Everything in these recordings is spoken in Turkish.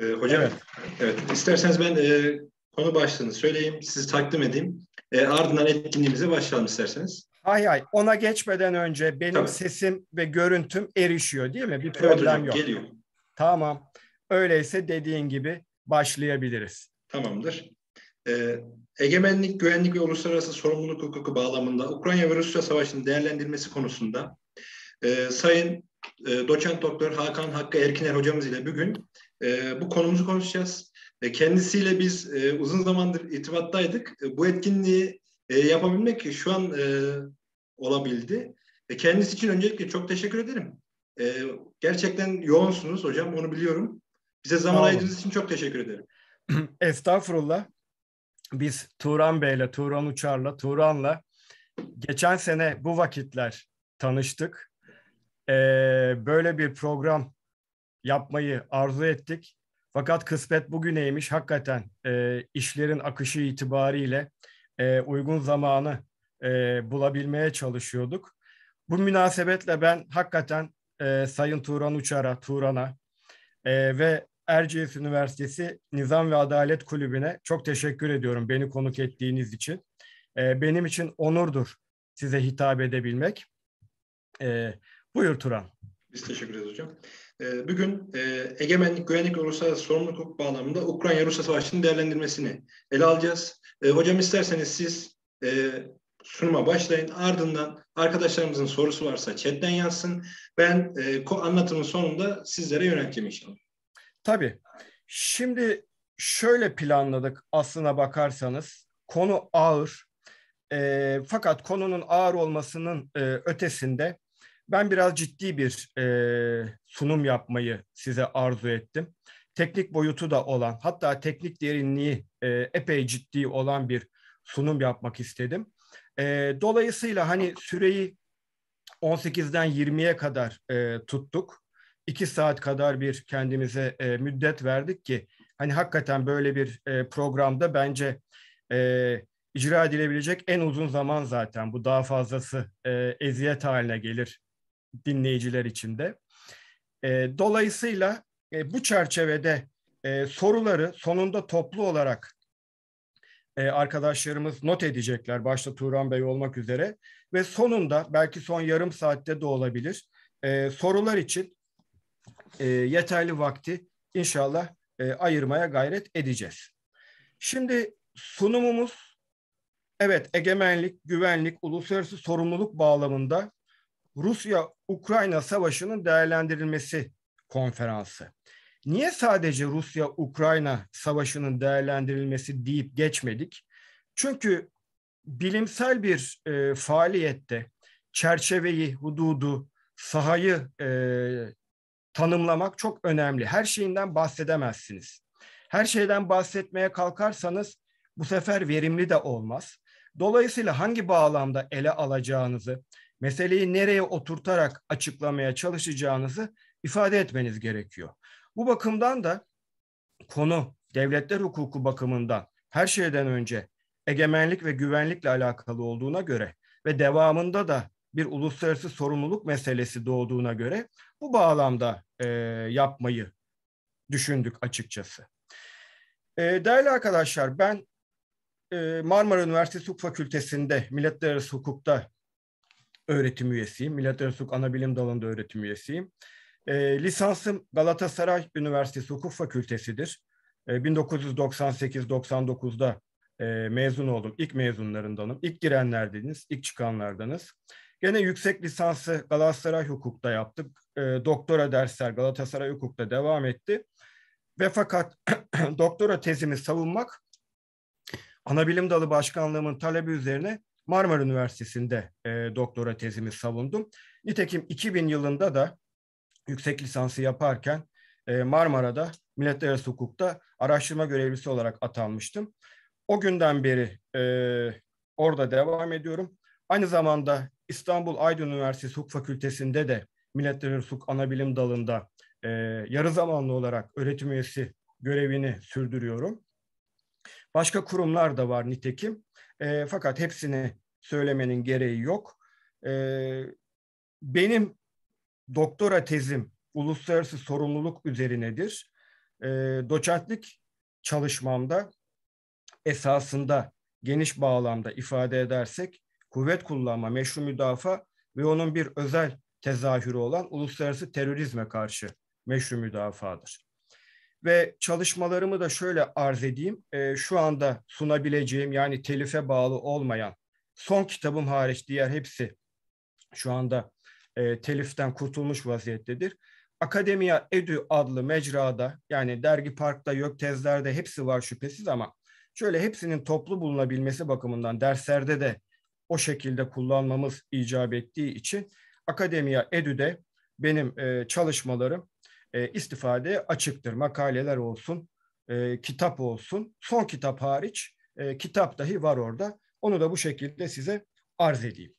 Ee, hocam, evet. evet. İsterseniz ben e, konu başlığını söyleyeyim, sizi takdim edeyim. E, ardından etkinliğimize başlayalım isterseniz. Hay hay, ona geçmeden önce benim Tabii. sesim ve görüntüm erişiyor değil mi? Bir problem evet hocam, yok. geliyor. Tamam. Öyleyse dediğin gibi başlayabiliriz. Tamamdır. Ee, egemenlik, güvenlik ve uluslararası sorumluluk hukuku bağlamında Ukrayna ve Rusya savaşının değerlendirilmesi konusunda e, Sayın e, Doçent Doktor Hakan Hakkı Erkiner hocamız ile bugün e, bu konumuzu konuşacağız. E, kendisiyle biz e, uzun zamandır irtibattaydık. E, bu etkinliği e, yapabilmek şu an e, olabildi. E, kendisi için öncelikle çok teşekkür ederim. E, gerçekten yoğunsunuz hocam, onu biliyorum. Bize zaman ayırdığınız için çok teşekkür ederim. Estağfurullah. Biz Turan Bey'le, Turan Uçar'la, Turan'la geçen sene bu vakitler tanıştık. Ee, böyle bir program yapmayı arzu ettik. Fakat kısmet bugüneymiş hakikaten e, işlerin akışı itibariyle e, uygun zamanı e, bulabilmeye çalışıyorduk. Bu münasebetle ben hakikaten e, Sayın Turan Uçar'a, Turan'a e, ve Erciyes Üniversitesi Nizam ve Adalet Kulübü'ne çok teşekkür ediyorum beni konuk ettiğiniz için. E, benim için onurdur size hitap edebilmek. E, buyur Turan. Biz teşekkür ederiz hocam. Ee, bugün e, egemenlik, güvenlik ve uluslararası sorumluluk hukuk bağlamında Ukrayna-Rusya savaşının değerlendirmesini ele alacağız. Ee, hocam isterseniz siz e, sunuma başlayın. Ardından arkadaşlarımızın sorusu varsa chatten yazsın. Ben e, anlatımın sonunda sizlere yönelteceğim inşallah. Tabii. Şimdi şöyle planladık aslına bakarsanız. Konu ağır. E, fakat konunun ağır olmasının e, ötesinde ben biraz ciddi bir e, sunum yapmayı size arzu ettim. Teknik boyutu da olan, hatta teknik derinliği e, epey ciddi olan bir sunum yapmak istedim. E, dolayısıyla hani süreyi 18'den 20'ye kadar e, tuttuk. 2 saat kadar bir kendimize e, müddet verdik ki hani hakikaten böyle bir e, programda bence e, icra edilebilecek en uzun zaman zaten bu daha fazlası e, eziyet haline gelir dinleyiciler için de. E, dolayısıyla e, bu çerçevede e, soruları sonunda toplu olarak e, arkadaşlarımız not edecekler. Başta Turan Bey olmak üzere. Ve sonunda belki son yarım saatte de olabilir. E, sorular için e, yeterli vakti inşallah e, ayırmaya gayret edeceğiz. Şimdi sunumumuz evet egemenlik, güvenlik, uluslararası sorumluluk bağlamında Rusya Ukrayna Savaşı'nın değerlendirilmesi konferansı. Niye sadece Rusya-Ukrayna Savaşı'nın değerlendirilmesi deyip geçmedik? Çünkü bilimsel bir e, faaliyette çerçeveyi, hududu, sahayı e, tanımlamak çok önemli. Her şeyinden bahsedemezsiniz. Her şeyden bahsetmeye kalkarsanız bu sefer verimli de olmaz. Dolayısıyla hangi bağlamda ele alacağınızı, meseleyi nereye oturtarak açıklamaya çalışacağınızı ifade etmeniz gerekiyor. Bu bakımdan da konu devletler hukuku bakımından her şeyden önce egemenlik ve güvenlikle alakalı olduğuna göre ve devamında da bir uluslararası sorumluluk meselesi doğduğuna göre bu bağlamda e, yapmayı düşündük açıkçası. E, değerli arkadaşlar ben e, Marmara Üniversitesi Hukuk Fakültesi'nde Milletler Arası Hukuk'ta öğretim üyesiyim. Millet Arası Hukuk Anabilim Dalı'nda öğretim üyesiyim. E, lisansım Galatasaray Üniversitesi Hukuk Fakültesidir. E, 1998-99'da e, mezun oldum. İlk mezunlarındanım. İlk girenlerdeniz, ilk çıkanlardanız. Gene yüksek lisansı Galatasaray Hukuk'ta yaptık. E, doktora dersler Galatasaray Hukuk'ta devam etti. Ve fakat doktora tezimi savunmak Anabilim Dalı Başkanlığımın talebi üzerine Marmara Üniversitesi'nde e, doktora tezimi savundum. Nitekim 2000 yılında da yüksek lisansı yaparken e, Marmara'da Milletlerarası Hukuk'ta araştırma görevlisi olarak atanmıştım. O günden beri e, orada devam ediyorum. Aynı zamanda İstanbul Aydın Üniversitesi Hukuk Fakültesi'nde de Milletlerarası Hukuk Anabilim Dalı'nda e, yarı zamanlı olarak öğretim üyesi görevini sürdürüyorum. Başka kurumlar da var nitekim. E, fakat hepsini söylemenin gereği yok. E, benim doktora tezim uluslararası sorumluluk üzerinedir. E, doçentlik çalışmamda esasında geniş bağlamda ifade edersek kuvvet kullanma, meşru müdafaa ve onun bir özel tezahürü olan uluslararası terörizme karşı meşru müdafadır. Ve çalışmalarımı da şöyle arz edeyim. E, şu anda sunabileceğim yani telife bağlı olmayan son kitabım hariç diğer hepsi şu anda e, teliften kurtulmuş vaziyettedir. Akademiya Edu adlı mecrada yani Dergi Park'ta, yok tezlerde hepsi var şüphesiz ama şöyle hepsinin toplu bulunabilmesi bakımından derslerde de o şekilde kullanmamız icap ettiği için Akademiya Edu'de benim e, çalışmalarım e, istifade açıktır. Makaleler olsun, e, kitap olsun, son kitap hariç e, kitap dahi var orada. Onu da bu şekilde size arz edeyim.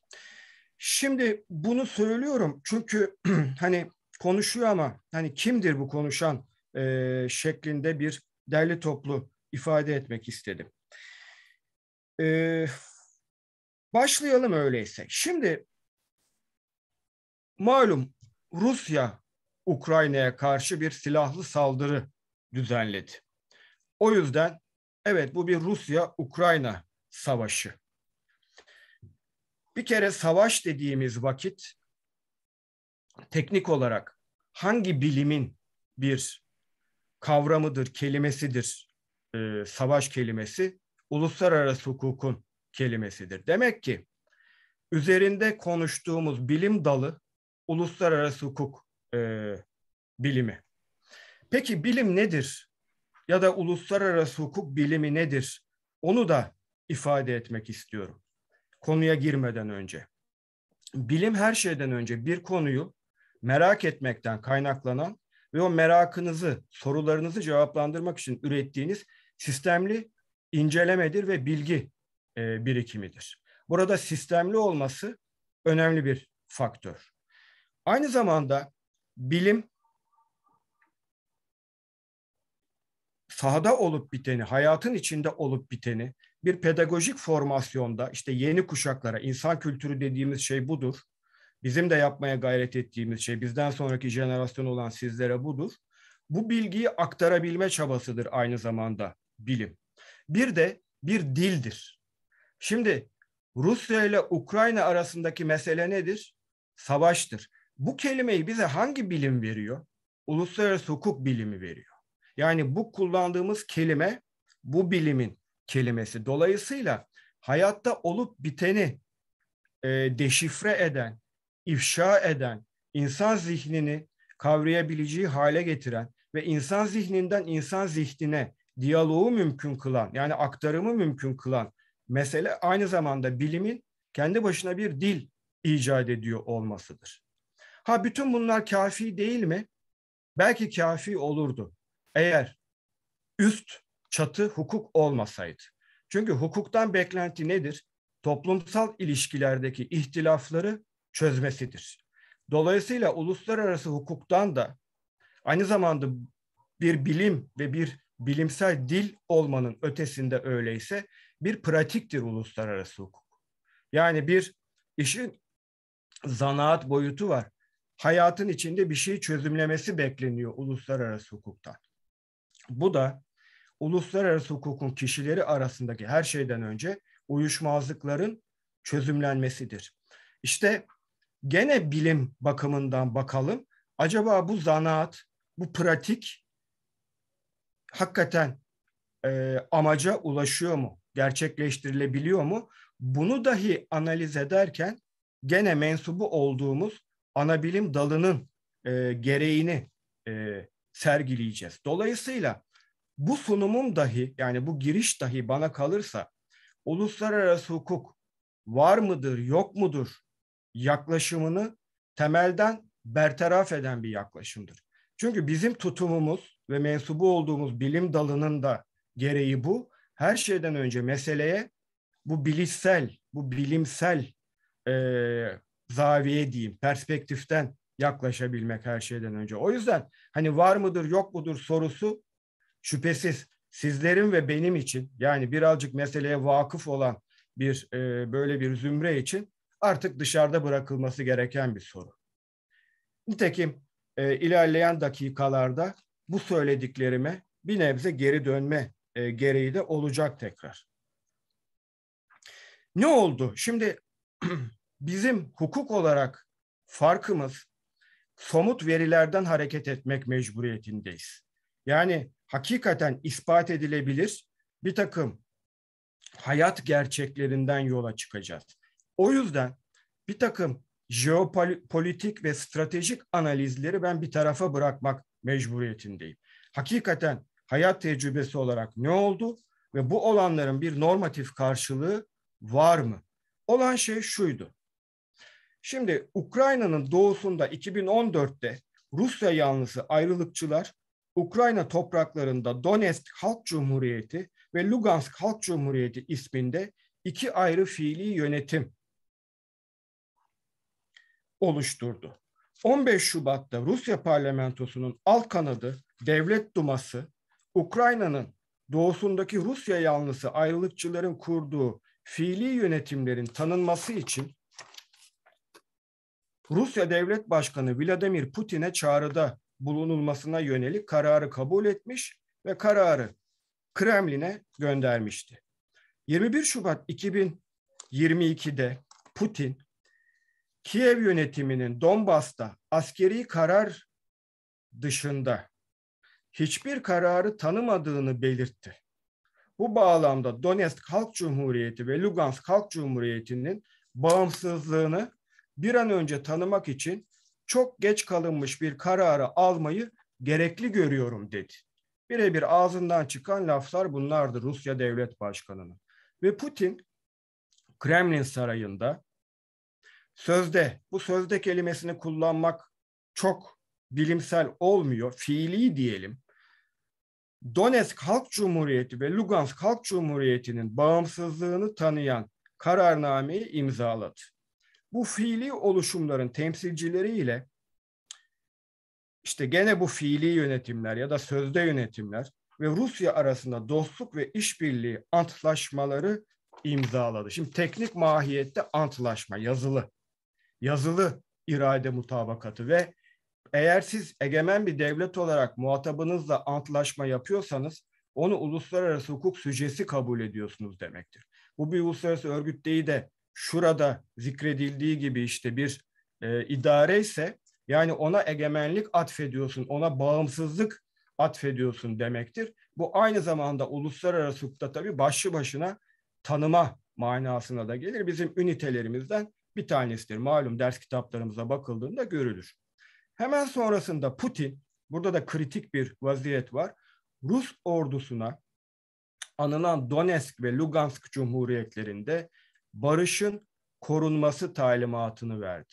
Şimdi bunu söylüyorum çünkü hani konuşuyor ama hani kimdir bu konuşan e, şeklinde bir derli toplu ifade etmek istedim. E, başlayalım öyleyse. Şimdi malum Rusya Ukrayna'ya karşı bir silahlı saldırı düzenledi. O yüzden evet bu bir Rusya-Ukrayna savaşı. Bir kere savaş dediğimiz vakit teknik olarak hangi bilimin bir kavramıdır, kelimesidir e, savaş kelimesi? Uluslararası hukukun kelimesidir. Demek ki üzerinde konuştuğumuz bilim dalı uluslararası hukuk e, bilimi. Peki bilim nedir? Ya da uluslararası hukuk bilimi nedir? Onu da ifade etmek istiyorum. Konuya girmeden önce. Bilim her şeyden önce bir konuyu merak etmekten kaynaklanan ve o merakınızı, sorularınızı cevaplandırmak için ürettiğiniz sistemli incelemedir ve bilgi e, birikimidir. Burada sistemli olması önemli bir faktör. Aynı zamanda bilim sahada olup biteni, hayatın içinde olup biteni bir pedagojik formasyonda işte yeni kuşaklara insan kültürü dediğimiz şey budur. Bizim de yapmaya gayret ettiğimiz şey bizden sonraki jenerasyon olan sizlere budur. Bu bilgiyi aktarabilme çabasıdır aynı zamanda bilim. Bir de bir dildir. Şimdi Rusya ile Ukrayna arasındaki mesele nedir? Savaştır. Bu kelimeyi bize hangi bilim veriyor? Uluslararası hukuk bilimi veriyor. Yani bu kullandığımız kelime bu bilimin kelimesi. Dolayısıyla hayatta olup biteni e, deşifre eden, ifşa eden, insan zihnini kavrayabileceği hale getiren ve insan zihninden insan zihnine diyaloğu mümkün kılan, yani aktarımı mümkün kılan mesele aynı zamanda bilimin kendi başına bir dil icat ediyor olmasıdır. Ha bütün bunlar kafi değil mi? Belki kafi olurdu. Eğer üst çatı hukuk olmasaydı. Çünkü hukuktan beklenti nedir? Toplumsal ilişkilerdeki ihtilafları çözmesidir. Dolayısıyla uluslararası hukuktan da aynı zamanda bir bilim ve bir bilimsel dil olmanın ötesinde öyleyse bir pratiktir uluslararası hukuk. Yani bir işin zanaat boyutu var. Hayatın içinde bir şey çözümlemesi bekleniyor uluslararası hukuktan. Bu da uluslararası hukukun kişileri arasındaki her şeyden önce uyuşmazlıkların çözümlenmesidir. İşte gene bilim bakımından bakalım. Acaba bu zanaat, bu pratik hakikaten e, amaca ulaşıyor mu? Gerçekleştirilebiliyor mu? Bunu dahi analiz ederken gene mensubu olduğumuz ana bilim dalının e, gereğini e, sergileyeceğiz. Dolayısıyla bu sunumum dahi yani bu giriş dahi bana kalırsa uluslararası hukuk var mıdır yok mudur yaklaşımını temelden bertaraf eden bir yaklaşımdır. Çünkü bizim tutumumuz ve mensubu olduğumuz bilim dalının da gereği bu. Her şeyden önce meseleye bu bilişsel, bu bilimsel e, zaviye diyeyim, perspektiften yaklaşabilmek her şeyden önce. O yüzden hani var mıdır yok mudur sorusu şüphesiz sizlerin ve benim için yani birazcık meseleye vakıf olan bir e, böyle bir zümre için artık dışarıda bırakılması gereken bir soru. Nitekim e, ilerleyen dakikalarda bu söylediklerime bir nebze geri dönme e, gereği de olacak tekrar. Ne oldu? Şimdi bizim hukuk olarak farkımız somut verilerden hareket etmek mecburiyetindeyiz. Yani hakikaten ispat edilebilir bir takım hayat gerçeklerinden yola çıkacağız. O yüzden bir takım jeopolitik ve stratejik analizleri ben bir tarafa bırakmak mecburiyetindeyim. Hakikaten hayat tecrübesi olarak ne oldu ve bu olanların bir normatif karşılığı var mı? Olan şey şuydu. Şimdi Ukrayna'nın doğusunda 2014'te Rusya yanlısı ayrılıkçılar Ukrayna topraklarında Donetsk Halk Cumhuriyeti ve Lugansk Halk Cumhuriyeti isminde iki ayrı fiili yönetim oluşturdu. 15 Şubat'ta Rusya parlamentosunun alt kanadı Devlet Duması, Ukrayna'nın doğusundaki Rusya yanlısı ayrılıkçıların kurduğu fiili yönetimlerin tanınması için Rusya Devlet Başkanı Vladimir Putin'e çağrıda bulunulmasına yönelik kararı kabul etmiş ve kararı Kremlin'e göndermişti. 21 Şubat 2022'de Putin Kiev yönetiminin Donbas'ta askeri karar dışında hiçbir kararı tanımadığını belirtti. Bu bağlamda Donetsk Halk Cumhuriyeti ve Lugansk Halk Cumhuriyeti'nin bağımsızlığını bir an önce tanımak için çok geç kalınmış bir kararı almayı gerekli görüyorum dedi. Birebir ağzından çıkan laflar bunlardı Rusya Devlet Başkanı'nın. Ve Putin Kremlin Sarayı'nda sözde, bu sözde kelimesini kullanmak çok bilimsel olmuyor, fiili diyelim. Donetsk Halk Cumhuriyeti ve Lugansk Halk Cumhuriyeti'nin bağımsızlığını tanıyan kararnameyi imzaladı bu fiili oluşumların temsilcileriyle işte gene bu fiili yönetimler ya da sözde yönetimler ve Rusya arasında dostluk ve işbirliği antlaşmaları imzaladı. Şimdi teknik mahiyette antlaşma yazılı. Yazılı irade mutabakatı ve eğer siz egemen bir devlet olarak muhatabınızla antlaşma yapıyorsanız onu uluslararası hukuk sücesi kabul ediyorsunuz demektir. Bu bir uluslararası örgüt değil de şurada zikredildiği gibi işte bir e, idare ise yani ona egemenlik atfediyorsun, ona bağımsızlık atfediyorsun demektir. Bu aynı zamanda uluslararası hukukta tabii başlı başına tanıma manasına da gelir. Bizim ünitelerimizden bir tanesidir. Malum ders kitaplarımıza bakıldığında görülür. Hemen sonrasında Putin, burada da kritik bir vaziyet var. Rus ordusuna anılan Donetsk ve Lugansk cumhuriyetlerinde barışın korunması talimatını verdi.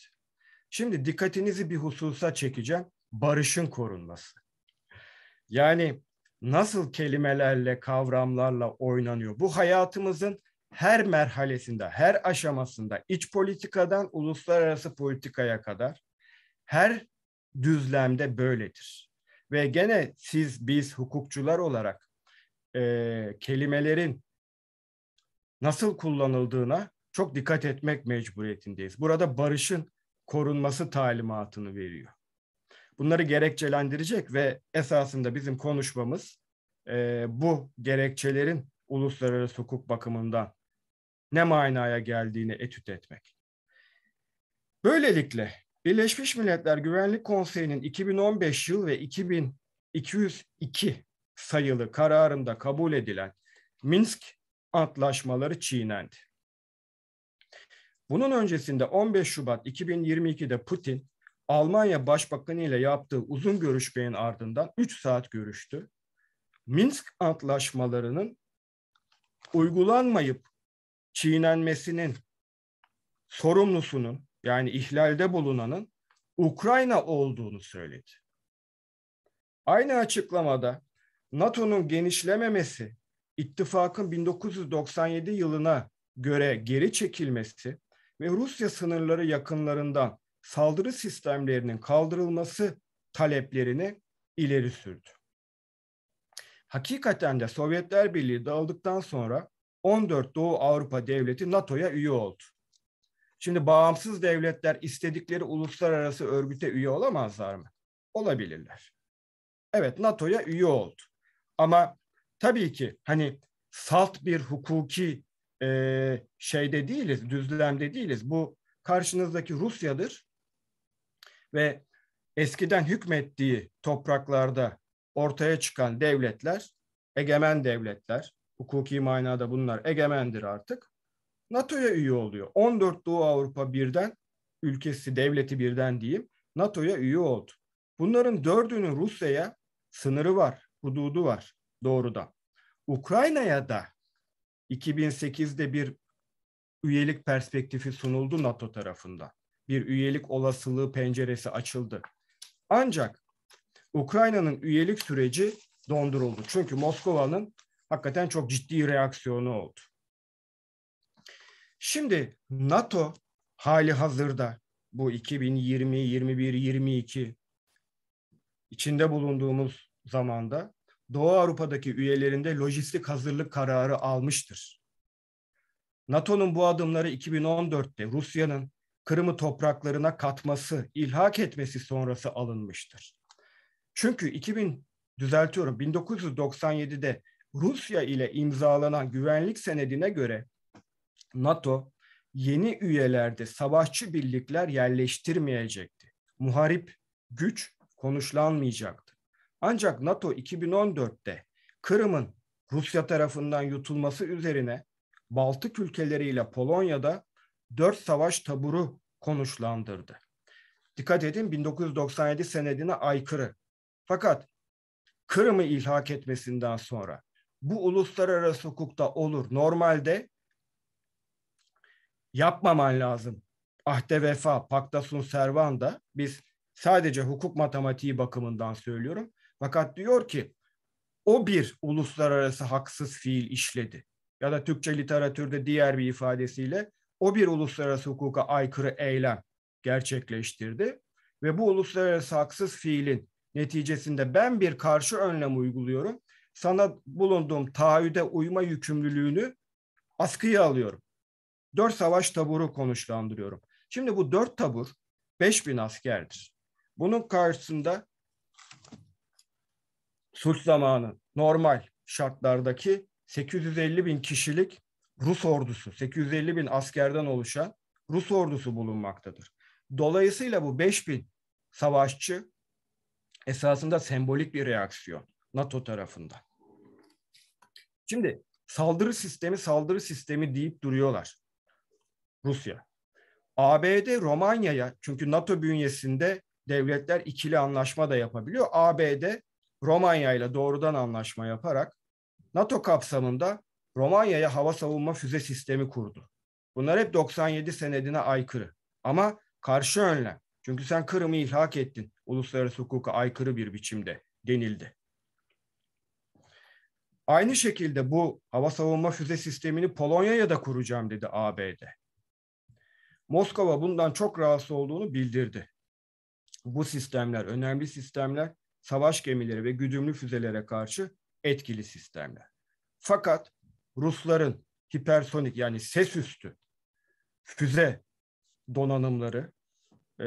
Şimdi dikkatinizi bir hususa çekeceğim. Barışın korunması. Yani nasıl kelimelerle, kavramlarla oynanıyor? Bu hayatımızın her merhalesinde, her aşamasında, iç politikadan uluslararası politikaya kadar her düzlemde böyledir. Ve gene siz, biz hukukçular olarak e, kelimelerin nasıl kullanıldığına çok dikkat etmek mecburiyetindeyiz. Burada barışın korunması talimatını veriyor. Bunları gerekçelendirecek ve esasında bizim konuşmamız e, bu gerekçelerin uluslararası hukuk bakımından ne manaya geldiğini etüt etmek. Böylelikle Birleşmiş Milletler Güvenlik Konseyi'nin 2015 yıl ve 2202 sayılı kararında kabul edilen Minsk antlaşmaları çiğnendi. Bunun öncesinde 15 Şubat 2022'de Putin Almanya Başbakanı ile yaptığı uzun görüşmenin ardından 3 saat görüştü. Minsk antlaşmalarının uygulanmayıp çiğnenmesinin sorumlusunun yani ihlalde bulunanın Ukrayna olduğunu söyledi. Aynı açıklamada NATO'nun genişlememesi ittifakın 1997 yılına göre geri çekilmesi ve Rusya sınırları yakınlarından saldırı sistemlerinin kaldırılması taleplerini ileri sürdü. Hakikaten de Sovyetler Birliği dağıldıktan sonra 14 Doğu Avrupa devleti NATO'ya üye oldu. Şimdi bağımsız devletler istedikleri uluslararası örgüte üye olamazlar mı? Olabilirler. Evet NATO'ya üye oldu. Ama tabii ki hani salt bir hukuki e, şeyde değiliz, düzlemde değiliz. Bu karşınızdaki Rusya'dır ve eskiden hükmettiği topraklarda ortaya çıkan devletler, egemen devletler, hukuki manada bunlar egemendir artık. NATO'ya üye oluyor. 14 Doğu Avrupa birden ülkesi, devleti birden diyeyim NATO'ya üye oldu. Bunların dördünün Rusya'ya sınırı var, hududu var doğrudan. Ukrayna'ya da 2008'de bir üyelik perspektifi sunuldu NATO tarafından. Bir üyelik olasılığı penceresi açıldı. Ancak Ukrayna'nın üyelik süreci donduruldu. Çünkü Moskova'nın hakikaten çok ciddi reaksiyonu oldu. Şimdi NATO hali hazırda bu 2020, 21, 22 içinde bulunduğumuz zamanda Doğu Avrupa'daki üyelerinde lojistik hazırlık kararı almıştır. NATO'nun bu adımları 2014'te Rusya'nın Kırım'ı topraklarına katması, ilhak etmesi sonrası alınmıştır. Çünkü 2000 düzeltiyorum 1997'de Rusya ile imzalanan güvenlik senedine göre NATO yeni üyelerde savaşçı birlikler yerleştirmeyecekti. Muharip güç konuşlanmayacaktı. Ancak NATO 2014'te Kırım'ın Rusya tarafından yutulması üzerine Baltık ülkeleriyle Polonya'da dört savaş taburu konuşlandırdı. Dikkat edin 1997 senedine aykırı. Fakat Kırım'ı ilhak etmesinden sonra bu uluslararası hukukta olur. Normalde yapmaman lazım. Ahde vefa, pakta sun servan biz sadece hukuk matematiği bakımından söylüyorum. Fakat diyor ki o bir uluslararası haksız fiil işledi. Ya da Türkçe literatürde diğer bir ifadesiyle o bir uluslararası hukuka aykırı eylem gerçekleştirdi ve bu uluslararası haksız fiilin neticesinde ben bir karşı önlem uyguluyorum. Sana bulunduğum taahhüde uyma yükümlülüğünü askıya alıyorum. Dört savaş taburu konuşlandırıyorum. Şimdi bu dört tabur beş bin askerdir. Bunun karşısında sulh zamanı normal şartlardaki 850 bin kişilik Rus ordusu, 850 bin askerden oluşan Rus ordusu bulunmaktadır. Dolayısıyla bu 5 bin savaşçı esasında sembolik bir reaksiyon NATO tarafından. Şimdi saldırı sistemi saldırı sistemi deyip duruyorlar Rusya. ABD Romanya'ya çünkü NATO bünyesinde devletler ikili anlaşma da yapabiliyor. ABD Romanya ile doğrudan anlaşma yaparak NATO kapsamında Romanya'ya hava savunma füze sistemi kurdu. Bunlar hep 97 senedine aykırı ama karşı önlem. Çünkü sen Kırım'ı ilhak ettin uluslararası hukuka aykırı bir biçimde denildi. Aynı şekilde bu hava savunma füze sistemini Polonya'ya da kuracağım dedi ABD. Moskova bundan çok rahatsız olduğunu bildirdi. Bu sistemler önemli sistemler savaş gemileri ve güdümlü füzelere karşı etkili sistemler. Fakat Rusların hipersonik yani ses üstü füze donanımları e,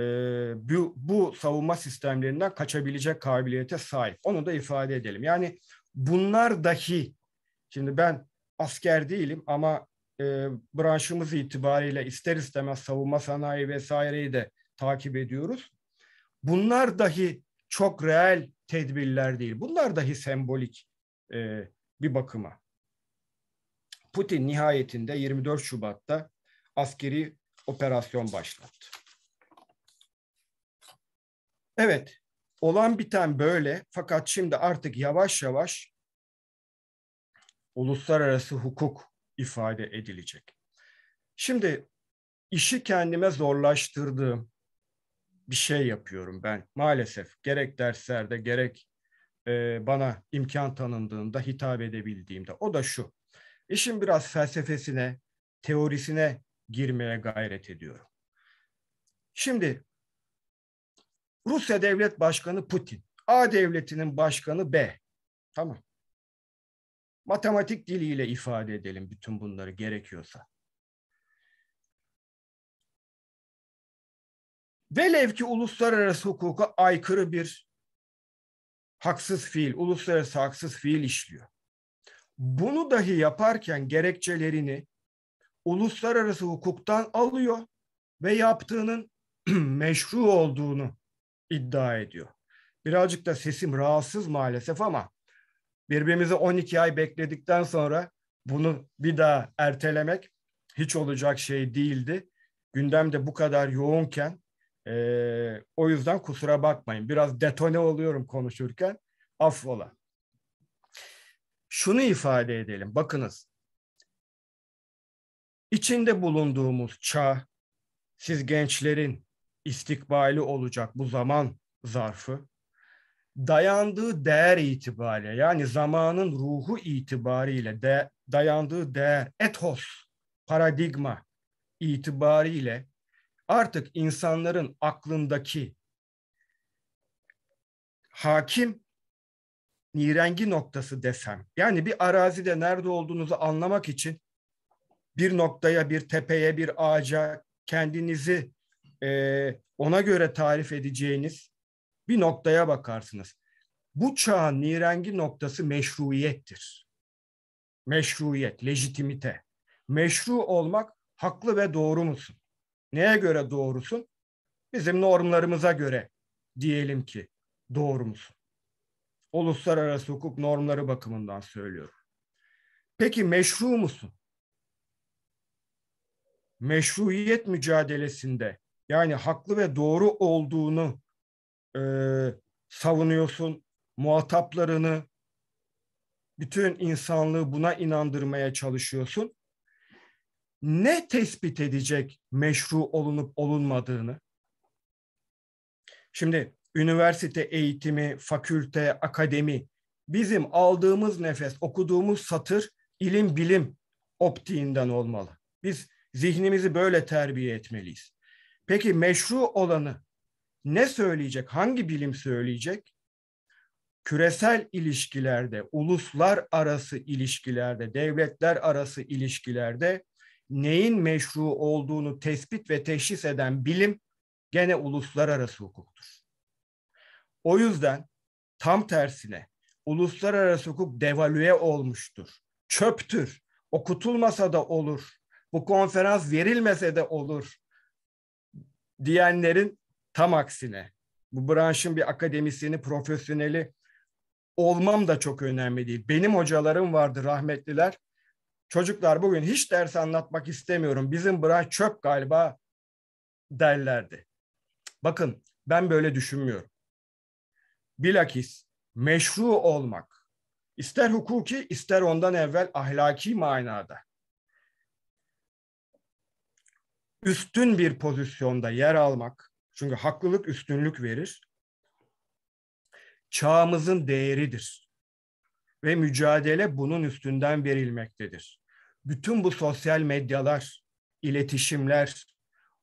bu, bu savunma sistemlerinden kaçabilecek kabiliyete sahip. Onu da ifade edelim. Yani bunlar dahi şimdi ben asker değilim ama e, branşımız itibariyle ister istemez savunma sanayi vesaireyi de takip ediyoruz. Bunlar dahi çok reel tedbirler değil. Bunlar dahi sembolik e, bir bakıma. Putin nihayetinde 24 Şubat'ta askeri operasyon başlattı. Evet, olan biten böyle fakat şimdi artık yavaş yavaş uluslararası hukuk ifade edilecek. Şimdi işi kendime zorlaştırdığım bir şey yapıyorum ben. Maalesef gerek derslerde gerek e, bana imkan tanındığında hitap edebildiğimde. O da şu. İşin biraz felsefesine, teorisine girmeye gayret ediyorum. Şimdi Rusya Devlet Başkanı Putin, A devletinin başkanı B. Tamam. Matematik diliyle ifade edelim bütün bunları gerekiyorsa. Velev ki uluslararası hukuka aykırı bir haksız fiil, uluslararası haksız fiil işliyor. Bunu dahi yaparken gerekçelerini uluslararası hukuktan alıyor ve yaptığının meşru olduğunu iddia ediyor. Birazcık da sesim rahatsız maalesef ama birbirimizi 12 ay bekledikten sonra bunu bir daha ertelemek hiç olacak şey değildi. Gündemde bu kadar yoğunken ee, o yüzden kusura bakmayın. Biraz detone oluyorum konuşurken. Affola. Şunu ifade edelim. Bakınız. İçinde bulunduğumuz çağ, siz gençlerin istikbali olacak bu zaman zarfı, dayandığı değer itibariyle yani zamanın ruhu itibariyle de, dayandığı değer, etos, paradigma itibariyle artık insanların aklındaki hakim nirengi noktası desem. Yani bir arazide nerede olduğunuzu anlamak için bir noktaya, bir tepeye, bir ağaca kendinizi e, ona göre tarif edeceğiniz bir noktaya bakarsınız. Bu çağın nirengi noktası meşruiyettir. Meşruiyet, lejitimite. Meşru olmak haklı ve doğru musun? Neye göre doğrusun? Bizim normlarımıza göre diyelim ki doğru musun? Uluslararası hukuk normları bakımından söylüyorum. Peki meşru musun? Meşruiyet mücadelesinde yani haklı ve doğru olduğunu e, savunuyorsun, muhataplarını, bütün insanlığı buna inandırmaya çalışıyorsun ne tespit edecek meşru olunup olunmadığını? Şimdi üniversite eğitimi, fakülte, akademi bizim aldığımız nefes, okuduğumuz satır ilim bilim optiğinden olmalı. Biz zihnimizi böyle terbiye etmeliyiz. Peki meşru olanı ne söyleyecek? Hangi bilim söyleyecek? Küresel ilişkilerde, uluslar arası ilişkilerde, devletler arası ilişkilerde neyin meşru olduğunu tespit ve teşhis eden bilim gene uluslararası hukuktur. O yüzden tam tersine uluslararası hukuk devalüe olmuştur. Çöptür. Okutulmasa da olur. Bu konferans verilmese de olur diyenlerin tam aksine. Bu branşın bir akademisyeni, profesyoneli olmam da çok önemli değil. Benim hocalarım vardı rahmetliler çocuklar bugün hiç ders anlatmak istemiyorum. Bizim branş çöp galiba derlerdi. Bakın ben böyle düşünmüyorum. Bilakis meşru olmak ister hukuki ister ondan evvel ahlaki manada üstün bir pozisyonda yer almak çünkü haklılık üstünlük verir. Çağımızın değeridir ve mücadele bunun üstünden verilmektedir bütün bu sosyal medyalar, iletişimler,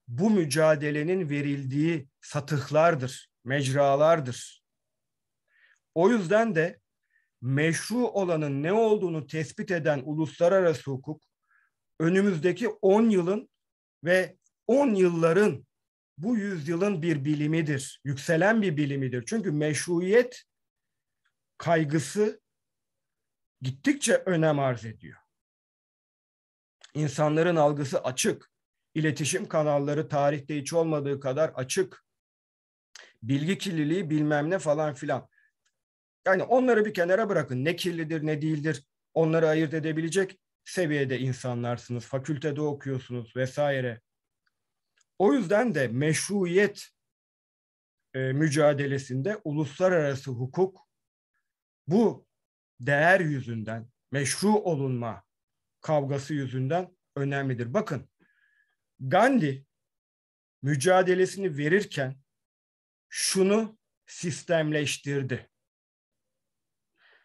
bu mücadelenin verildiği satıhlardır, mecralardır. O yüzden de meşru olanın ne olduğunu tespit eden uluslararası hukuk, önümüzdeki 10 yılın ve 10 yılların bu yüzyılın bir bilimidir, yükselen bir bilimidir. Çünkü meşruiyet kaygısı gittikçe önem arz ediyor. İnsanların algısı açık. İletişim kanalları tarihte hiç olmadığı kadar açık. Bilgi kirliliği bilmem ne falan filan. Yani onları bir kenara bırakın. Ne kirlidir ne değildir onları ayırt edebilecek seviyede insanlarsınız. Fakültede okuyorsunuz vesaire. O yüzden de meşruiyet e, mücadelesinde uluslararası hukuk bu değer yüzünden meşru olunma kavgası yüzünden önemlidir. Bakın Gandhi mücadelesini verirken şunu sistemleştirdi.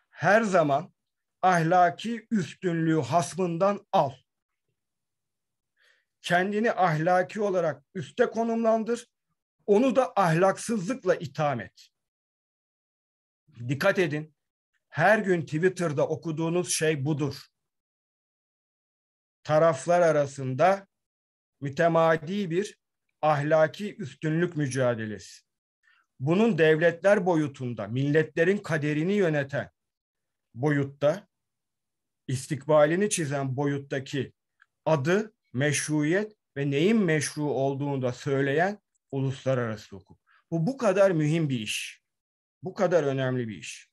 Her zaman ahlaki üstünlüğü hasmından al. Kendini ahlaki olarak üste konumlandır. Onu da ahlaksızlıkla itham et. Dikkat edin. Her gün Twitter'da okuduğunuz şey budur taraflar arasında mütemadi bir ahlaki üstünlük mücadelesi. Bunun devletler boyutunda, milletlerin kaderini yöneten boyutta, istikbalini çizen boyuttaki adı, meşruiyet ve neyin meşru olduğunu da söyleyen uluslararası hukuk. Bu bu kadar mühim bir iş. Bu kadar önemli bir iş.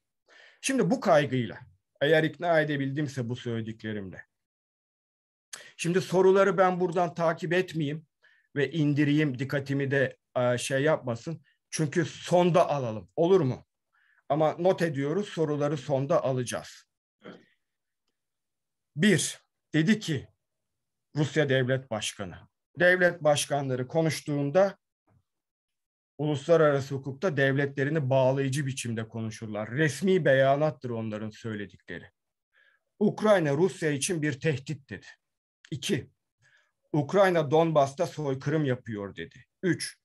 Şimdi bu kaygıyla eğer ikna edebildimse bu söylediklerimle Şimdi soruları ben buradan takip etmeyeyim ve indireyim dikkatimi de e, şey yapmasın. Çünkü sonda alalım. Olur mu? Ama not ediyoruz soruları sonda alacağız. Bir, dedi ki Rusya Devlet Başkanı. Devlet başkanları konuştuğunda uluslararası hukukta devletlerini bağlayıcı biçimde konuşurlar. Resmi beyanattır onların söyledikleri. Ukrayna Rusya için bir tehdit dedi. 2. Ukrayna Donbas'ta soykırım yapıyor dedi. 3.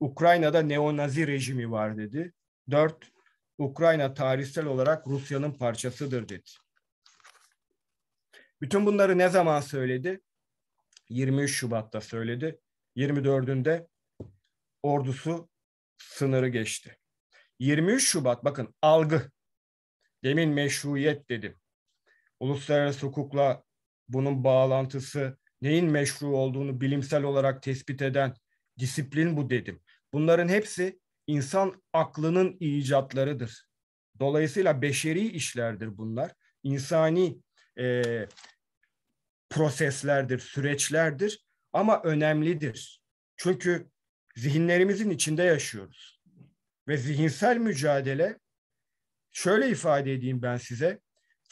Ukrayna'da neonazi rejimi var dedi. 4. Ukrayna tarihsel olarak Rusya'nın parçasıdır dedi. Bütün bunları ne zaman söyledi? 23 Şubat'ta söyledi. 24'ünde ordusu sınırı geçti. 23 Şubat bakın algı. Demin meşruiyet dedim. Uluslararası hukukla bunun bağlantısı, neyin meşru olduğunu bilimsel olarak tespit eden disiplin bu dedim. Bunların hepsi insan aklının icatlarıdır. Dolayısıyla beşeri işlerdir bunlar. İnsani e, proseslerdir, süreçlerdir ama önemlidir. Çünkü zihinlerimizin içinde yaşıyoruz. Ve zihinsel mücadele şöyle ifade edeyim ben size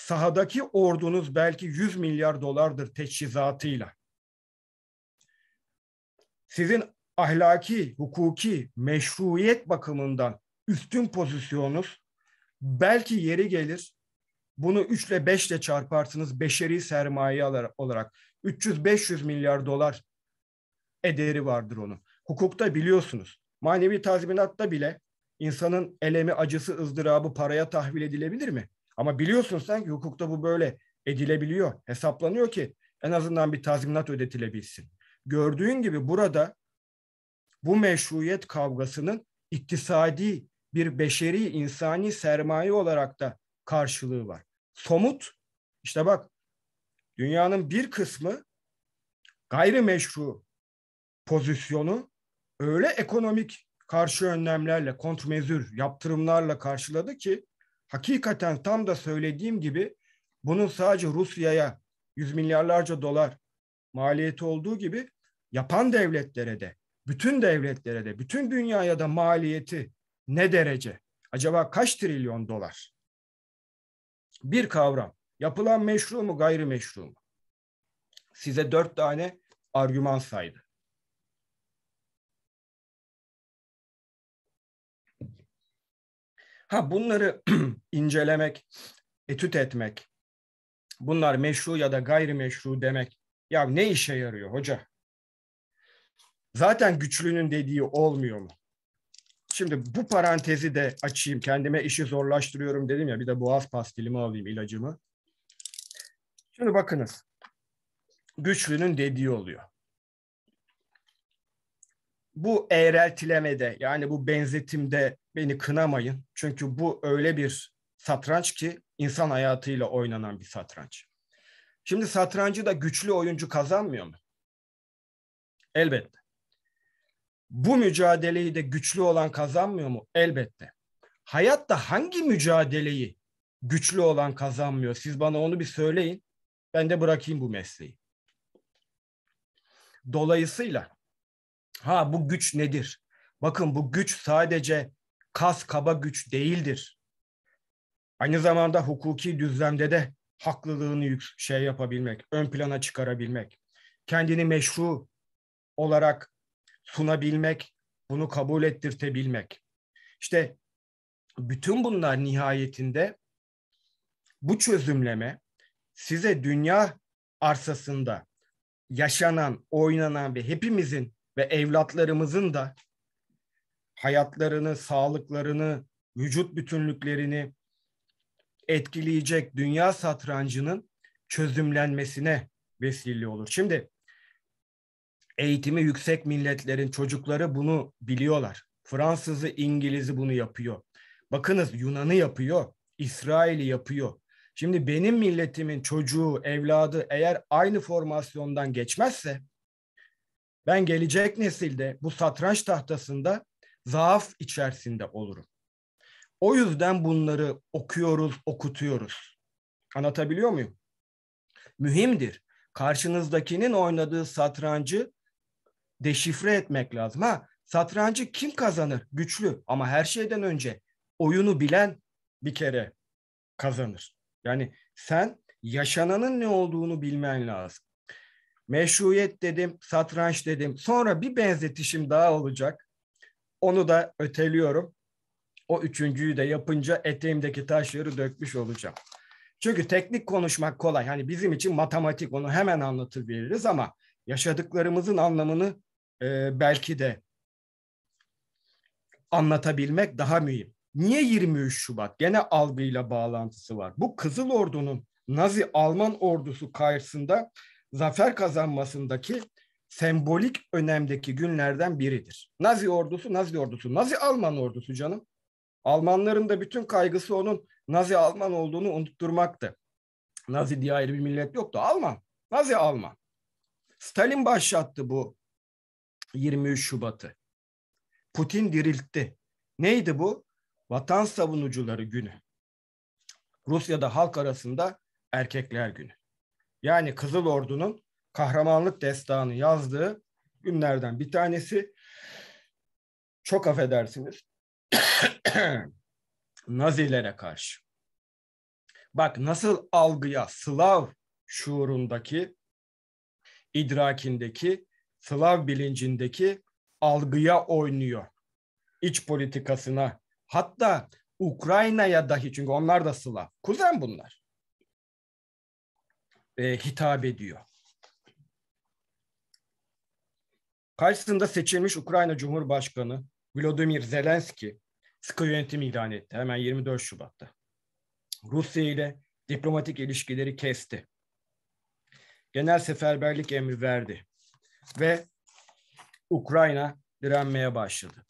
sahadaki ordunuz belki 100 milyar dolardır teçhizatıyla. Sizin ahlaki, hukuki, meşruiyet bakımından üstün pozisyonunuz belki yeri gelir bunu 3 ile 5 ile çarparsınız beşeri sermaye olarak 300-500 milyar dolar ederi vardır onun. Hukukta biliyorsunuz manevi tazminatta bile insanın elemi, acısı, ızdırabı paraya tahvil edilebilir mi? Ama biliyorsun sen ki hukukta bu böyle edilebiliyor. Hesaplanıyor ki en azından bir tazminat ödetilebilsin. Gördüğün gibi burada bu meşruiyet kavgasının iktisadi bir beşeri insani sermaye olarak da karşılığı var. Somut işte bak dünyanın bir kısmı gayrimeşru pozisyonu öyle ekonomik karşı önlemlerle, kontrmezür yaptırımlarla karşıladı ki hakikaten tam da söylediğim gibi bunun sadece Rusya'ya yüz milyarlarca dolar maliyeti olduğu gibi yapan devletlere de, bütün devletlere de, bütün dünyaya da maliyeti ne derece? Acaba kaç trilyon dolar? Bir kavram. Yapılan meşru mu, gayrimeşru mu? Size dört tane argüman saydı. Ha bunları incelemek, etüt etmek, bunlar meşru ya da gayrimeşru demek ya ne işe yarıyor hoca? Zaten güçlünün dediği olmuyor mu? Şimdi bu parantezi de açayım. Kendime işi zorlaştırıyorum dedim ya. Bir de boğaz pastilimi alayım ilacımı. Şimdi bakınız. Güçlünün dediği oluyor. Bu eğreltilemede yani bu benzetimde beni kınamayın. Çünkü bu öyle bir satranç ki insan hayatıyla oynanan bir satranç. Şimdi satrancı da güçlü oyuncu kazanmıyor mu? Elbette. Bu mücadeleyi de güçlü olan kazanmıyor mu? Elbette. Hayatta hangi mücadeleyi güçlü olan kazanmıyor? Siz bana onu bir söyleyin. Ben de bırakayım bu mesleği. Dolayısıyla ha bu güç nedir? Bakın bu güç sadece kas kaba güç değildir. Aynı zamanda hukuki düzlemde de haklılığını şey yapabilmek, ön plana çıkarabilmek, kendini meşru olarak sunabilmek, bunu kabul ettirtebilmek. İşte bütün bunlar nihayetinde bu çözümleme size dünya arsasında yaşanan, oynanan ve hepimizin ve evlatlarımızın da hayatlarını, sağlıklarını, vücut bütünlüklerini etkileyecek dünya satrancının çözümlenmesine vesile olur. Şimdi eğitimi yüksek milletlerin çocukları bunu biliyorlar. Fransızı, İngiliz'i bunu yapıyor. Bakınız Yunan'ı yapıyor, İsrail'i yapıyor. Şimdi benim milletimin çocuğu, evladı eğer aynı formasyondan geçmezse ben gelecek nesilde bu satranç tahtasında zaaf içerisinde olurum. O yüzden bunları okuyoruz, okutuyoruz. Anlatabiliyor muyum? Mühimdir. Karşınızdakinin oynadığı satrancı deşifre etmek lazım. Ha, satrancı kim kazanır? Güçlü ama her şeyden önce oyunu bilen bir kere kazanır. Yani sen yaşananın ne olduğunu bilmen lazım. Meşruiyet dedim, satranç dedim. Sonra bir benzetişim daha olacak. Onu da öteliyorum. O üçüncüyü de yapınca eteğimdeki taşları dökmüş olacağım. Çünkü teknik konuşmak kolay. Hani bizim için matematik onu hemen anlatabiliriz ama yaşadıklarımızın anlamını e, belki de anlatabilmek daha mühim. Niye 23 Şubat? Gene algıyla bağlantısı var. Bu Kızıl Ordu'nun Nazi Alman ordusu karşısında zafer kazanmasındaki sembolik önemdeki günlerden biridir. Nazi ordusu, Nazi ordusu, Nazi Alman ordusu canım. Almanların da bütün kaygısı onun Nazi Alman olduğunu unutturmaktı. Nazi diye ayrı bir millet yoktu. Alman, Nazi Alman. Stalin başlattı bu 23 Şubat'ı. Putin diriltti. Neydi bu? Vatan savunucuları günü. Rusya'da halk arasında erkekler günü. Yani Kızıl Ordu'nun kahramanlık destanı yazdığı günlerden bir tanesi. Çok affedersiniz. Nazilere karşı. Bak nasıl algıya Slav şuurundaki, idrakindeki, Slav bilincindeki algıya oynuyor. İç politikasına hatta Ukrayna'ya dahi çünkü onlar da Slav. Kuzen bunlar. E, hitap ediyor. Karşısında seçilmiş Ukrayna Cumhurbaşkanı Volodymyr Zelenski sıkı yönetim ilan etti hemen 24 Şubat'ta. Rusya ile diplomatik ilişkileri kesti. Genel seferberlik emri verdi ve Ukrayna direnmeye başladı.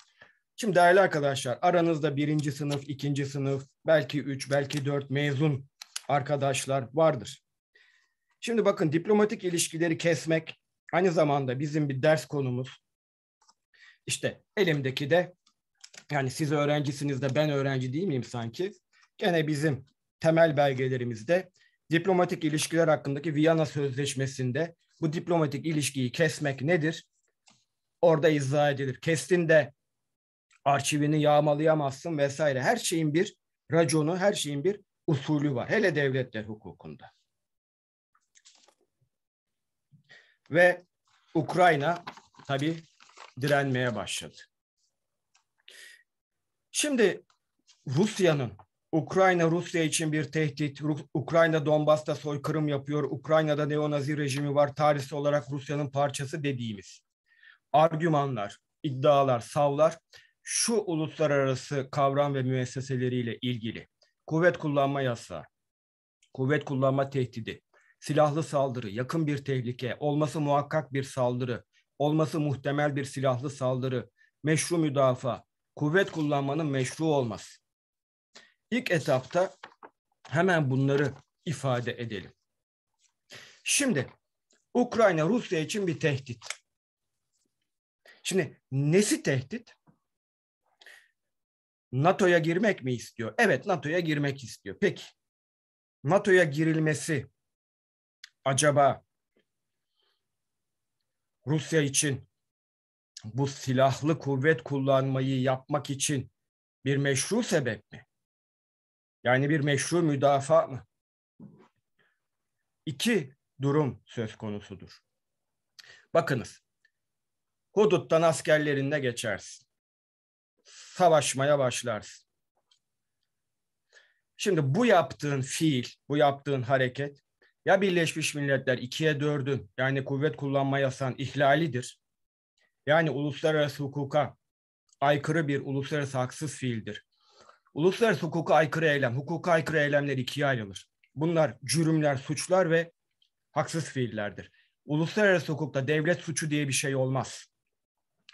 Şimdi değerli arkadaşlar aranızda birinci sınıf, ikinci sınıf, belki üç, belki dört mezun arkadaşlar vardır. Şimdi bakın diplomatik ilişkileri kesmek Aynı zamanda bizim bir ders konumuz işte elimdeki de yani siz öğrencisiniz de ben öğrenci değil miyim sanki? Gene bizim temel belgelerimizde diplomatik ilişkiler hakkındaki Viyana Sözleşmesi'nde bu diplomatik ilişkiyi kesmek nedir? Orada izah edilir. Kestin de arşivini yağmalayamazsın vesaire. Her şeyin bir raconu, her şeyin bir usulü var. Hele devletler hukukunda. Ve Ukrayna tabi direnmeye başladı. Şimdi Rusya'nın Ukrayna Rusya için bir tehdit. Ukrayna Donbas'ta soykırım yapıyor. Ukrayna'da neonazi rejimi var. Tarihsel olarak Rusya'nın parçası dediğimiz argümanlar, iddialar, savlar şu uluslararası kavram ve müesseseleriyle ilgili. Kuvvet kullanma yasağı, kuvvet kullanma tehdidi, silahlı saldırı, yakın bir tehlike, olması muhakkak bir saldırı, olması muhtemel bir silahlı saldırı, meşru müdafaa, kuvvet kullanmanın meşru olmaz. İlk etapta hemen bunları ifade edelim. Şimdi Ukrayna Rusya için bir tehdit. Şimdi nesi tehdit? NATO'ya girmek mi istiyor? Evet NATO'ya girmek istiyor. Peki NATO'ya girilmesi acaba Rusya için bu silahlı kuvvet kullanmayı yapmak için bir meşru sebep mi? Yani bir meşru müdafaa mı? İki durum söz konusudur. Bakınız, huduttan askerlerinde geçersin. Savaşmaya başlarsın. Şimdi bu yaptığın fiil, bu yaptığın hareket ya Birleşmiş Milletler ikiye dördü yani kuvvet kullanma yasan ihlalidir. Yani uluslararası hukuka aykırı bir uluslararası haksız fiildir. Uluslararası hukuka aykırı eylem, hukuka aykırı eylemler ikiye ayrılır. Bunlar cürümler, suçlar ve haksız fiillerdir. Uluslararası hukukta devlet suçu diye bir şey olmaz.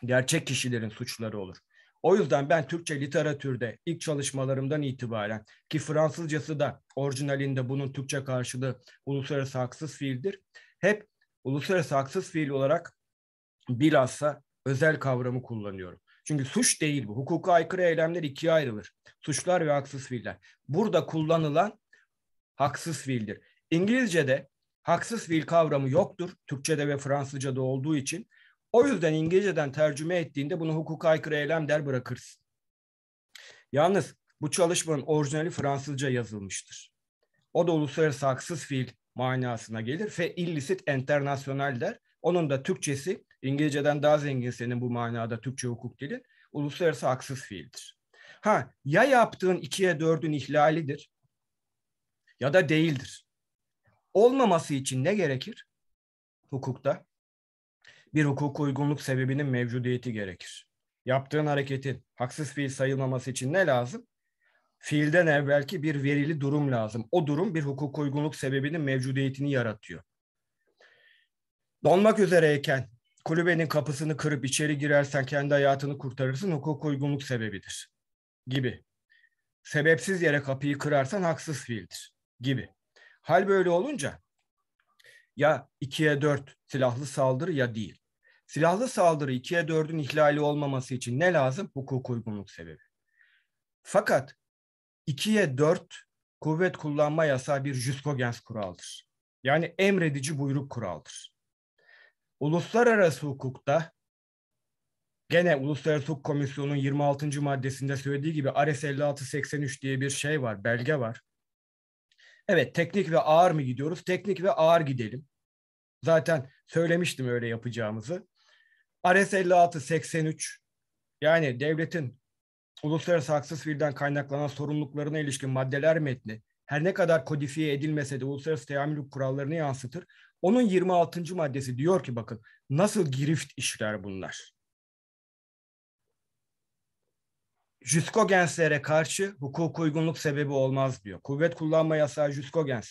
Gerçek kişilerin suçları olur. O yüzden ben Türkçe literatürde ilk çalışmalarımdan itibaren ki Fransızcası da orijinalinde bunun Türkçe karşılığı uluslararası haksız fiildir. Hep uluslararası haksız fiil olarak bilhassa özel kavramı kullanıyorum. Çünkü suç değil bu. Hukuka aykırı eylemler ikiye ayrılır. Suçlar ve haksız fiiller. Burada kullanılan haksız fiildir. İngilizce'de haksız fiil kavramı yoktur. Türkçe'de ve Fransızca'da olduğu için o yüzden İngilizceden tercüme ettiğinde bunu hukuka aykırı eylem der bırakırsın. Yalnız bu çalışmanın orijinali Fransızca yazılmıştır. O da uluslararası haksız fiil manasına gelir. ve illicit international der. Onun da Türkçesi İngilizceden daha zengin senin bu manada Türkçe hukuk dili. Uluslararası haksız fiildir. Ha ya yaptığın ikiye dördün ihlalidir ya da değildir. Olmaması için ne gerekir hukukta? bir hukuk uygunluk sebebinin mevcudiyeti gerekir. Yaptığın hareketin haksız fiil sayılmaması için ne lazım? Fiilden evvelki bir verili durum lazım. O durum bir hukuk uygunluk sebebinin mevcudiyetini yaratıyor. Donmak üzereyken kulübenin kapısını kırıp içeri girersen kendi hayatını kurtarırsın hukuk uygunluk sebebidir gibi. Sebepsiz yere kapıyı kırarsan haksız fiildir gibi. Hal böyle olunca ya ikiye dört silahlı saldırı ya değil. Silahlı saldırı 2'ye 4'ün ihlali olmaması için ne lazım? Hukuk uygunluk sebebi. Fakat 2'ye 4 kuvvet kullanma yasağı bir jüskogens kuraldır. Yani emredici buyruk kuraldır. Uluslararası hukukta gene Uluslararası Hukuk Komisyonu'nun 26. maddesinde söylediği gibi Ares 5683 diye bir şey var, belge var. Evet teknik ve ağır mı gidiyoruz? Teknik ve ağır gidelim. Zaten söylemiştim öyle yapacağımızı rs 56 83 yani devletin uluslararası haksız fiilden kaynaklanan sorumluluklarına ilişkin maddeler metni her ne kadar kodifiye edilmese de uluslararası teamül kurallarını yansıtır. Onun 26. maddesi diyor ki bakın nasıl girift işler bunlar. Jüskogenslere karşı hukuk uygunluk sebebi olmaz diyor. Kuvvet kullanma yasağı jüskogens.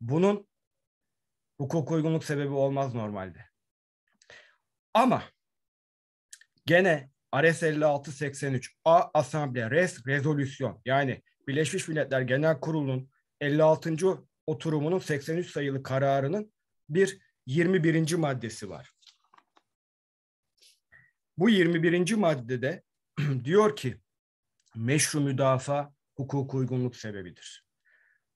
Bunun hukuk uygunluk sebebi olmaz normalde. Ama Gene Ares 5683 A Asamble Res Rezolüsyon yani Birleşmiş Milletler Genel Kurulu'nun 56. oturumunun 83 sayılı kararının bir 21. maddesi var. Bu 21. maddede diyor ki meşru müdafaa hukuk uygunluk sebebidir.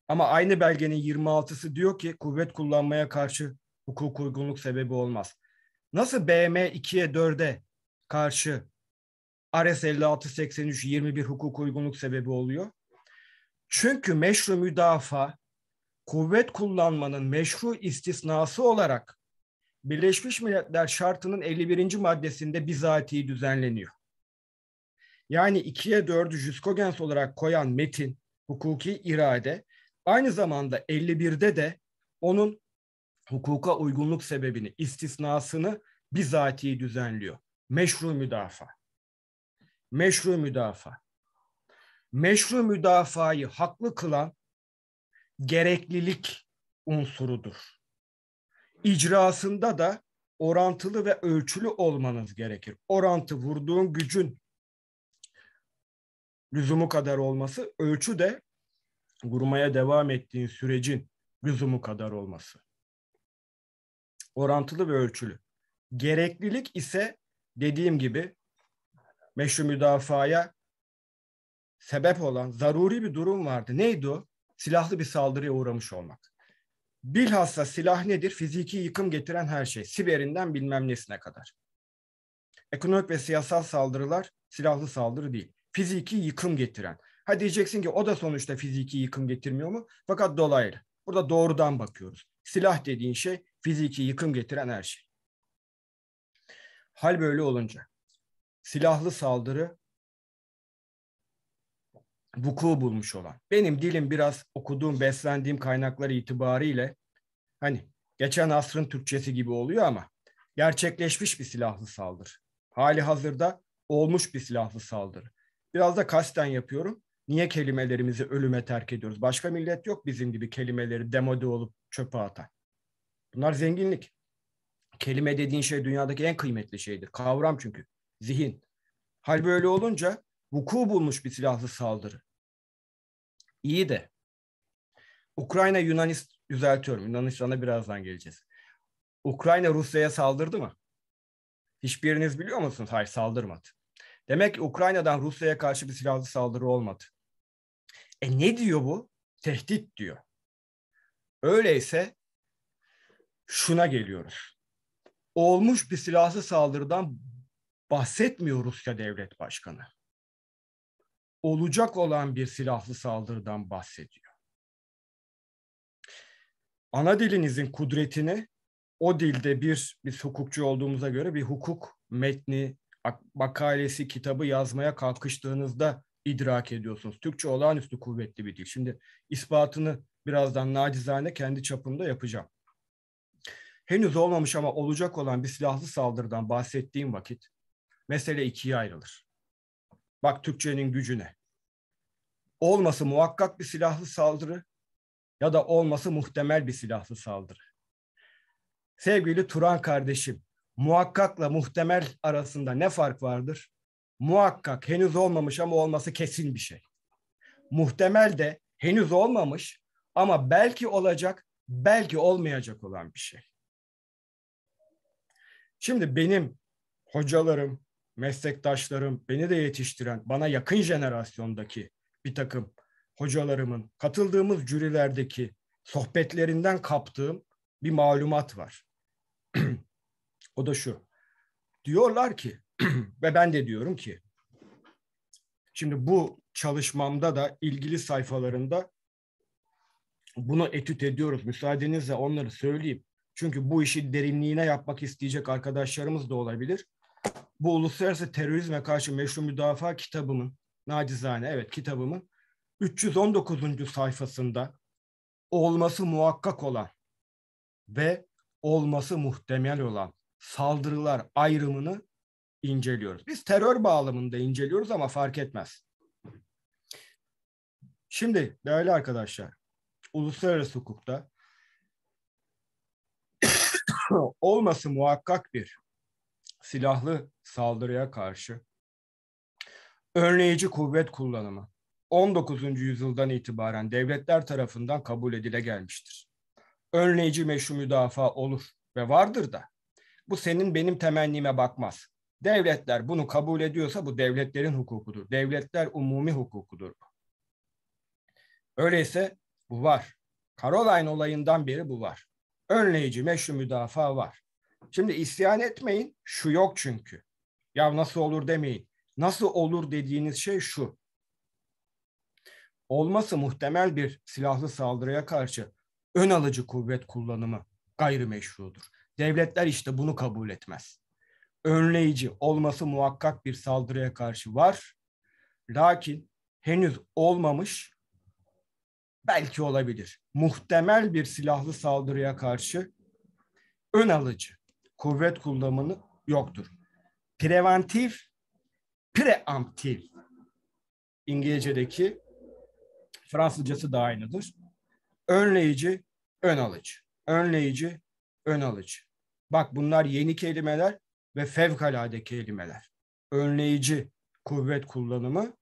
Ama aynı belgenin 26'sı diyor ki kuvvet kullanmaya karşı hukuk uygunluk sebebi olmaz. Nasıl BM 2'ye 4'e karşı Ares 56-83-21 hukuk uygunluk sebebi oluyor. Çünkü meşru müdafaa kuvvet kullanmanın meşru istisnası olarak Birleşmiş Milletler Şartı'nın 51. maddesinde bizatihi düzenleniyor. Yani 2'ye 4'ü jüskogens olarak koyan metin, hukuki irade aynı zamanda 51'de de onun hukuka uygunluk sebebini, istisnasını bizatihi düzenliyor meşru müdafaa. Meşru müdafaa. Meşru müdafayı haklı kılan gereklilik unsurudur. İcrasında da orantılı ve ölçülü olmanız gerekir. Orantı vurduğun gücün lüzumu kadar olması, ölçü de vurmaya devam ettiğin sürecin lüzumu kadar olması. Orantılı ve ölçülü. Gereklilik ise dediğim gibi meşru müdafaya sebep olan zaruri bir durum vardı. Neydi o? Silahlı bir saldırıya uğramış olmak. Bilhassa silah nedir? Fiziki yıkım getiren her şey. Siberinden bilmem nesine kadar. Ekonomik ve siyasal saldırılar silahlı saldırı değil. Fiziki yıkım getiren. Ha diyeceksin ki o da sonuçta fiziki yıkım getirmiyor mu? Fakat dolaylı. Burada doğrudan bakıyoruz. Silah dediğin şey fiziki yıkım getiren her şey. Hal böyle olunca silahlı saldırı vuku bulmuş olan. Benim dilim biraz okuduğum, beslendiğim kaynakları itibariyle hani geçen asrın Türkçesi gibi oluyor ama gerçekleşmiş bir silahlı saldırı. Hali hazırda olmuş bir silahlı saldırı. Biraz da kasten yapıyorum. Niye kelimelerimizi ölüme terk ediyoruz? Başka millet yok bizim gibi kelimeleri demode olup çöpe atan. Bunlar zenginlik kelime dediğin şey dünyadaki en kıymetli şeydir. Kavram çünkü. Zihin. Hal böyle olunca vuku bulmuş bir silahlı saldırı. İyi de Ukrayna Yunanist düzeltiyorum. Yunanistan'a birazdan geleceğiz. Ukrayna Rusya'ya saldırdı mı? Hiçbiriniz biliyor musunuz? Hayır saldırmadı. Demek ki Ukrayna'dan Rusya'ya karşı bir silahlı saldırı olmadı. E ne diyor bu? Tehdit diyor. Öyleyse şuna geliyoruz olmuş bir silahlı saldırıdan bahsetmiyor Rusya Devlet Başkanı. Olacak olan bir silahlı saldırıdan bahsediyor. Ana dilinizin kudretini o dilde bir biz hukukçu olduğumuza göre bir hukuk metni, makalesi, kitabı yazmaya kalkıştığınızda idrak ediyorsunuz. Türkçe olağanüstü kuvvetli bir dil. Şimdi ispatını birazdan nacizane kendi çapımda yapacağım henüz olmamış ama olacak olan bir silahlı saldırıdan bahsettiğim vakit mesele ikiye ayrılır. Bak Türkçenin gücüne. Olması muhakkak bir silahlı saldırı ya da olması muhtemel bir silahlı saldırı. Sevgili Turan kardeşim, muhakkakla muhtemel arasında ne fark vardır? Muhakkak henüz olmamış ama olması kesin bir şey. Muhtemel de henüz olmamış ama belki olacak, belki olmayacak olan bir şey. Şimdi benim hocalarım, meslektaşlarım, beni de yetiştiren, bana yakın jenerasyondaki bir takım hocalarımın katıldığımız jürilerdeki sohbetlerinden kaptığım bir malumat var. o da şu. Diyorlar ki ve ben de diyorum ki şimdi bu çalışmamda da ilgili sayfalarında bunu etüt ediyoruz. Müsaadenizle onları söyleyeyim. Çünkü bu işi derinliğine yapmak isteyecek arkadaşlarımız da olabilir. Bu Uluslararası Terörizme Karşı Meşru Müdafaa kitabımın, nacizane evet kitabımın 319. sayfasında olması muhakkak olan ve olması muhtemel olan saldırılar ayrımını inceliyoruz. Biz terör bağlamında inceliyoruz ama fark etmez. Şimdi değerli arkadaşlar, uluslararası hukukta olması muhakkak bir silahlı saldırıya karşı önleyici kuvvet kullanımı 19. yüzyıldan itibaren devletler tarafından kabul edile gelmiştir. Önleyici meşru müdafaa olur ve vardır da bu senin benim temennime bakmaz. Devletler bunu kabul ediyorsa bu devletlerin hukukudur. Devletler umumi hukukudur. Öyleyse bu var. Caroline olayından beri bu var önleyici meşru müdafaa var. Şimdi isyan etmeyin şu yok çünkü. Ya nasıl olur demeyin. Nasıl olur dediğiniz şey şu. Olması muhtemel bir silahlı saldırıya karşı ön alıcı kuvvet kullanımı gayrimeşrudur. Devletler işte bunu kabul etmez. Önleyici olması muhakkak bir saldırıya karşı var. Lakin henüz olmamış belki olabilir. Muhtemel bir silahlı saldırıya karşı ön alıcı kuvvet kullanımı yoktur. Preventif, preamptif İngilizce'deki Fransızcası da aynıdır. Önleyici, ön alıcı. Önleyici, ön alıcı. Bak bunlar yeni kelimeler ve fevkalade kelimeler. Önleyici kuvvet kullanımı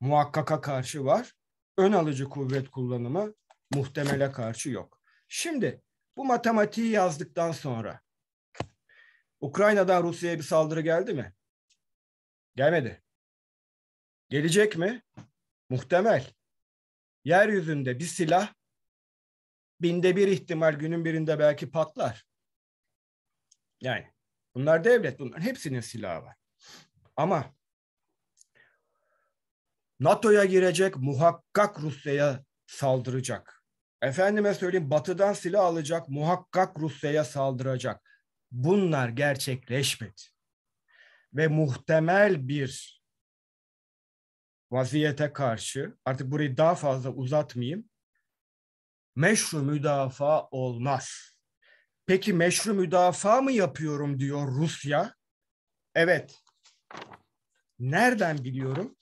muhakkaka karşı var ön alıcı kuvvet kullanımı muhtemele karşı yok. Şimdi bu matematiği yazdıktan sonra Ukrayna'dan Rusya'ya bir saldırı geldi mi? Gelmedi. Gelecek mi? Muhtemel. Yeryüzünde bir silah binde bir ihtimal günün birinde belki patlar. Yani bunlar devlet, bunların hepsinin silahı var. Ama NATO'ya girecek muhakkak Rusya'ya saldıracak. Efendime söyleyeyim batıdan silah alacak muhakkak Rusya'ya saldıracak. Bunlar gerçekleşmedi. Ve muhtemel bir vaziyete karşı artık burayı daha fazla uzatmayayım. Meşru müdafaa olmaz. Peki meşru müdafaa mı yapıyorum diyor Rusya. Evet. Nereden biliyorum?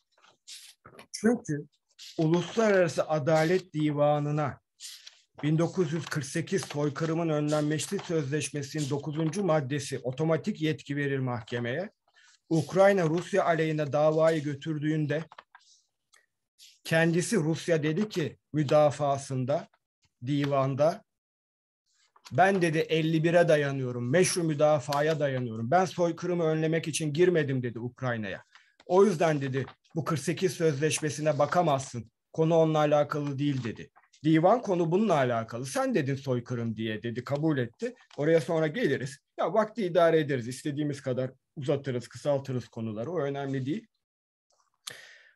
Çünkü Uluslararası Adalet Divanı'na 1948 soykırımın önlenmesi sözleşmesinin 9. maddesi otomatik yetki verir mahkemeye. Ukrayna Rusya aleyhine davayı götürdüğünde kendisi Rusya dedi ki müdafasında divanda ben dedi 51'e dayanıyorum. Meşru müdafaya dayanıyorum. Ben soykırımı önlemek için girmedim dedi Ukrayna'ya. O yüzden dedi bu 48 sözleşmesine bakamazsın. Konu onunla alakalı değil dedi. Divan konu bununla alakalı. Sen dedin soykırım diye dedi kabul etti. Oraya sonra geliriz. Ya vakti idare ederiz. istediğimiz kadar uzatırız, kısaltırız konuları. O önemli değil.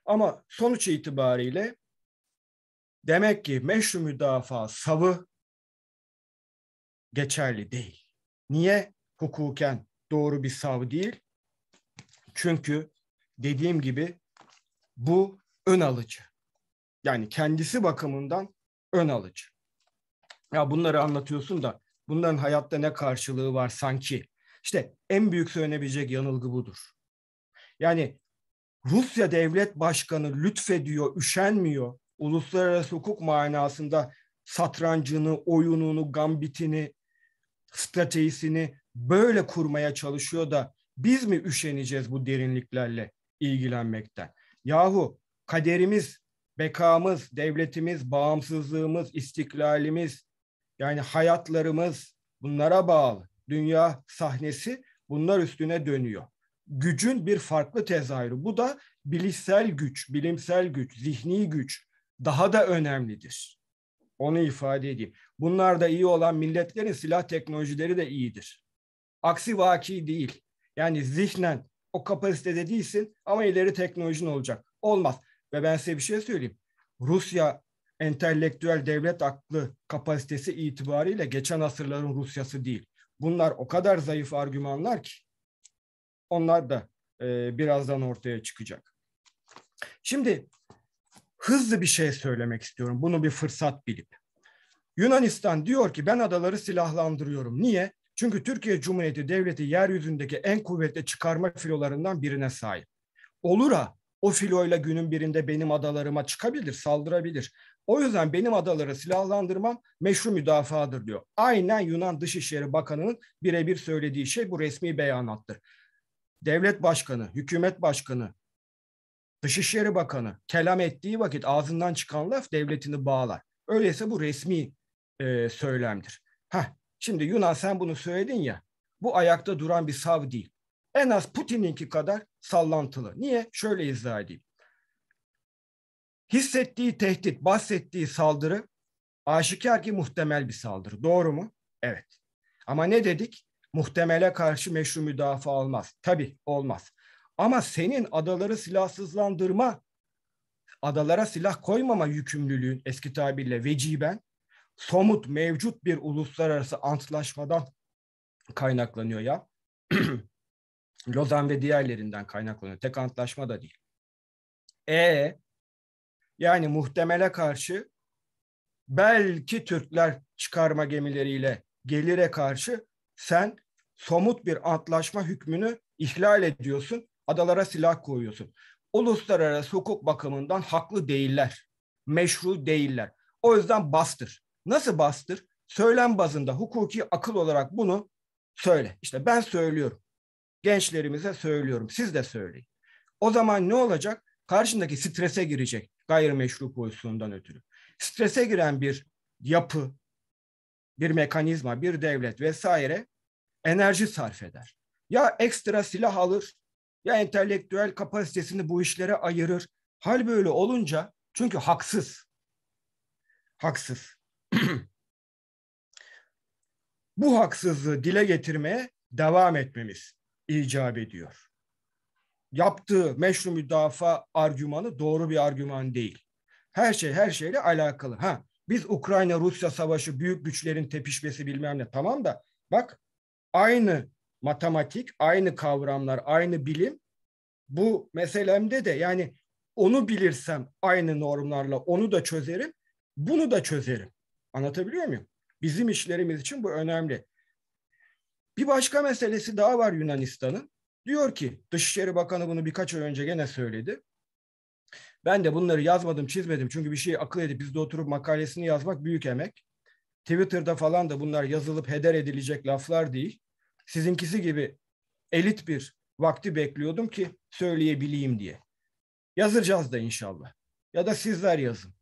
Ama sonuç itibariyle demek ki meşru müdafaa savı geçerli değil. Niye? Hukuken doğru bir sav değil. Çünkü dediğim gibi bu ön alıcı. Yani kendisi bakımından ön alıcı. Ya bunları anlatıyorsun da bunların hayatta ne karşılığı var sanki? İşte en büyük söylenebilecek yanılgı budur. Yani Rusya Devlet Başkanı lütfediyor, üşenmiyor. Uluslararası hukuk manasında satrancını, oyununu, gambitini, stratejisini böyle kurmaya çalışıyor da biz mi üşeneceğiz bu derinliklerle ilgilenmekten? Yahu kaderimiz, bekamız, devletimiz, bağımsızlığımız, istiklalimiz, yani hayatlarımız bunlara bağlı. Dünya sahnesi bunlar üstüne dönüyor. Gücün bir farklı tezahürü. Bu da bilişsel güç, bilimsel güç, zihni güç daha da önemlidir. Onu ifade edeyim. Bunlar da iyi olan milletlerin silah teknolojileri de iyidir. Aksi vaki değil. Yani zihnen o kapasitede değilsin ama ileri teknolojin olacak. Olmaz. Ve ben size bir şey söyleyeyim. Rusya entelektüel devlet aklı kapasitesi itibariyle geçen asırların Rusyası değil. Bunlar o kadar zayıf argümanlar ki onlar da e, birazdan ortaya çıkacak. Şimdi hızlı bir şey söylemek istiyorum. Bunu bir fırsat bilip. Yunanistan diyor ki ben adaları silahlandırıyorum. Niye? Çünkü Türkiye Cumhuriyeti Devleti yeryüzündeki en kuvvetli çıkarma filolarından birine sahip. Olur ha o filoyla günün birinde benim adalarıma çıkabilir, saldırabilir. O yüzden benim adaları silahlandırmam meşru müdafaadır diyor. Aynen Yunan Dışişleri Bakanı'nın birebir söylediği şey bu resmi beyanattır. Devlet Başkanı, Hükümet Başkanı, Dışişleri Bakanı kelam ettiği vakit ağzından çıkan laf devletini bağlar. Öyleyse bu resmi e, söylemdir. Heh, Şimdi Yunan sen bunu söyledin ya bu ayakta duran bir sav değil. En az Putin'inki kadar sallantılı. Niye? Şöyle izah edeyim. Hissettiği tehdit, bahsettiği saldırı aşikar ki muhtemel bir saldırı. Doğru mu? Evet. Ama ne dedik? Muhtemele karşı meşru müdafaa olmaz. Tabii olmaz. Ama senin adaları silahsızlandırma, adalara silah koymama yükümlülüğün eski tabirle veciben somut mevcut bir uluslararası antlaşmadan kaynaklanıyor ya. Lozan ve diğerlerinden kaynaklanıyor. Tek antlaşma da değil. E yani muhtemele karşı belki Türkler çıkarma gemileriyle gelire karşı sen somut bir antlaşma hükmünü ihlal ediyorsun, adalara silah koyuyorsun. Uluslararası hukuk bakımından haklı değiller, meşru değiller. O yüzden bastır. Nasıl bastır? Söylem bazında hukuki akıl olarak bunu söyle. İşte ben söylüyorum. Gençlerimize söylüyorum. Siz de söyleyin. O zaman ne olacak? Karşındaki strese girecek gayrimeşru pozisyonundan ötürü. Strese giren bir yapı, bir mekanizma, bir devlet vesaire enerji sarf eder. Ya ekstra silah alır ya entelektüel kapasitesini bu işlere ayırır. Hal böyle olunca çünkü haksız. Haksız. bu haksızlığı dile getirmeye devam etmemiz icap ediyor. Yaptığı meşru müdafaa argümanı doğru bir argüman değil. Her şey her şeyle alakalı. Ha, biz Ukrayna-Rusya savaşı büyük güçlerin tepişmesi bilmem ne tamam da bak aynı matematik, aynı kavramlar, aynı bilim bu meselemde de yani onu bilirsem aynı normlarla onu da çözerim, bunu da çözerim. Anlatabiliyor muyum? Bizim işlerimiz için bu önemli. Bir başka meselesi daha var Yunanistan'ın. Diyor ki Dışişleri Bakanı bunu birkaç ay önce gene söyledi. Ben de bunları yazmadım, çizmedim. Çünkü bir şey akıl edip bizde oturup makalesini yazmak büyük emek. Twitter'da falan da bunlar yazılıp heder edilecek laflar değil. Sizinkisi gibi elit bir vakti bekliyordum ki söyleyebileyim diye. Yazacağız da inşallah. Ya da sizler yazın.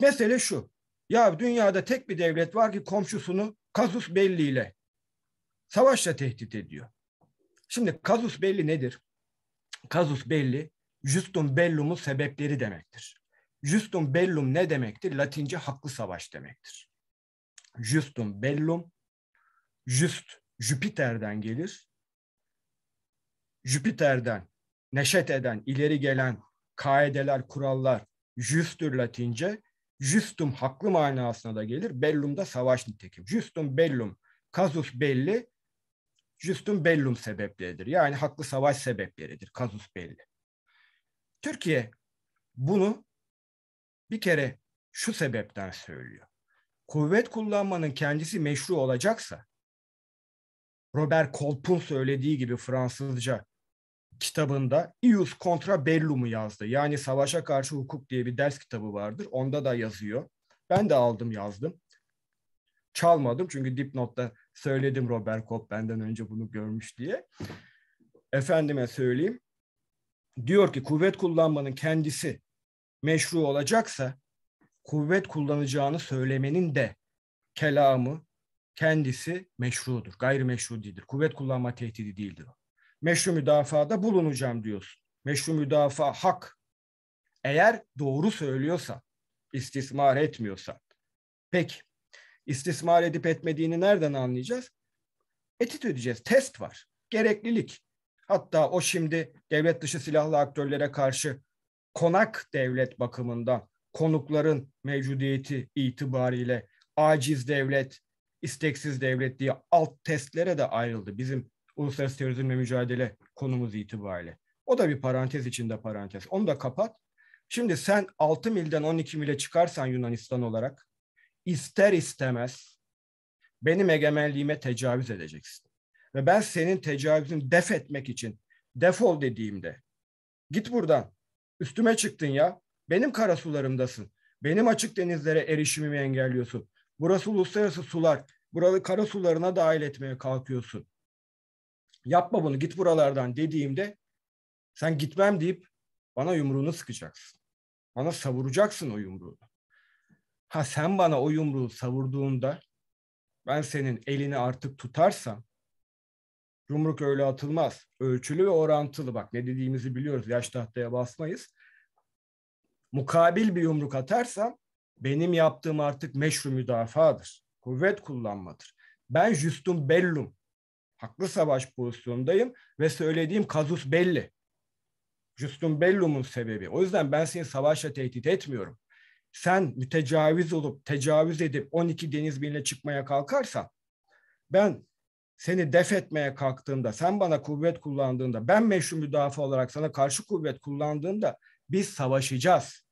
Mesele şu. Ya dünyada tek bir devlet var ki komşusunu kasus belliyle savaşla tehdit ediyor. Şimdi kazus belli nedir? Kazus belli justum bellum'un sebepleri demektir. Justum bellum ne demektir? Latince haklı savaş demektir. Justum bellum just Jüpiter'den gelir. Jüpiter'den neşet eden, ileri gelen kaideler, kurallar justür Latince. Justum haklı manasına da gelir. Bellum da savaş nitekim. Justum bellum. Kazus belli. Justum bellum sebepleridir. Yani haklı savaş sebepleridir. Kazus belli. Türkiye bunu bir kere şu sebepten söylüyor. Kuvvet kullanmanın kendisi meşru olacaksa Robert Kolp'un söylediği gibi Fransızca kitabında Ius Contra Bellum'u yazdı. Yani Savaşa Karşı Hukuk diye bir ders kitabı vardır. Onda da yazıyor. Ben de aldım yazdım. Çalmadım çünkü dipnotta söyledim Robert Koch benden önce bunu görmüş diye. Efendime söyleyeyim. Diyor ki kuvvet kullanmanın kendisi meşru olacaksa kuvvet kullanacağını söylemenin de kelamı kendisi meşrudur. Gayrimeşru değildir. Kuvvet kullanma tehdidi değildir o meşru müdafada bulunacağım diyorsun. Meşru müdafaa hak. Eğer doğru söylüyorsa, istismar etmiyorsa. Peki istismar edip etmediğini nereden anlayacağız? Etit ödeyeceğiz. Test var. Gereklilik. Hatta o şimdi devlet dışı silahlı aktörlere karşı konak devlet bakımından konukların mevcudiyeti itibariyle aciz devlet, isteksiz devlet diye alt testlere de ayrıldı. Bizim uluslararası terörizmle mücadele konumuz itibariyle. O da bir parantez içinde parantez. Onu da kapat. Şimdi sen 6 milden 12 mile çıkarsan Yunanistan olarak ister istemez benim egemenliğime tecavüz edeceksin. Ve ben senin tecavüzünü def etmek için defol dediğimde git buradan üstüme çıktın ya benim karasularımdasın. Benim açık denizlere erişimimi engelliyorsun. Burası uluslararası sular. Buralı karasularına dahil etmeye kalkıyorsun yapma bunu git buralardan dediğimde sen gitmem deyip bana yumruğunu sıkacaksın. Bana savuracaksın o yumruğu. Ha sen bana o yumruğu savurduğunda ben senin elini artık tutarsam yumruk öyle atılmaz. Ölçülü ve orantılı bak ne dediğimizi biliyoruz. Yaş tahtaya basmayız. Mukabil bir yumruk atarsam benim yaptığım artık meşru müdafadır. Kuvvet kullanmadır. Ben justum bellum haklı savaş pozisyonundayım ve söylediğim kazus belli. Justum bellum'un sebebi. O yüzden ben seni savaşla tehdit etmiyorum. Sen mütecaviz olup tecavüz edip 12 deniz birine çıkmaya kalkarsan ben seni def etmeye kalktığımda, sen bana kuvvet kullandığında, ben meşru müdafaa olarak sana karşı kuvvet kullandığında biz savaşacağız.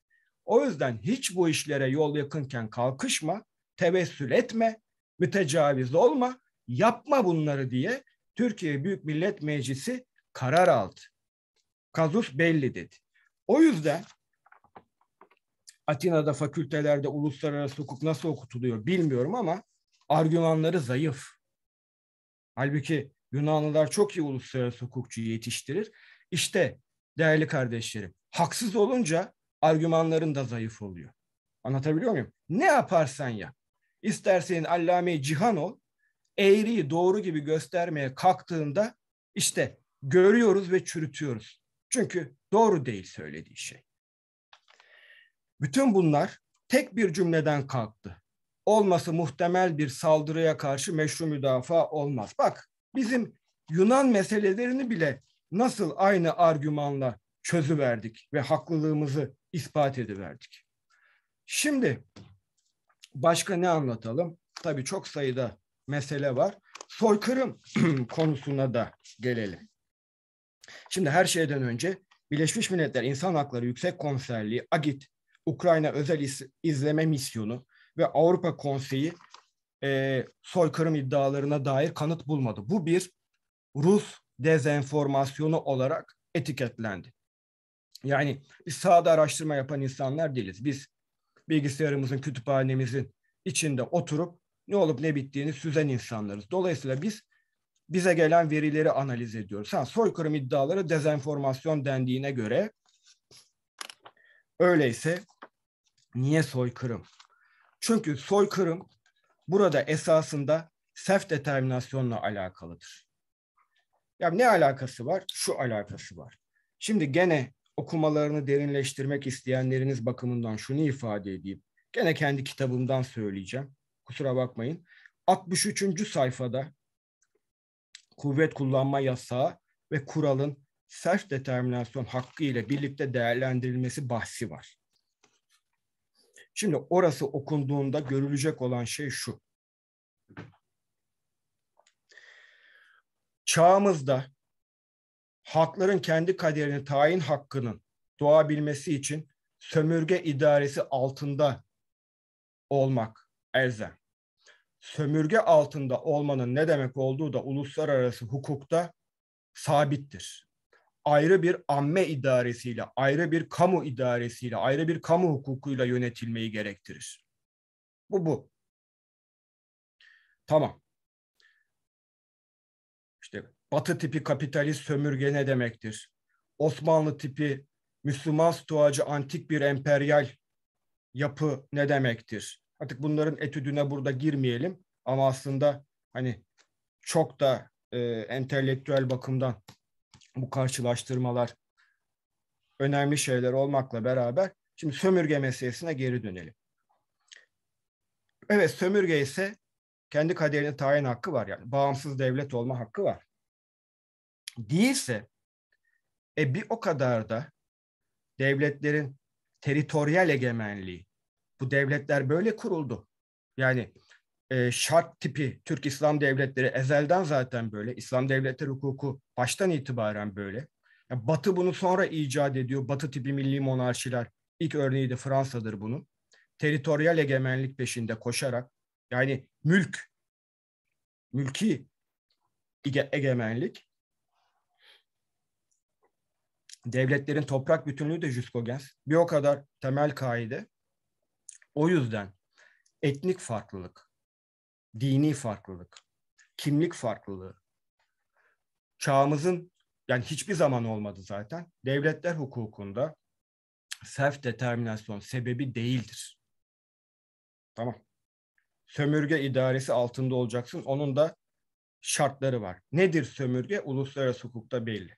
O yüzden hiç bu işlere yol yakınken kalkışma, tevessül etme, mütecaviz olma yapma bunları diye Türkiye Büyük Millet Meclisi karar aldı. Kazus belli dedi. O yüzden Atina'da fakültelerde uluslararası hukuk nasıl okutuluyor bilmiyorum ama argümanları zayıf. Halbuki Yunanlılar çok iyi uluslararası hukukçuyu yetiştirir. İşte değerli kardeşlerim, haksız olunca argümanların da zayıf oluyor. Anlatabiliyor muyum? Ne yaparsan ya, İstersen Allame Cihan ol, eğriyi doğru gibi göstermeye kalktığında işte görüyoruz ve çürütüyoruz. Çünkü doğru değil söylediği şey. Bütün bunlar tek bir cümleden kalktı. Olması muhtemel bir saldırıya karşı meşru müdafaa olmaz. Bak bizim Yunan meselelerini bile nasıl aynı argümanla verdik ve haklılığımızı ispat ediverdik. Şimdi başka ne anlatalım? Tabii çok sayıda mesele var. Soykırım konusuna da gelelim. Şimdi her şeyden önce Birleşmiş Milletler İnsan Hakları Yüksek Konserliği, AGİT, Ukrayna Özel İzleme Misyonu ve Avrupa Konseyi e, soykırım iddialarına dair kanıt bulmadı. Bu bir Rus dezenformasyonu olarak etiketlendi. Yani biz sahada araştırma yapan insanlar değiliz. Biz bilgisayarımızın, kütüphanemizin içinde oturup ne olup ne bittiğini süzen insanlarız. Dolayısıyla biz bize gelen verileri analiz ediyoruz. Ha, soykırım iddiaları dezenformasyon dendiğine göre öyleyse niye soykırım? Çünkü soykırım burada esasında self determinasyonla alakalıdır. Ya ne alakası var? Şu alakası var. Şimdi gene okumalarını derinleştirmek isteyenleriniz bakımından şunu ifade edeyim. Gene kendi kitabımdan söyleyeceğim. Kusura bakmayın. 63. sayfada kuvvet kullanma yasağı ve kuralın self determinasyon hakkı ile birlikte değerlendirilmesi bahsi var. Şimdi orası okunduğunda görülecek olan şey şu. Çağımızda hakların kendi kaderini tayin hakkının doğabilmesi için sömürge idaresi altında olmak elzem. Sömürge altında olmanın ne demek olduğu da uluslararası hukukta sabittir. Ayrı bir amme idaresiyle, ayrı bir kamu idaresiyle, ayrı bir kamu hukukuyla yönetilmeyi gerektirir. Bu bu. Tamam. İşte Batı tipi kapitalist sömürge ne demektir? Osmanlı tipi Müslüman stoğacı antik bir emperyal yapı ne demektir? Artık bunların etüdüne burada girmeyelim. Ama aslında hani çok da e, entelektüel bakımdan bu karşılaştırmalar önemli şeyler olmakla beraber şimdi sömürge meselesine geri dönelim. Evet sömürge ise kendi kaderini tayin hakkı var yani bağımsız devlet olma hakkı var. Değilse e bir o kadar da devletlerin teritoryal egemenliği bu devletler böyle kuruldu. Yani e, şart tipi Türk İslam devletleri ezelden zaten böyle. İslam devletleri hukuku baştan itibaren böyle. Yani Batı bunu sonra icat ediyor. Batı tipi milli monarşiler ilk örneği de Fransa'dır bunun. Teritoryal egemenlik peşinde koşarak yani mülk, mülki egemenlik devletlerin toprak bütünlüğü de Jüskogens. Bir o kadar temel kaide. O yüzden etnik farklılık, dini farklılık, kimlik farklılığı, çağımızın yani hiçbir zaman olmadı zaten. Devletler hukukunda self determinasyon sebebi değildir. Tamam. Sömürge idaresi altında olacaksın. Onun da şartları var. Nedir sömürge? Uluslararası hukukta belli.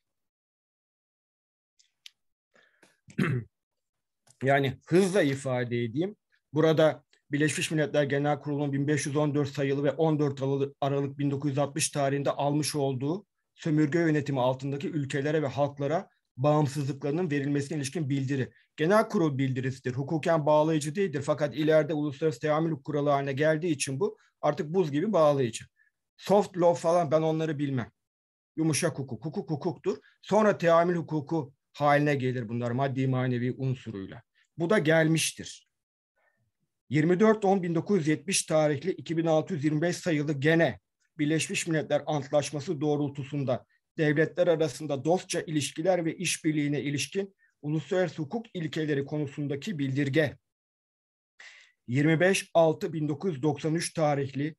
yani hızla ifade edeyim. Burada Birleşmiş Milletler Genel Kurulu'nun 1514 sayılı ve 14 Aralık 1960 tarihinde almış olduğu sömürge yönetimi altındaki ülkelere ve halklara bağımsızlıklarının verilmesine ilişkin bildiri. Genel kurul bildirisidir. Hukuken bağlayıcı değildir fakat ileride uluslararası teamül kuralı haline geldiği için bu artık buz gibi bağlayıcı. Soft law falan ben onları bilmem. Yumuşak hukuk, hukuk hukuktur. Sonra teamül hukuku haline gelir bunlar maddi manevi unsuruyla. Bu da gelmiştir. 24-10-1970 tarihli 2625 sayılı gene Birleşmiş Milletler Antlaşması doğrultusunda devletler arasında dostça ilişkiler ve işbirliğine ilişkin uluslararası hukuk ilkeleri konusundaki bildirge 25-6-1993 tarihli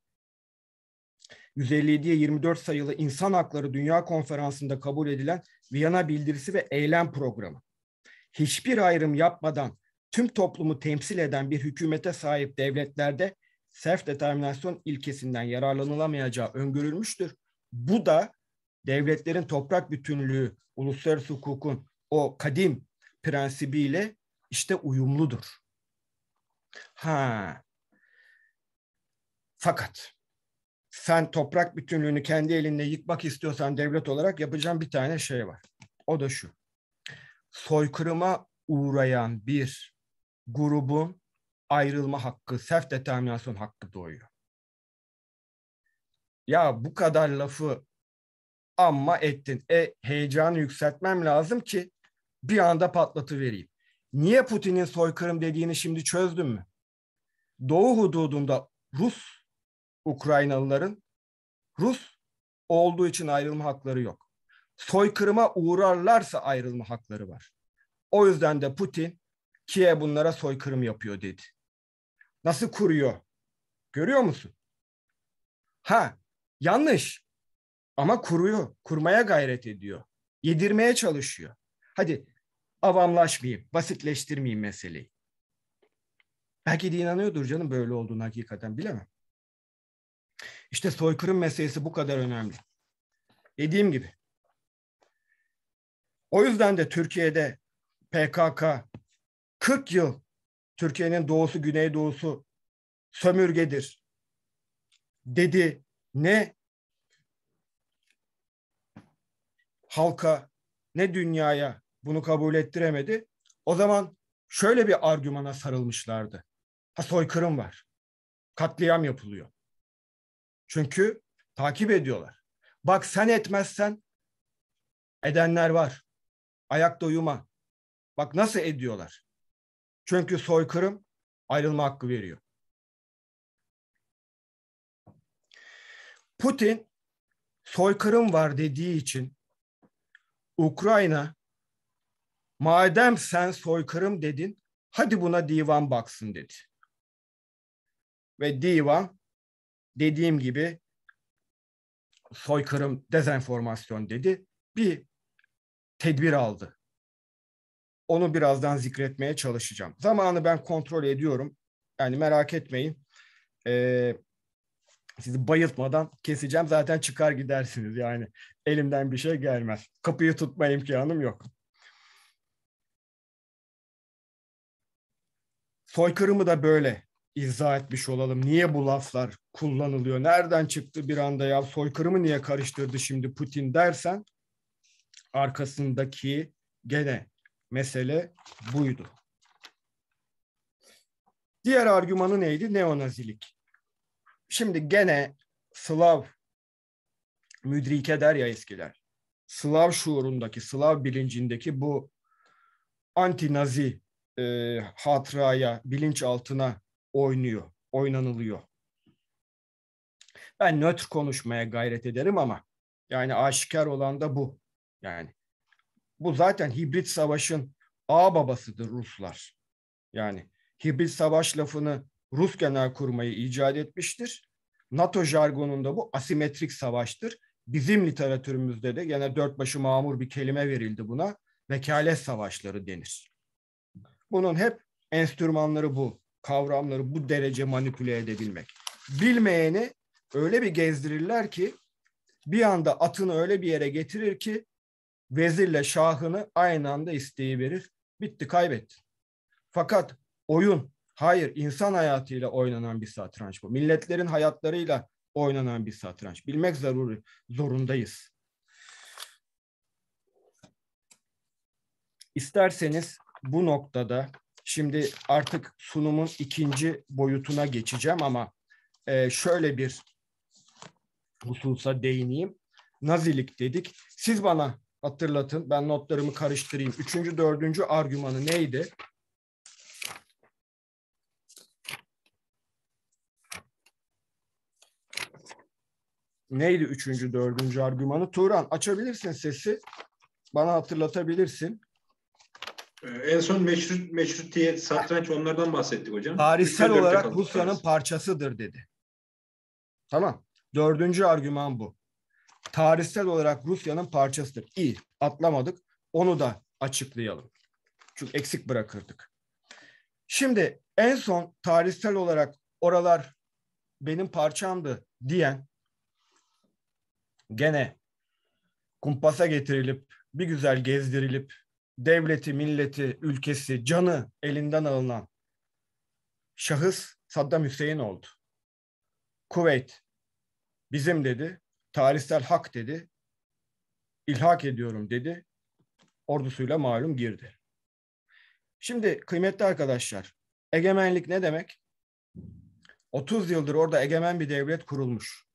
157'ye 24 sayılı İnsan Hakları Dünya Konferansı'nda kabul edilen Viyana Bildirisi ve Eylem Programı. Hiçbir ayrım yapmadan tüm toplumu temsil eden bir hükümete sahip devletlerde self determinasyon ilkesinden yararlanılamayacağı öngörülmüştür. Bu da devletlerin toprak bütünlüğü, uluslararası hukukun o kadim prensibiyle işte uyumludur. Ha. Fakat sen toprak bütünlüğünü kendi elinde yıkmak istiyorsan devlet olarak yapacağım bir tane şey var. O da şu. Soykırıma uğrayan bir grubun ayrılma hakkı, self determinasyon hakkı doğuyor. Ya bu kadar lafı amma ettin. E heyecanı yükseltmem lazım ki bir anda patlatı vereyim. Niye Putin'in soykırım dediğini şimdi çözdün mü? Doğu hududunda Rus Ukraynalıların Rus olduğu için ayrılma hakları yok. Soykırıma uğrarlarsa ayrılma hakları var. O yüzden de Putin Kiye bunlara soykırım yapıyor dedi. Nasıl kuruyor? Görüyor musun? Ha yanlış ama kuruyor. Kurmaya gayret ediyor. Yedirmeye çalışıyor. Hadi avamlaşmayayım, basitleştirmeyeyim meseleyi. Belki de inanıyordur canım böyle olduğunu hakikaten bilemem. İşte soykırım meselesi bu kadar önemli. Dediğim gibi. O yüzden de Türkiye'de PKK 40 yıl Türkiye'nin doğusu güneydoğusu sömürgedir dedi ne halka ne dünyaya bunu kabul ettiremedi. O zaman şöyle bir argümana sarılmışlardı. Ha soykırım var. Katliam yapılıyor. Çünkü takip ediyorlar. Bak sen etmezsen edenler var. Ayakta uyuma. Bak nasıl ediyorlar. Çünkü soykırım ayrılma hakkı veriyor. Putin soykırım var dediği için Ukrayna madem sen soykırım dedin hadi buna divan baksın dedi. Ve divan dediğim gibi soykırım, dezenformasyon dedi. Bir tedbir aldı. Onu birazdan zikretmeye çalışacağım. Zamanı ben kontrol ediyorum. Yani merak etmeyin. Ee, sizi bayıltmadan keseceğim. Zaten çıkar gidersiniz. Yani elimden bir şey gelmez. Kapıyı tutma imkanım yok. Soykırımı da böyle izah etmiş olalım. Niye bu laflar kullanılıyor? Nereden çıktı bir anda ya soykırımı niye karıştırdı şimdi Putin dersen arkasındaki gene mesele buydu. Diğer argümanı neydi? Neonazilik. Şimdi gene Slav müdrike der ya eskiler. Slav şuurundaki, Slav bilincindeki bu antinazi e, hatıraya, bilinç altına oynuyor, oynanılıyor. Ben nötr konuşmaya gayret ederim ama yani aşikar olan da bu. Yani bu zaten hibrit savaşın ağ babasıdır Ruslar. Yani hibrit savaş lafını Rus genel kurmayı icat etmiştir. NATO jargonunda bu asimetrik savaştır. Bizim literatürümüzde de yine dört başı mamur bir kelime verildi buna. Vekalet savaşları denir. Bunun hep enstrümanları bu. Kavramları bu derece manipüle edebilmek. Bilmeyeni öyle bir gezdirirler ki bir anda atını öyle bir yere getirir ki vezirle şahını aynı anda isteği verir, Bitti kaybettin. Fakat oyun hayır insan hayatıyla oynanan bir satranç bu. Milletlerin hayatlarıyla oynanan bir satranç. Bilmek zaruri, zorundayız. İsterseniz bu noktada şimdi artık sunumun ikinci boyutuna geçeceğim ama e, şöyle bir hususa değineyim. Nazilik dedik. Siz bana Hatırlatın ben notlarımı karıştırayım. Üçüncü, dördüncü argümanı neydi? Neydi üçüncü, dördüncü argümanı? Turan açabilirsin sesi. Bana hatırlatabilirsin. Ee, en son meşrut, meşrutiyet, satranç onlardan bahsettik hocam. Tarihsel olarak Rusya'nın parçasıdır dedi. Tamam. Dördüncü argüman bu tarihsel olarak Rusya'nın parçasıdır. İyi atlamadık onu da açıklayalım. Çünkü eksik bırakırdık. Şimdi en son tarihsel olarak oralar benim parçamdı diyen gene kumpasa getirilip bir güzel gezdirilip devleti, milleti, ülkesi, canı elinden alınan şahıs Saddam Hüseyin oldu. Kuveyt bizim dedi, tarihsel hak dedi. İlhak ediyorum dedi. Ordusuyla malum girdi. Şimdi kıymetli arkadaşlar, egemenlik ne demek? 30 yıldır orada egemen bir devlet kurulmuş.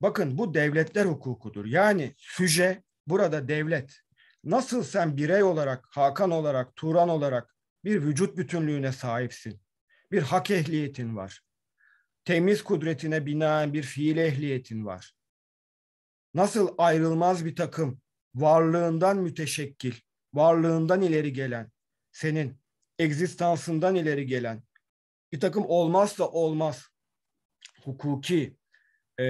Bakın bu devletler hukukudur. Yani füje burada devlet. Nasıl sen birey olarak, Hakan olarak, Turan olarak bir vücut bütünlüğüne sahipsin. Bir hak ehliyetin var temiz kudretine binaen bir fiil ehliyetin var. Nasıl ayrılmaz bir takım, varlığından müteşekkil, varlığından ileri gelen, senin egzistansından ileri gelen, bir takım olmazsa olmaz hukuki e,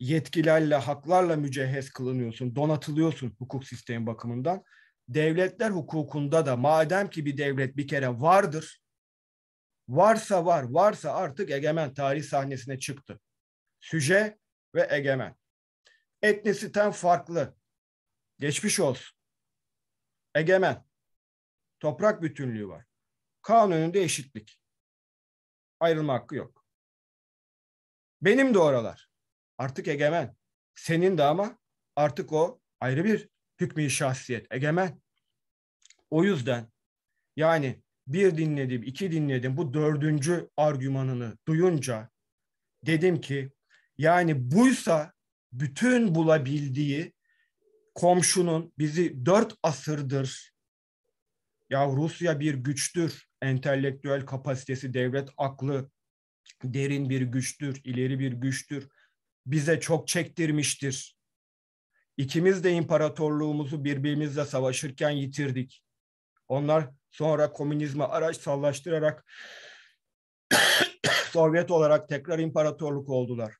yetkilerle, haklarla mücehhez kılınıyorsun, donatılıyorsun hukuk sistemi bakımından. Devletler hukukunda da madem ki bir devlet bir kere vardır, varsa var, varsa artık egemen tarih sahnesine çıktı. Süje ve egemen. Etnisiten farklı. Geçmiş olsun. Egemen. Toprak bütünlüğü var. Kanununda eşitlik. Ayrılma hakkı yok. Benim de oralar. Artık egemen. Senin de ama artık o ayrı bir hükmü şahsiyet. Egemen. O yüzden yani bir dinledim, iki dinledim. Bu dördüncü argümanını duyunca dedim ki yani buysa bütün bulabildiği komşunun bizi dört asırdır ya Rusya bir güçtür, entelektüel kapasitesi, devlet aklı derin bir güçtür, ileri bir güçtür. Bize çok çektirmiştir. İkimiz de imparatorluğumuzu birbirimizle savaşırken yitirdik. Onlar Sonra komünizme araç sallaştırarak Sovyet olarak tekrar imparatorluk oldular.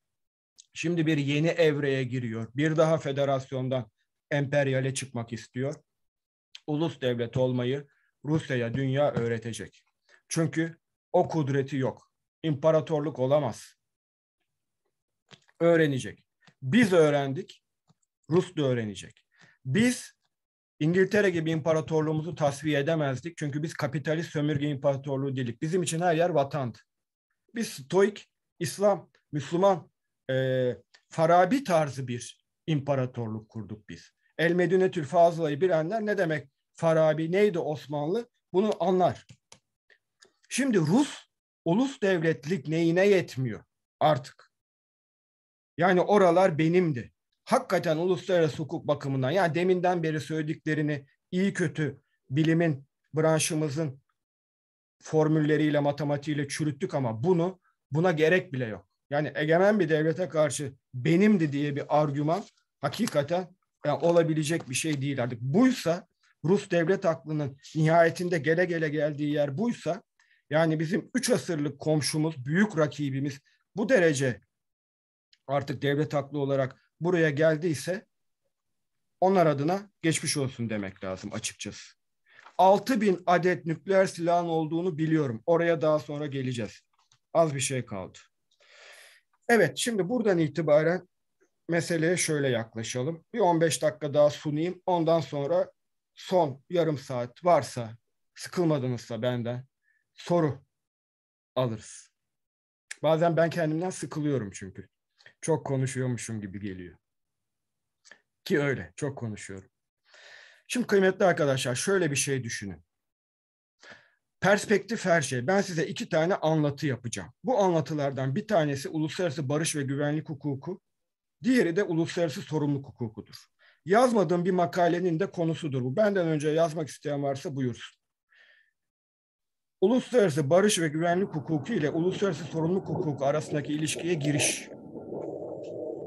Şimdi bir yeni evreye giriyor. Bir daha federasyondan emperyale çıkmak istiyor. Ulus devlet olmayı Rusya'ya dünya öğretecek. Çünkü o kudreti yok. İmparatorluk olamaz. Öğrenecek. Biz öğrendik, Rus da öğrenecek. Biz İngiltere gibi imparatorluğumuzu tasfiye edemezdik. Çünkü biz kapitalist sömürge imparatorluğu değildik. Bizim için her yer vatan. Biz stoik, İslam, Müslüman, e, Farabi tarzı bir imparatorluk kurduk biz. El Medinetül Fazla'yı bilenler ne demek Farabi, neydi Osmanlı bunu anlar. Şimdi Rus ulus devletlik neyine yetmiyor artık. Yani oralar benimdi hakikaten uluslararası hukuk bakımından yani deminden beri söylediklerini iyi kötü bilimin branşımızın formülleriyle matematiğiyle çürüttük ama bunu buna gerek bile yok. Yani egemen bir devlete karşı benimdi diye bir argüman hakikaten yani e, olabilecek bir şey değil artık. Buysa Rus devlet aklının nihayetinde gele gele geldiği yer buysa yani bizim üç asırlık komşumuz, büyük rakibimiz bu derece artık devlet aklı olarak buraya geldiyse onlar adına geçmiş olsun demek lazım açıkçası. 6000 adet nükleer silahın olduğunu biliyorum. Oraya daha sonra geleceğiz. Az bir şey kaldı. Evet şimdi buradan itibaren meseleye şöyle yaklaşalım. Bir 15 dakika daha sunayım. Ondan sonra son yarım saat varsa sıkılmadınızsa benden soru alırız. Bazen ben kendimden sıkılıyorum çünkü çok konuşuyormuşum gibi geliyor. Ki öyle, çok konuşuyorum. Şimdi kıymetli arkadaşlar şöyle bir şey düşünün. Perspektif her şey. Ben size iki tane anlatı yapacağım. Bu anlatılardan bir tanesi uluslararası barış ve güvenlik hukuku, diğeri de uluslararası sorumluluk hukukudur. Yazmadığım bir makalenin de konusudur bu. Benden önce yazmak isteyen varsa buyursun. Uluslararası barış ve güvenlik hukuku ile uluslararası sorumluluk hukuku arasındaki ilişkiye giriş.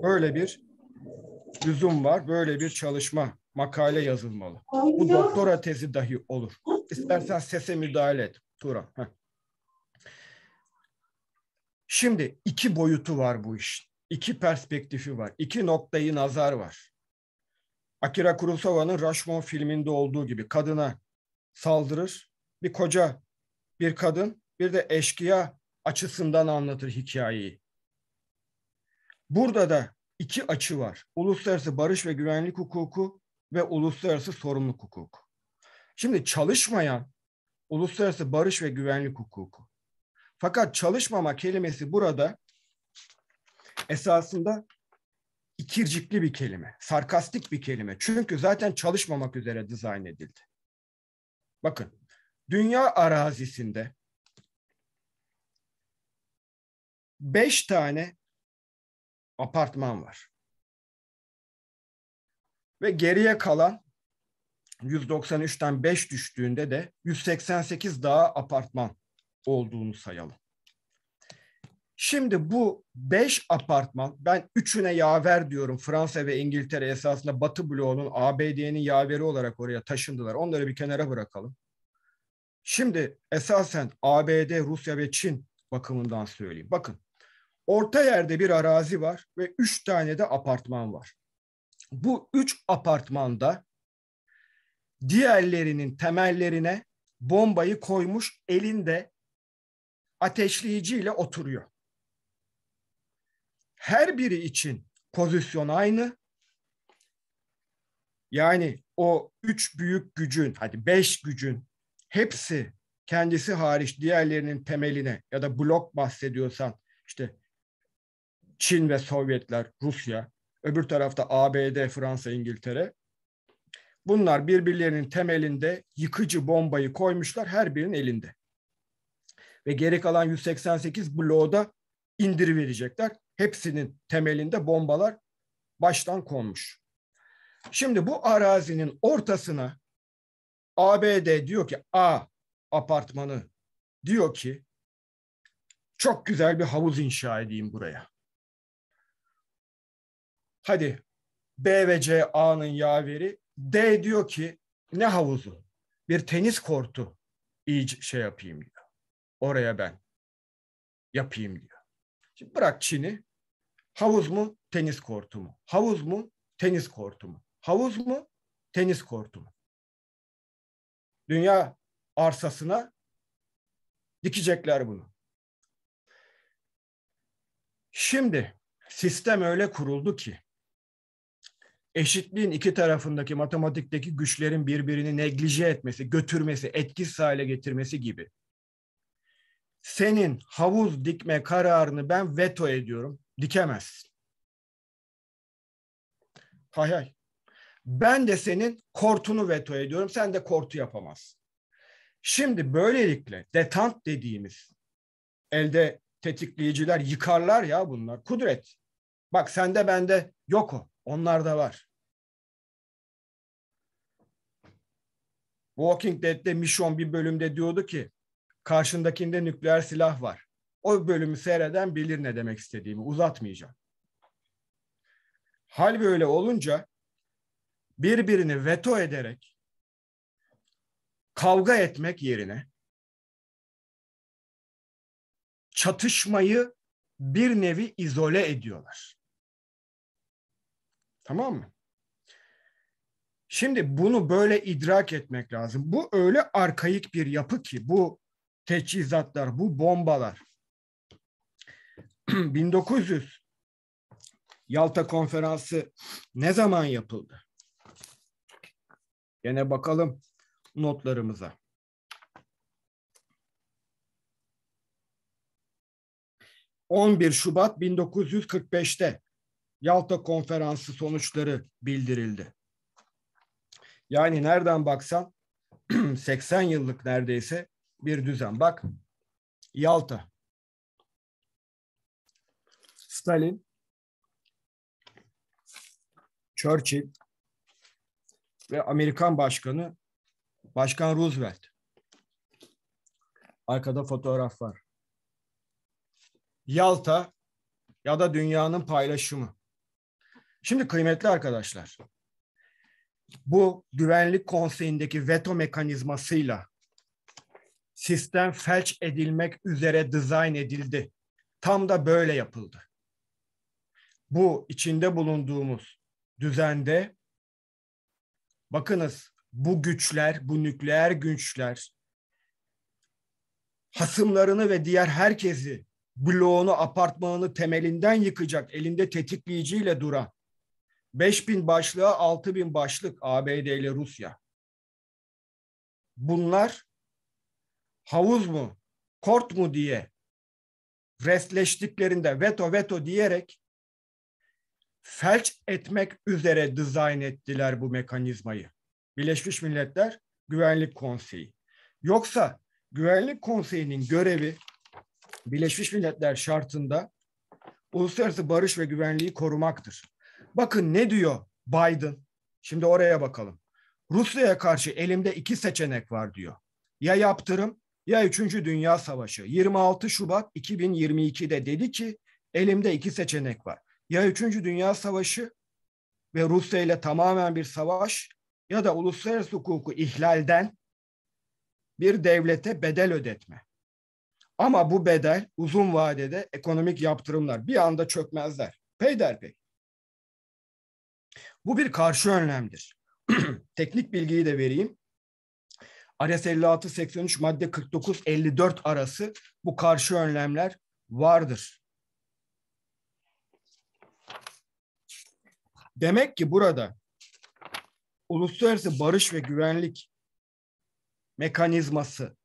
Böyle bir lüzum var, böyle bir çalışma, makale yazılmalı. Bu doktora tezi dahi olur. İstersen sese müdahale et Turan. Şimdi iki boyutu var bu iş. İki perspektifi var. İki noktayı nazar var. Akira Kurosawa'nın Rashomon filminde olduğu gibi kadına saldırır. Bir koca, bir kadın, bir de eşkıya açısından anlatır hikayeyi. Burada da iki açı var. Uluslararası barış ve güvenlik hukuku ve uluslararası sorumluluk hukuku. Şimdi çalışmayan uluslararası barış ve güvenlik hukuku. Fakat çalışmama kelimesi burada esasında ikircikli bir kelime, sarkastik bir kelime. Çünkü zaten çalışmamak üzere dizayn edildi. Bakın, dünya arazisinde beş tane apartman var. Ve geriye kalan 193'ten 5 düştüğünde de 188 daha apartman olduğunu sayalım. Şimdi bu 5 apartman ben üçüne yaver diyorum. Fransa ve İngiltere esasında Batı bloğunun ABD'nin yaveri olarak oraya taşındılar. Onları bir kenara bırakalım. Şimdi esasen ABD, Rusya ve Çin bakımından söyleyeyim. Bakın Orta yerde bir arazi var ve üç tane de apartman var. Bu üç apartmanda diğerlerinin temellerine bombayı koymuş elinde ateşleyiciyle oturuyor. Her biri için pozisyon aynı. Yani o üç büyük gücün, hadi beş gücün hepsi kendisi hariç diğerlerinin temeline ya da blok bahsediyorsan işte Çin ve Sovyetler, Rusya, öbür tarafta ABD, Fransa, İngiltere. Bunlar birbirlerinin temelinde yıkıcı bombayı koymuşlar her birinin elinde. Ve geri kalan 188 bloğu da verecekler. Hepsinin temelinde bombalar baştan konmuş. Şimdi bu arazinin ortasına ABD diyor ki A apartmanı diyor ki çok güzel bir havuz inşa edeyim buraya. Hadi B ve C A'nın yaveri. D diyor ki ne havuzu? Bir tenis kortu iyice şey yapayım diyor. Oraya ben yapayım diyor. Şimdi bırak Çin'i. Havuz mu? Tenis kortu mu? Havuz mu? Tenis kortu mu? Havuz mu? Tenis kortu mu? Dünya arsasına dikecekler bunu. Şimdi sistem öyle kuruldu ki eşitliğin iki tarafındaki matematikteki güçlerin birbirini neglije etmesi, götürmesi, etkisiz hale getirmesi gibi. Senin havuz dikme kararını ben veto ediyorum. Dikemezsin. Hay hay. Ben de senin kortunu veto ediyorum. Sen de kortu yapamazsın. Şimdi böylelikle detant dediğimiz elde tetikleyiciler yıkarlar ya bunlar. Kudret. Bak sende bende yok o. Onlar da var. Walking Dead'de Mission bir bölümde diyordu ki karşındakinde nükleer silah var. O bölümü seyreden bilir ne demek istediğimi uzatmayacağım. Hal böyle olunca birbirini veto ederek kavga etmek yerine çatışmayı bir nevi izole ediyorlar. Tamam mı? Şimdi bunu böyle idrak etmek lazım. Bu öyle arkaik bir yapı ki bu teçhizatlar, bu bombalar. 1900 Yalta Konferansı ne zaman yapıldı? Yine bakalım notlarımıza. ...11 Şubat 1945'te Yalta Konferansı sonuçları bildirildi. Yani nereden baksan 80 yıllık neredeyse bir düzen. Bak Yalta. Stalin, Churchill ve Amerikan Başkanı Başkan Roosevelt. Arkada fotoğraf var. Yalta ya da dünyanın paylaşımı. Şimdi kıymetli arkadaşlar, bu güvenlik konseyindeki veto mekanizmasıyla sistem felç edilmek üzere dizayn edildi. Tam da böyle yapıldı. Bu içinde bulunduğumuz düzende bakınız bu güçler, bu nükleer güçler hasımlarını ve diğer herkesi bloğunu, apartmanını temelinden yıkacak, elinde tetikleyiciyle duran 5000 başlığa 6000 başlık ABD ile Rusya. Bunlar havuz mu, kort mu diye restleştiklerinde veto veto diyerek felç etmek üzere dizayn ettiler bu mekanizmayı. Birleşmiş Milletler Güvenlik Konseyi. Yoksa Güvenlik Konseyi'nin görevi Birleşmiş Milletler şartında uluslararası barış ve güvenliği korumaktır. Bakın ne diyor Biden. Şimdi oraya bakalım. Rusya'ya karşı elimde iki seçenek var diyor. Ya yaptırım ya 3. Dünya Savaşı. 26 Şubat 2022'de dedi ki elimde iki seçenek var. Ya 3. Dünya Savaşı ve Rusya ile tamamen bir savaş ya da uluslararası hukuku ihlalden bir devlete bedel ödetme. Ama bu bedel uzun vadede ekonomik yaptırımlar bir anda çökmezler. Peyderpey. Bu bir karşı önlemdir. Teknik bilgiyi de vereyim. ARES 56 83 madde 49 54 arası bu karşı önlemler vardır. Demek ki burada uluslararası barış ve güvenlik mekanizması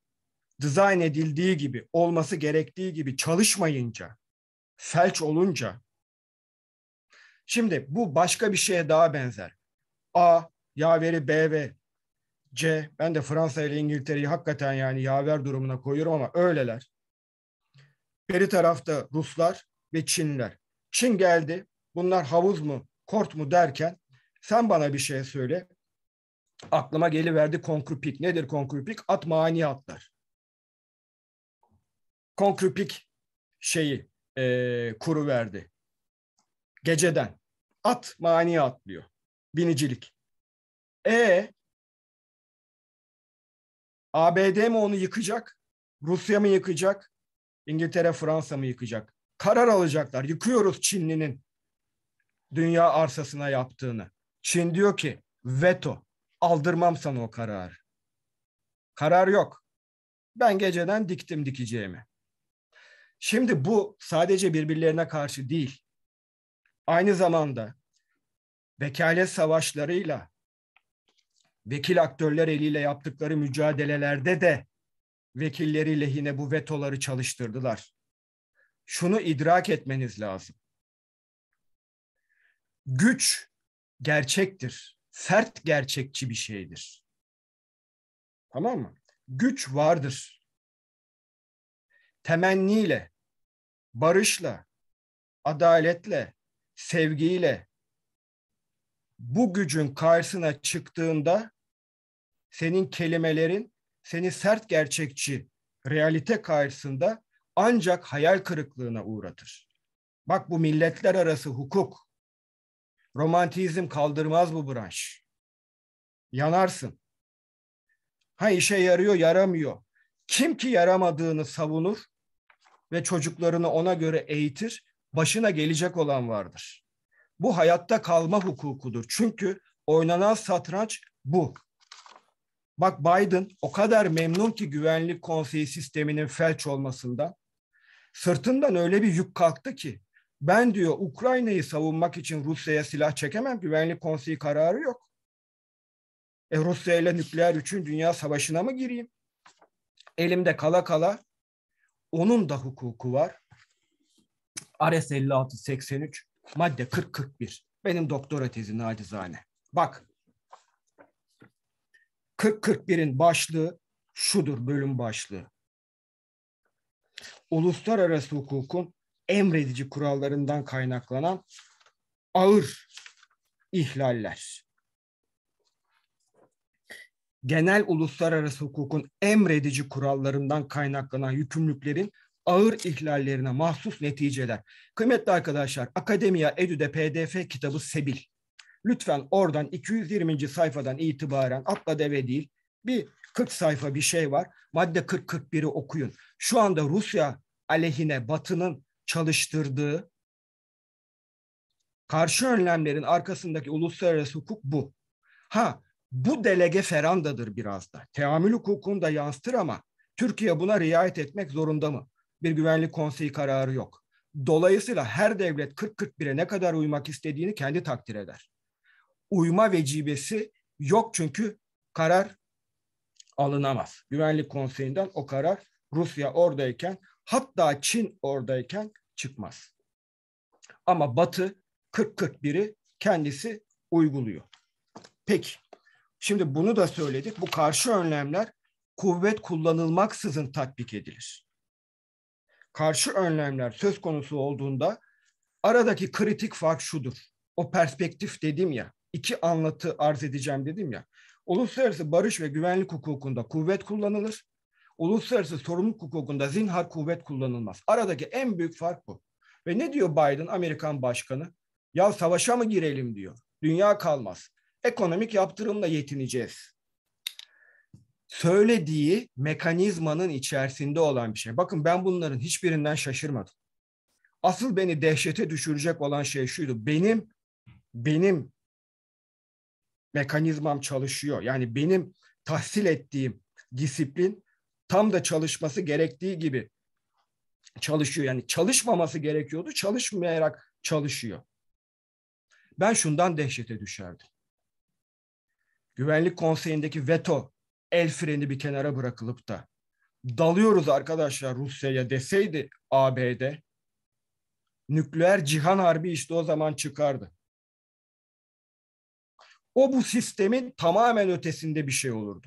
dizayn edildiği gibi, olması gerektiği gibi çalışmayınca, felç olunca Şimdi bu başka bir şeye daha benzer. A, yaveri B ve C. Ben de Fransa ile İngiltere'yi hakikaten yani yaver durumuna koyuyorum ama öyleler. Beri tarafta Ruslar ve Çinler. Çin geldi. Bunlar havuz mu, kort mu derken sen bana bir şey söyle. Aklıma geliverdi konkrupik. Nedir konkrupik? At mani atlar. Konkrupik şeyi e, kuru verdi. Geceden. At maniye atlıyor. Binicilik. E ABD mi onu yıkacak? Rusya mı yıkacak? İngiltere, Fransa mı yıkacak? Karar alacaklar. Yıkıyoruz Çinlinin dünya arsasına yaptığını. Çin diyor ki veto. Aldırmam sana o kararı. Karar yok. Ben geceden diktim dikeceğimi. Şimdi bu sadece birbirlerine karşı değil aynı zamanda vekalet savaşlarıyla vekil aktörler eliyle yaptıkları mücadelelerde de vekilleri lehine bu vetoları çalıştırdılar. Şunu idrak etmeniz lazım. Güç gerçektir. Sert gerçekçi bir şeydir. Tamam mı? Güç vardır. Temenniyle, barışla, adaletle, sevgiyle bu gücün karşısına çıktığında senin kelimelerin seni sert gerçekçi realite karşısında ancak hayal kırıklığına uğratır. Bak bu milletler arası hukuk, romantizm kaldırmaz bu branş. Yanarsın. Ha işe yarıyor, yaramıyor. Kim ki yaramadığını savunur ve çocuklarını ona göre eğitir başına gelecek olan vardır. Bu hayatta kalma hukukudur. Çünkü oynanan satranç bu. Bak Biden o kadar memnun ki güvenlik konseyi sisteminin felç olmasından. Sırtından öyle bir yük kalktı ki ben diyor Ukrayna'yı savunmak için Rusya'ya silah çekemem. Güvenlik konseyi kararı yok. E Rusya ile nükleer 3. Dünya Savaşı'na mı gireyim? Elimde kala kala onun da hukuku var. Ares 56 83 madde 40 41. Benim doktora tezi nacizane. Bak 40-41'in başlığı şudur bölüm başlığı. Uluslararası hukukun emredici kurallarından kaynaklanan ağır ihlaller. Genel uluslararası hukukun emredici kurallarından kaynaklanan yükümlülüklerin ağır ihlallerine mahsus neticeler. Kıymetli arkadaşlar, Akademiya Edü'de PDF kitabı Sebil. Lütfen oradan 220. sayfadan itibaren atla deve değil bir 40 sayfa bir şey var. Madde 40-41'i okuyun. Şu anda Rusya aleyhine Batı'nın çalıştırdığı karşı önlemlerin arkasındaki uluslararası hukuk bu. Ha bu delege ferandadır biraz da. Teamül hukukunu da yansıtır ama Türkiye buna riayet etmek zorunda mı? bir güvenlik konseyi kararı yok. Dolayısıyla her devlet 40-41'e ne kadar uymak istediğini kendi takdir eder. Uyma vecibesi yok çünkü karar alınamaz. Güvenlik konseyinden o karar Rusya oradayken hatta Çin oradayken çıkmaz. Ama Batı 40-41'i kendisi uyguluyor. Peki şimdi bunu da söyledik. Bu karşı önlemler kuvvet kullanılmaksızın tatbik edilir karşı önlemler söz konusu olduğunda aradaki kritik fark şudur. O perspektif dedim ya, iki anlatı arz edeceğim dedim ya. Uluslararası barış ve güvenlik hukukunda kuvvet kullanılır. Uluslararası sorumluluk hukukunda zinhar kuvvet kullanılmaz. Aradaki en büyük fark bu. Ve ne diyor Biden Amerikan başkanı? Ya savaşa mı girelim diyor. Dünya kalmaz. Ekonomik yaptırımla yetineceğiz söylediği mekanizmanın içerisinde olan bir şey. Bakın ben bunların hiçbirinden şaşırmadım. Asıl beni dehşete düşürecek olan şey şuydu. Benim benim mekanizmam çalışıyor. Yani benim tahsil ettiğim disiplin tam da çalışması gerektiği gibi çalışıyor. Yani çalışmaması gerekiyordu, çalışmayarak çalışıyor. Ben şundan dehşete düşerdim. Güvenlik Konseyi'ndeki veto el freni bir kenara bırakılıp da dalıyoruz arkadaşlar Rusya'ya deseydi ABD nükleer cihan harbi işte o zaman çıkardı. O bu sistemin tamamen ötesinde bir şey olurdu.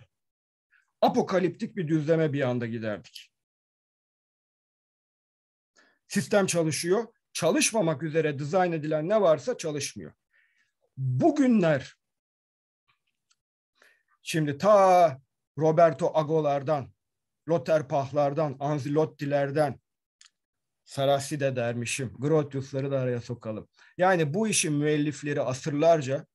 Apokaliptik bir düzleme bir anda giderdik. Sistem çalışıyor. Çalışmamak üzere dizayn edilen ne varsa çalışmıyor. Bugünler şimdi ta Roberto Agolar'dan, Lothar Pahlar'dan, Anzilotti'lerden, Sarasi de dermişim, Grotius'ları da araya sokalım. Yani bu işin müellifleri asırlarca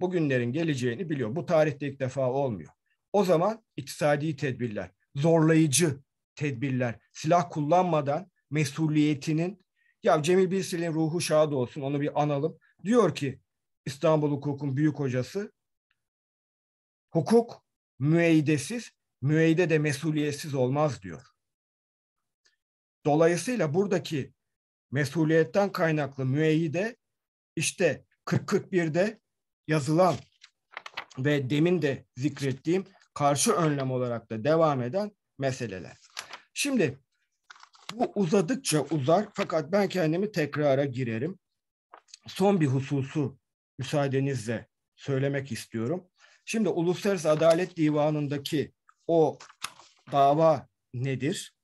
bugünlerin geleceğini biliyor. Bu tarihte ilk defa olmuyor. O zaman iktisadi tedbirler, zorlayıcı tedbirler, silah kullanmadan mesuliyetinin ya Cemil Bilsil'in ruhu şad olsun onu bir analım. Diyor ki İstanbul Hukuk'un büyük hocası hukuk müeydesiz, müeyde de mesuliyetsiz olmaz diyor. Dolayısıyla buradaki mesuliyetten kaynaklı müeyyide işte 40-41'de yazılan ve demin de zikrettiğim karşı önlem olarak da devam eden meseleler. Şimdi bu uzadıkça uzar fakat ben kendimi tekrara girerim. Son bir hususu müsaadenizle söylemek istiyorum. Şimdi Uluslararası Adalet Divanı'ndaki o dava nedir?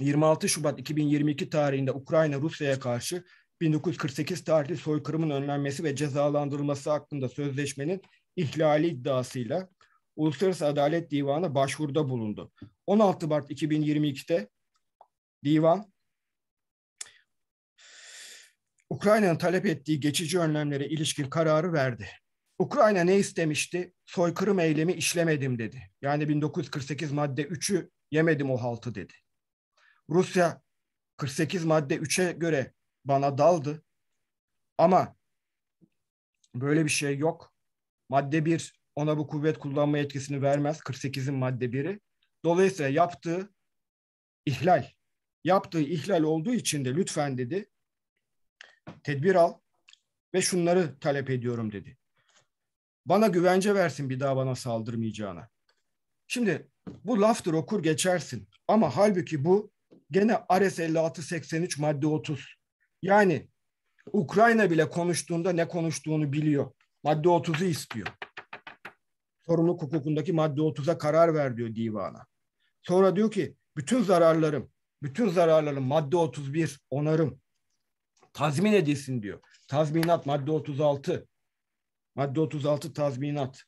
26 Şubat 2022 tarihinde Ukrayna Rusya'ya karşı 1948 tarihli soykırımın önlenmesi ve cezalandırılması hakkında sözleşmenin ihlali iddiasıyla Uluslararası Adalet Divanı başvuruda bulundu. 16 Mart 2022'de divan Ukrayna'nın talep ettiği geçici önlemlere ilişkin kararı verdi. Ukrayna ne istemişti? Soykırım eylemi işlemedim dedi. Yani 1948 madde 3'ü yemedim o haltı dedi. Rusya 48 madde 3'e göre bana daldı. Ama böyle bir şey yok. Madde 1 ona bu kuvvet kullanma yetkisini vermez. 48'in madde 1'i. Dolayısıyla yaptığı ihlal. Yaptığı ihlal olduğu için de lütfen dedi tedbir al ve şunları talep ediyorum dedi. Bana güvence versin bir daha bana saldırmayacağına. Şimdi bu laftır okur geçersin ama halbuki bu gene Ares 56 madde 30. Yani Ukrayna bile konuştuğunda ne konuştuğunu biliyor. Madde 30'u istiyor. Sorumluluk hukukundaki madde 30'a karar ver diyor divana. Sonra diyor ki bütün zararlarım, bütün zararlarım madde 31 onarım tazmin edilsin diyor. Tazminat madde 36. Madde 36 tazminat.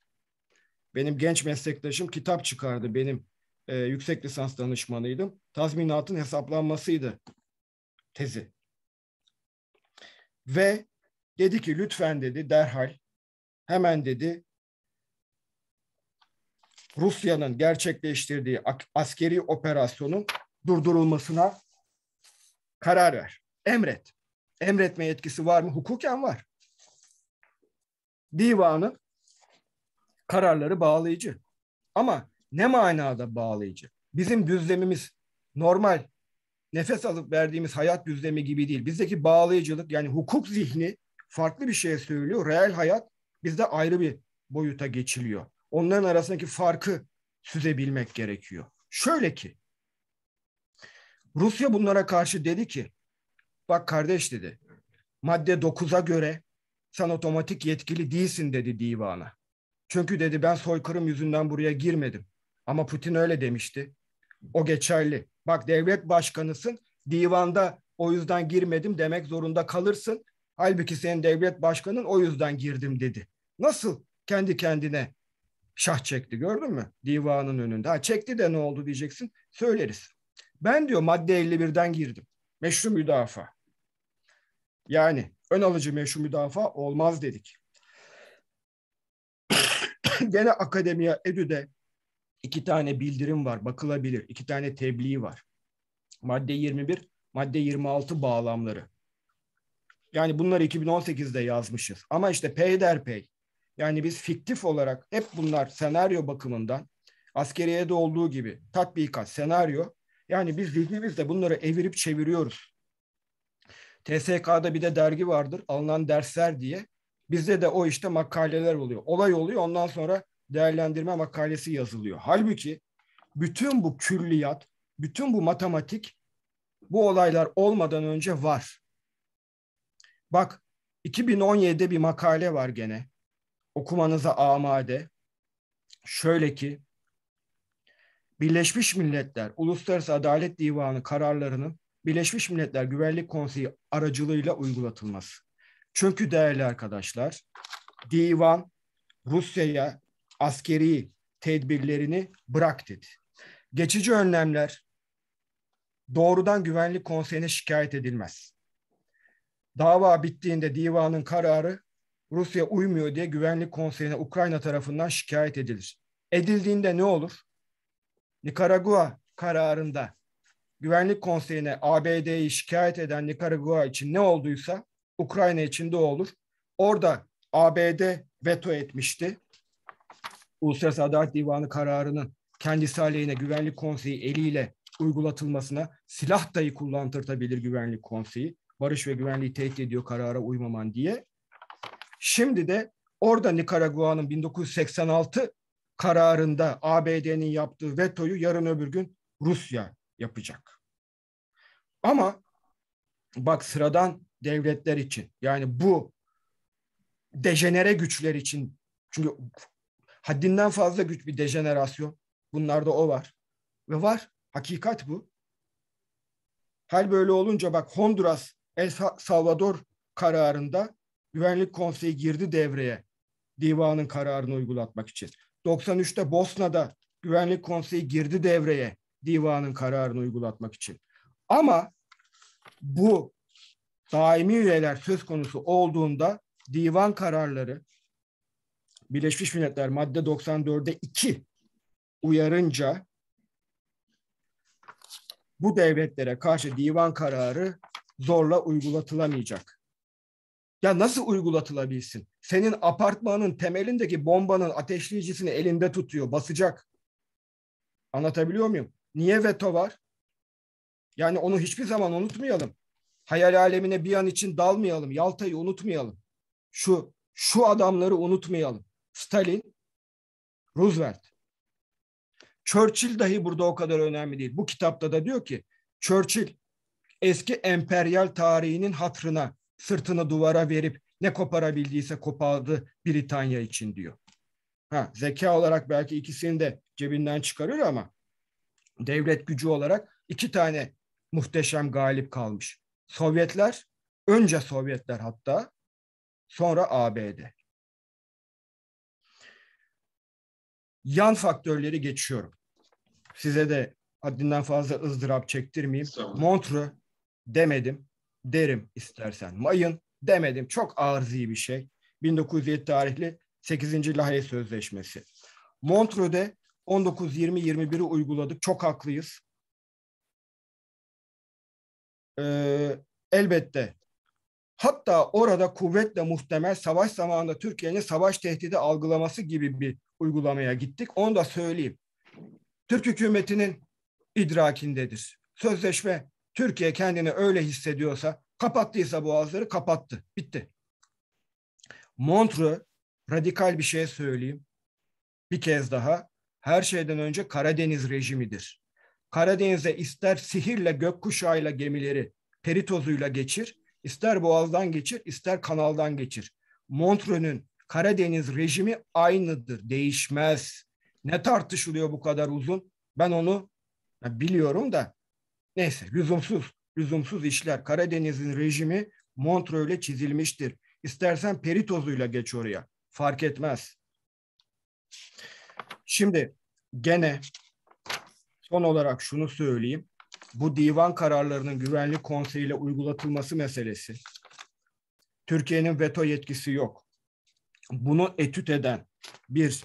Benim genç meslektaşım kitap çıkardı. Benim e, yüksek lisans danışmanıydım. Tazminatın hesaplanmasıydı tezi. Ve dedi ki lütfen dedi derhal hemen dedi Rusya'nın gerçekleştirdiği askeri operasyonun durdurulmasına karar ver. Emret. Emretme yetkisi var mı? Hukuken var divanın kararları bağlayıcı. Ama ne manada bağlayıcı? Bizim düzlemimiz normal nefes alıp verdiğimiz hayat düzlemi gibi değil. Bizdeki bağlayıcılık yani hukuk zihni farklı bir şey söylüyor. Reel hayat bizde ayrı bir boyuta geçiliyor. Onların arasındaki farkı süzebilmek gerekiyor. Şöyle ki Rusya bunlara karşı dedi ki bak kardeş dedi madde 9'a göre sen otomatik yetkili değilsin dedi divana. Çünkü dedi ben soykırım yüzünden buraya girmedim. Ama Putin öyle demişti. O geçerli. Bak devlet başkanısın divanda o yüzden girmedim demek zorunda kalırsın. Halbuki senin devlet başkanın o yüzden girdim dedi. Nasıl kendi kendine şah çekti gördün mü? Divanın önünde. Ha çekti de ne oldu diyeceksin. Söyleriz. Ben diyor madde 51'den girdim. Meşru müdafaa. Yani ön alıcı meşru müdafaa olmaz dedik. Gene Akademiya Edü'de iki tane bildirim var bakılabilir. iki tane tebliğ var. Madde 21, madde 26 bağlamları. Yani bunları 2018'de yazmışız. Ama işte peyderpey yani biz fiktif olarak hep bunlar senaryo bakımından askeriyede olduğu gibi tatbikat, senaryo yani biz zihnimizde bunları evirip çeviriyoruz. TSK'da bir de dergi vardır. Alınan dersler diye. Bizde de o işte makaleler oluyor. Olay oluyor. Ondan sonra değerlendirme makalesi yazılıyor. Halbuki bütün bu külliyat, bütün bu matematik bu olaylar olmadan önce var. Bak 2017'de bir makale var gene. Okumanıza amade. Şöyle ki Birleşmiş Milletler Uluslararası Adalet Divanı kararlarının Birleşmiş Milletler Güvenlik Konseyi aracılığıyla uygulatılması. Çünkü değerli arkadaşlar, divan Rusya'ya askeri tedbirlerini bırak dedi. Geçici önlemler doğrudan Güvenlik Konseyi'ne şikayet edilmez. Dava bittiğinde divanın kararı Rusya uymuyor diye Güvenlik Konseyi'ne Ukrayna tarafından şikayet edilir. Edildiğinde ne olur? Nikaragua kararında Güvenlik Konseyi'ne ABD'yi şikayet eden Nikaragua için ne olduysa Ukrayna için de olur. Orada ABD veto etmişti. Uluslararası Adalet Divanı kararının kendisi aleyhine Güvenlik Konseyi eliyle uygulatılmasına silah dahi kullandırtabilir Güvenlik Konseyi. Barış ve güvenliği tehdit ediyor karara uymaman diye. Şimdi de orada Nikaragua'nın 1986 kararında ABD'nin yaptığı vetoyu yarın öbür gün Rusya yapacak. Ama bak sıradan devletler için yani bu dejenere güçler için çünkü haddinden fazla güç bir dejenerasyon bunlarda o var ve var hakikat bu. Hal böyle olunca bak Honduras El Salvador kararında Güvenlik Konseyi girdi devreye divanın kararını uygulatmak için. 93'te Bosna'da Güvenlik Konseyi girdi devreye divanın kararını uygulatmak için. Ama bu daimi üyeler söz konusu olduğunda divan kararları Birleşmiş Milletler madde 94'de 2 uyarınca bu devletlere karşı divan kararı zorla uygulatılamayacak. Ya nasıl uygulatılabilsin? Senin apartmanın temelindeki bombanın ateşleyicisini elinde tutuyor, basacak. Anlatabiliyor muyum? Niye veto var? Yani onu hiçbir zaman unutmayalım. Hayal alemine bir an için dalmayalım. Yalta'yı unutmayalım. Şu şu adamları unutmayalım. Stalin, Roosevelt. Churchill dahi burada o kadar önemli değil. Bu kitapta da diyor ki Churchill eski emperyal tarihinin hatrına sırtını duvara verip ne koparabildiyse kopardı Britanya için diyor. Ha, zeka olarak belki ikisini de cebinden çıkarır ama devlet gücü olarak iki tane muhteşem galip kalmış. Sovyetler, önce Sovyetler hatta sonra ABD. Yan faktörleri geçiyorum. Size de haddinden fazla ızdırap çektirmeyeyim. Tamam. Montre demedim, derim istersen. Mayın demedim. Çok arzi bir şey. 1907 tarihli 8. Lahey Sözleşmesi. Montre'de 19, 20, 21'i uyguladık. Çok haklıyız. Ee, elbette. Hatta orada kuvvetle muhtemel savaş zamanında Türkiye'nin savaş tehdidi algılaması gibi bir uygulamaya gittik. Onu da söyleyeyim. Türk hükümetinin idrakindedir. Sözleşme Türkiye kendini öyle hissediyorsa kapattıysa boğazları kapattı. Bitti. Montre radikal bir şey söyleyeyim. Bir kez daha her şeyden önce Karadeniz rejimidir. Karadeniz'e ister sihirle, gökkuşağıyla gemileri peritozuyla geçir, ister boğazdan geçir, ister kanaldan geçir. Montreux'ün Karadeniz rejimi aynıdır, değişmez. Ne tartışılıyor bu kadar uzun? Ben onu biliyorum da neyse lüzumsuz, lüzumsuz işler. Karadeniz'in rejimi Montreux ile çizilmiştir. İstersen peritozuyla geç oraya. Fark etmez. Şimdi gene son olarak şunu söyleyeyim. Bu divan kararlarının güvenlik konseyiyle uygulatılması meselesi. Türkiye'nin veto yetkisi yok. Bunu etüt eden bir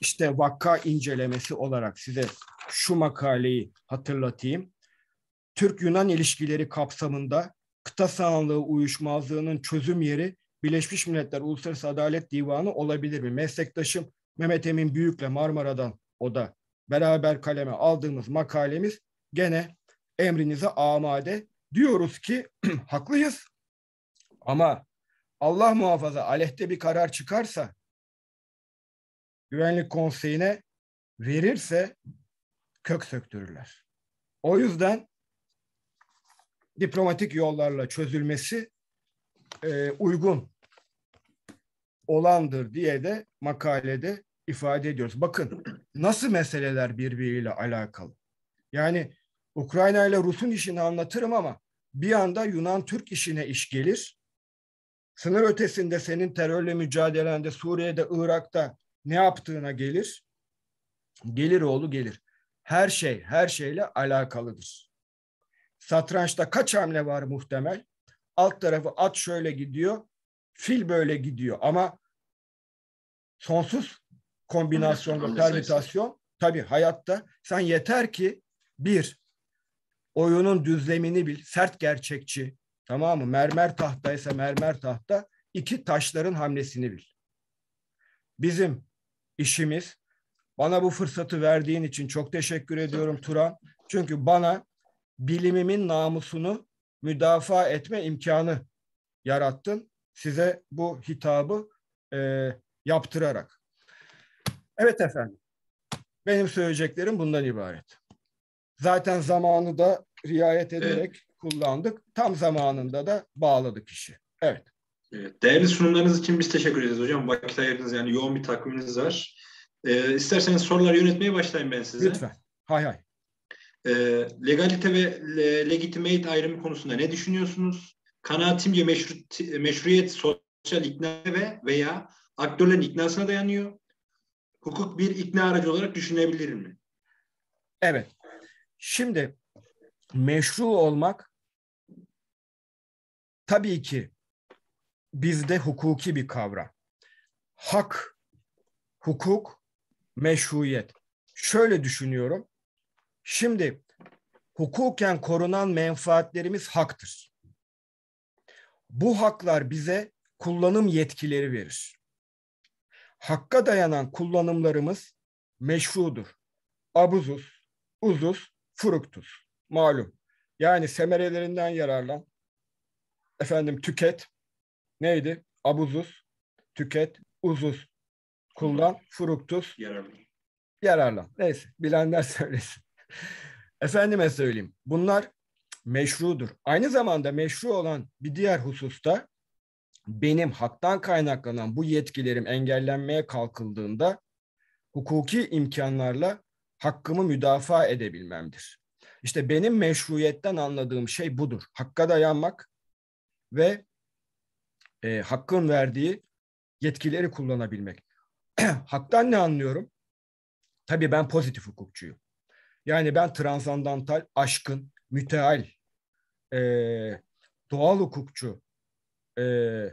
işte vakka incelemesi olarak size şu makaleyi hatırlatayım. Türk-Yunan ilişkileri kapsamında kıta sağlığı uyuşmazlığının çözüm yeri Birleşmiş Milletler Uluslararası Adalet Divanı olabilir mi? Meslektaşım Mehmet Emin Büyük'le Marmara'dan o da beraber kaleme aldığımız makalemiz gene emrinize amade diyoruz ki haklıyız ama Allah muhafaza aleyhte bir karar çıkarsa Güvenlik Konseyi'ne verirse kök söktürürler. O yüzden diplomatik yollarla çözülmesi e, uygun olandır diye de makalede ifade ediyoruz. Bakın nasıl meseleler birbiriyle alakalı. Yani Ukrayna ile Rus'un işini anlatırım ama bir anda Yunan-Türk işine iş gelir. Sınır ötesinde senin terörle mücadelende Suriye'de, Irak'ta ne yaptığına gelir. Gelir oğlu gelir. Her şey her şeyle alakalıdır. Satrançta kaç hamle var muhtemel? Alt tarafı at şöyle gidiyor, fil böyle gidiyor ama sonsuz kombinasyon ve permütasyon tabii hayatta sen yeter ki bir oyunun düzlemini bil, sert gerçekçi. Tamam mı? Mermer tahtaysa mermer tahta, iki taşların hamlesini bil. Bizim işimiz bana bu fırsatı verdiğin için çok teşekkür ediyorum Turan. Çünkü bana bilimimin namusunu müdafaa etme imkanı yarattın. Size bu hitabı e, yaptırarak. Evet efendim. Benim söyleyeceklerim bundan ibaret. Zaten zamanı da riayet ederek evet. kullandık. Tam zamanında da bağladık işi. Evet. evet. Değerli sunumlarınız için biz teşekkür ederiz hocam. Vakit ayırdınız yani yoğun bir takviminiz var. Ee, isterseniz soruları yönetmeye başlayayım ben size. Lütfen. Hay hay. Ee, legalite ve le, legitimate ayrımı konusunda ne düşünüyorsunuz? Kanaatimce meşru, meşruiyet sosyal ikna ve veya aktörlerin iknasına dayanıyor hukuk bir ikna aracı olarak düşünebilir mi? Evet. Şimdi meşru olmak tabii ki bizde hukuki bir kavram. Hak, hukuk, meşruiyet. Şöyle düşünüyorum. Şimdi hukuken korunan menfaatlerimiz haktır. Bu haklar bize kullanım yetkileri verir hakka dayanan kullanımlarımız meşrudur. Abuzus, uzus, fruktus. Malum. Yani semerelerinden yararlan. Efendim tüket. Neydi? Abuzus, tüket, uzus, kullan, fruktus. Yararlan. Yararlan. Neyse bilenler söylesin. Efendime söyleyeyim. Bunlar meşrudur. Aynı zamanda meşru olan bir diğer hususta benim haktan kaynaklanan bu yetkilerim engellenmeye kalkıldığında hukuki imkanlarla hakkımı müdafaa edebilmemdir. İşte benim meşruiyetten anladığım şey budur. Hakka dayanmak ve e, hakkın verdiği yetkileri kullanabilmek. Haktan ne anlıyorum? Tabii ben pozitif hukukçuyum. Yani ben transandantal, aşkın, müteal, e, doğal hukukçu, e,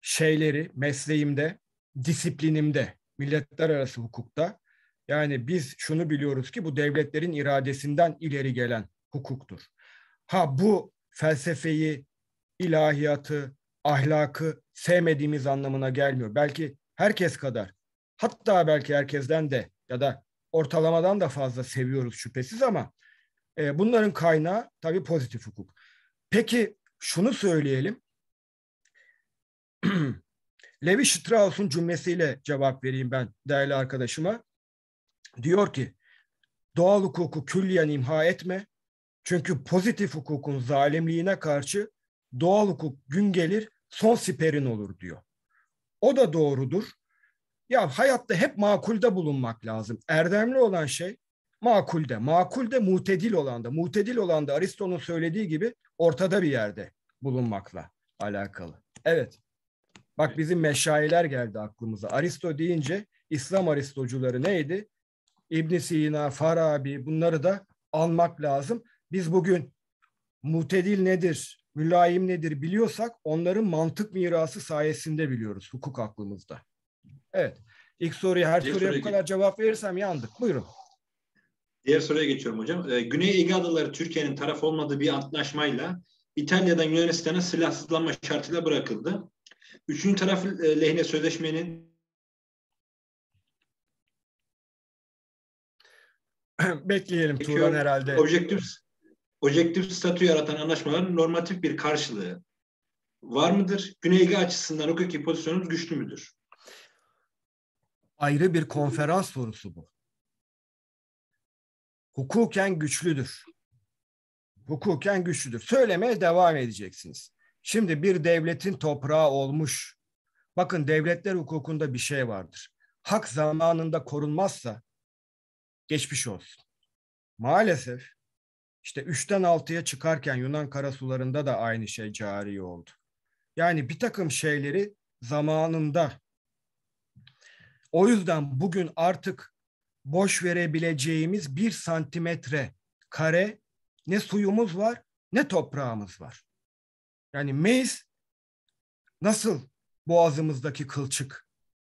şeyleri mesleğimde, disiplinimde, milletler arası hukukta yani biz şunu biliyoruz ki bu devletlerin iradesinden ileri gelen hukuktur. Ha bu felsefeyi, ilahiyatı, ahlakı sevmediğimiz anlamına gelmiyor. Belki herkes kadar hatta belki herkesten de ya da ortalamadan da fazla seviyoruz şüphesiz ama e, bunların kaynağı tabii pozitif hukuk. Peki şunu söyleyelim. Levi Strauss'un cümlesiyle cevap vereyim ben değerli arkadaşıma. Diyor ki doğal hukuku külliyen imha etme. Çünkü pozitif hukukun zalimliğine karşı doğal hukuk gün gelir son siperin olur diyor. O da doğrudur. Ya hayatta hep makulde bulunmak lazım. Erdemli olan şey makulde. Makulde mutedil olan da. Mutedil olan da Aristo'nun söylediği gibi ortada bir yerde bulunmakla alakalı. Evet. Bak bizim meşayiler geldi aklımıza. Aristo deyince İslam Aristocuları neydi? İbn Sina, Farabi bunları da almak lazım. Biz bugün mutedil nedir, mülayim nedir biliyorsak onların mantık mirası sayesinde biliyoruz hukuk aklımızda. Evet. İlk soruyu her Diğer soruya bu kadar cevap verirsem yandık. Buyurun. Diğer soruya geçiyorum hocam. Ee, Güney Ege Adaları Türkiye'nin taraf olmadığı bir antlaşmayla İtalya'dan Yunanistan'a silahsızlanma şartıyla bırakıldı. Üçüncü taraf e, lehine sözleşmenin Bekleyelim Turan herhalde. Objektif objektif statü yaratan anlaşmaların normatif bir karşılığı var mıdır? Güney Ege açısından hukuki pozisyonumuz güçlü müdür? Ayrı bir konferans sorusu bu. Hukuken güçlüdür. Hukuken güçlüdür. Söylemeye devam edeceksiniz. Şimdi bir devletin toprağı olmuş. Bakın devletler hukukunda bir şey vardır. Hak zamanında korunmazsa geçmiş olsun. Maalesef işte üçten altıya çıkarken Yunan karasularında da aynı şey cari oldu. Yani bir takım şeyleri zamanında. O yüzden bugün artık boş verebileceğimiz bir santimetre kare ne suyumuz var ne toprağımız var. Yani Meis nasıl boğazımızdaki kılçık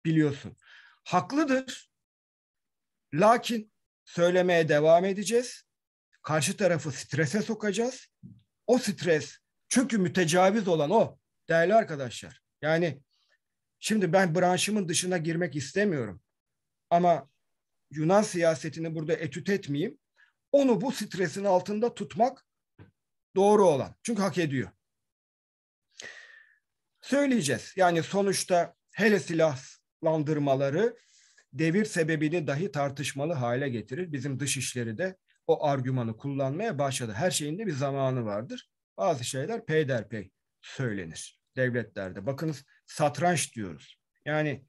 biliyorsun. Haklıdır. Lakin söylemeye devam edeceğiz. Karşı tarafı strese sokacağız. O stres çünkü mütecaviz olan o değerli arkadaşlar. Yani şimdi ben branşımın dışına girmek istemiyorum. Ama Yunan siyasetini burada etüt etmeyeyim. Onu bu stresin altında tutmak doğru olan. Çünkü hak ediyor söyleyeceğiz. Yani sonuçta hele silahlandırmaları devir sebebini dahi tartışmalı hale getirir. Bizim dışişleri de o argümanı kullanmaya başladı. Her şeyin de bir zamanı vardır. Bazı şeyler peyderpey söylenir devletlerde. Bakınız satranç diyoruz. Yani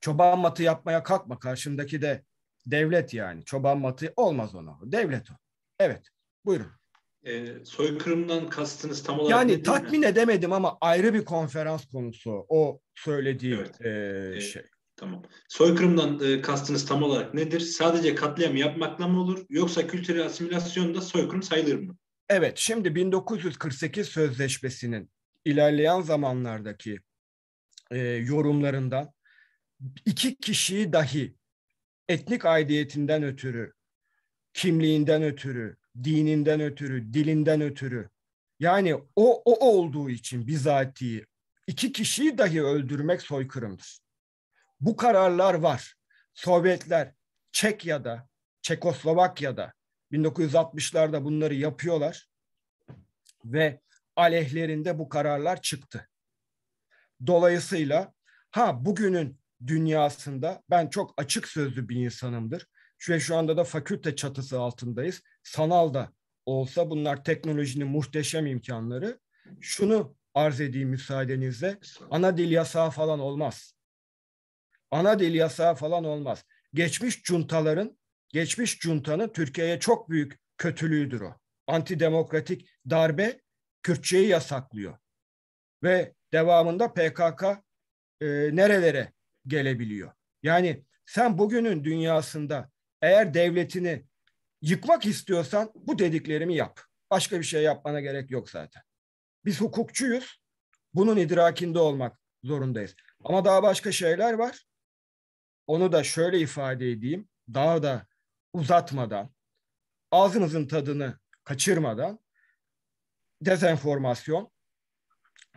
çoban matı yapmaya kalkma karşındaki de devlet yani. Çoban matı olmaz ona. Devlet o. Evet buyurun. E, soykırımdan kastınız tam olarak Yani tatmin mi? edemedim ama ayrı bir konferans konusu o söylediği evet. e, ee, şey. E, tamam. Soykırımdan e, kastınız tam olarak nedir? Sadece katliam yapmakla mı olur yoksa kültürel asimilasyonda soykırım sayılır mı? Evet şimdi 1948 sözleşmesinin ilerleyen zamanlardaki e, yorumlarından iki kişiyi dahi etnik aidiyetinden ötürü, kimliğinden ötürü, dininden ötürü, dilinden ötürü. Yani o, o olduğu için bizatihi iki kişiyi dahi öldürmek soykırımdır. Bu kararlar var. Sovyetler Çekya'da, Çekoslovakya'da 1960'larda bunları yapıyorlar ve aleyhlerinde bu kararlar çıktı. Dolayısıyla ha bugünün dünyasında ben çok açık sözlü bir insanımdır. Şu ve şu anda da fakülte çatısı altındayız sanal da olsa bunlar teknolojinin muhteşem imkanları. Şunu arz edeyim müsaadenizle. Ana dil yasağı falan olmaz. Ana dil yasağı falan olmaz. Geçmiş cuntaların, geçmiş cuntanın Türkiye'ye çok büyük kötülüğüdür o. Antidemokratik darbe Kürtçeyi yasaklıyor. Ve devamında PKK e, nerelere gelebiliyor? Yani sen bugünün dünyasında eğer devletini yıkmak istiyorsan bu dediklerimi yap. Başka bir şey yapmana gerek yok zaten. Biz hukukçuyuz. Bunun idrakinde olmak zorundayız. Ama daha başka şeyler var. Onu da şöyle ifade edeyim. Daha da uzatmadan, ağzınızın tadını kaçırmadan dezenformasyon,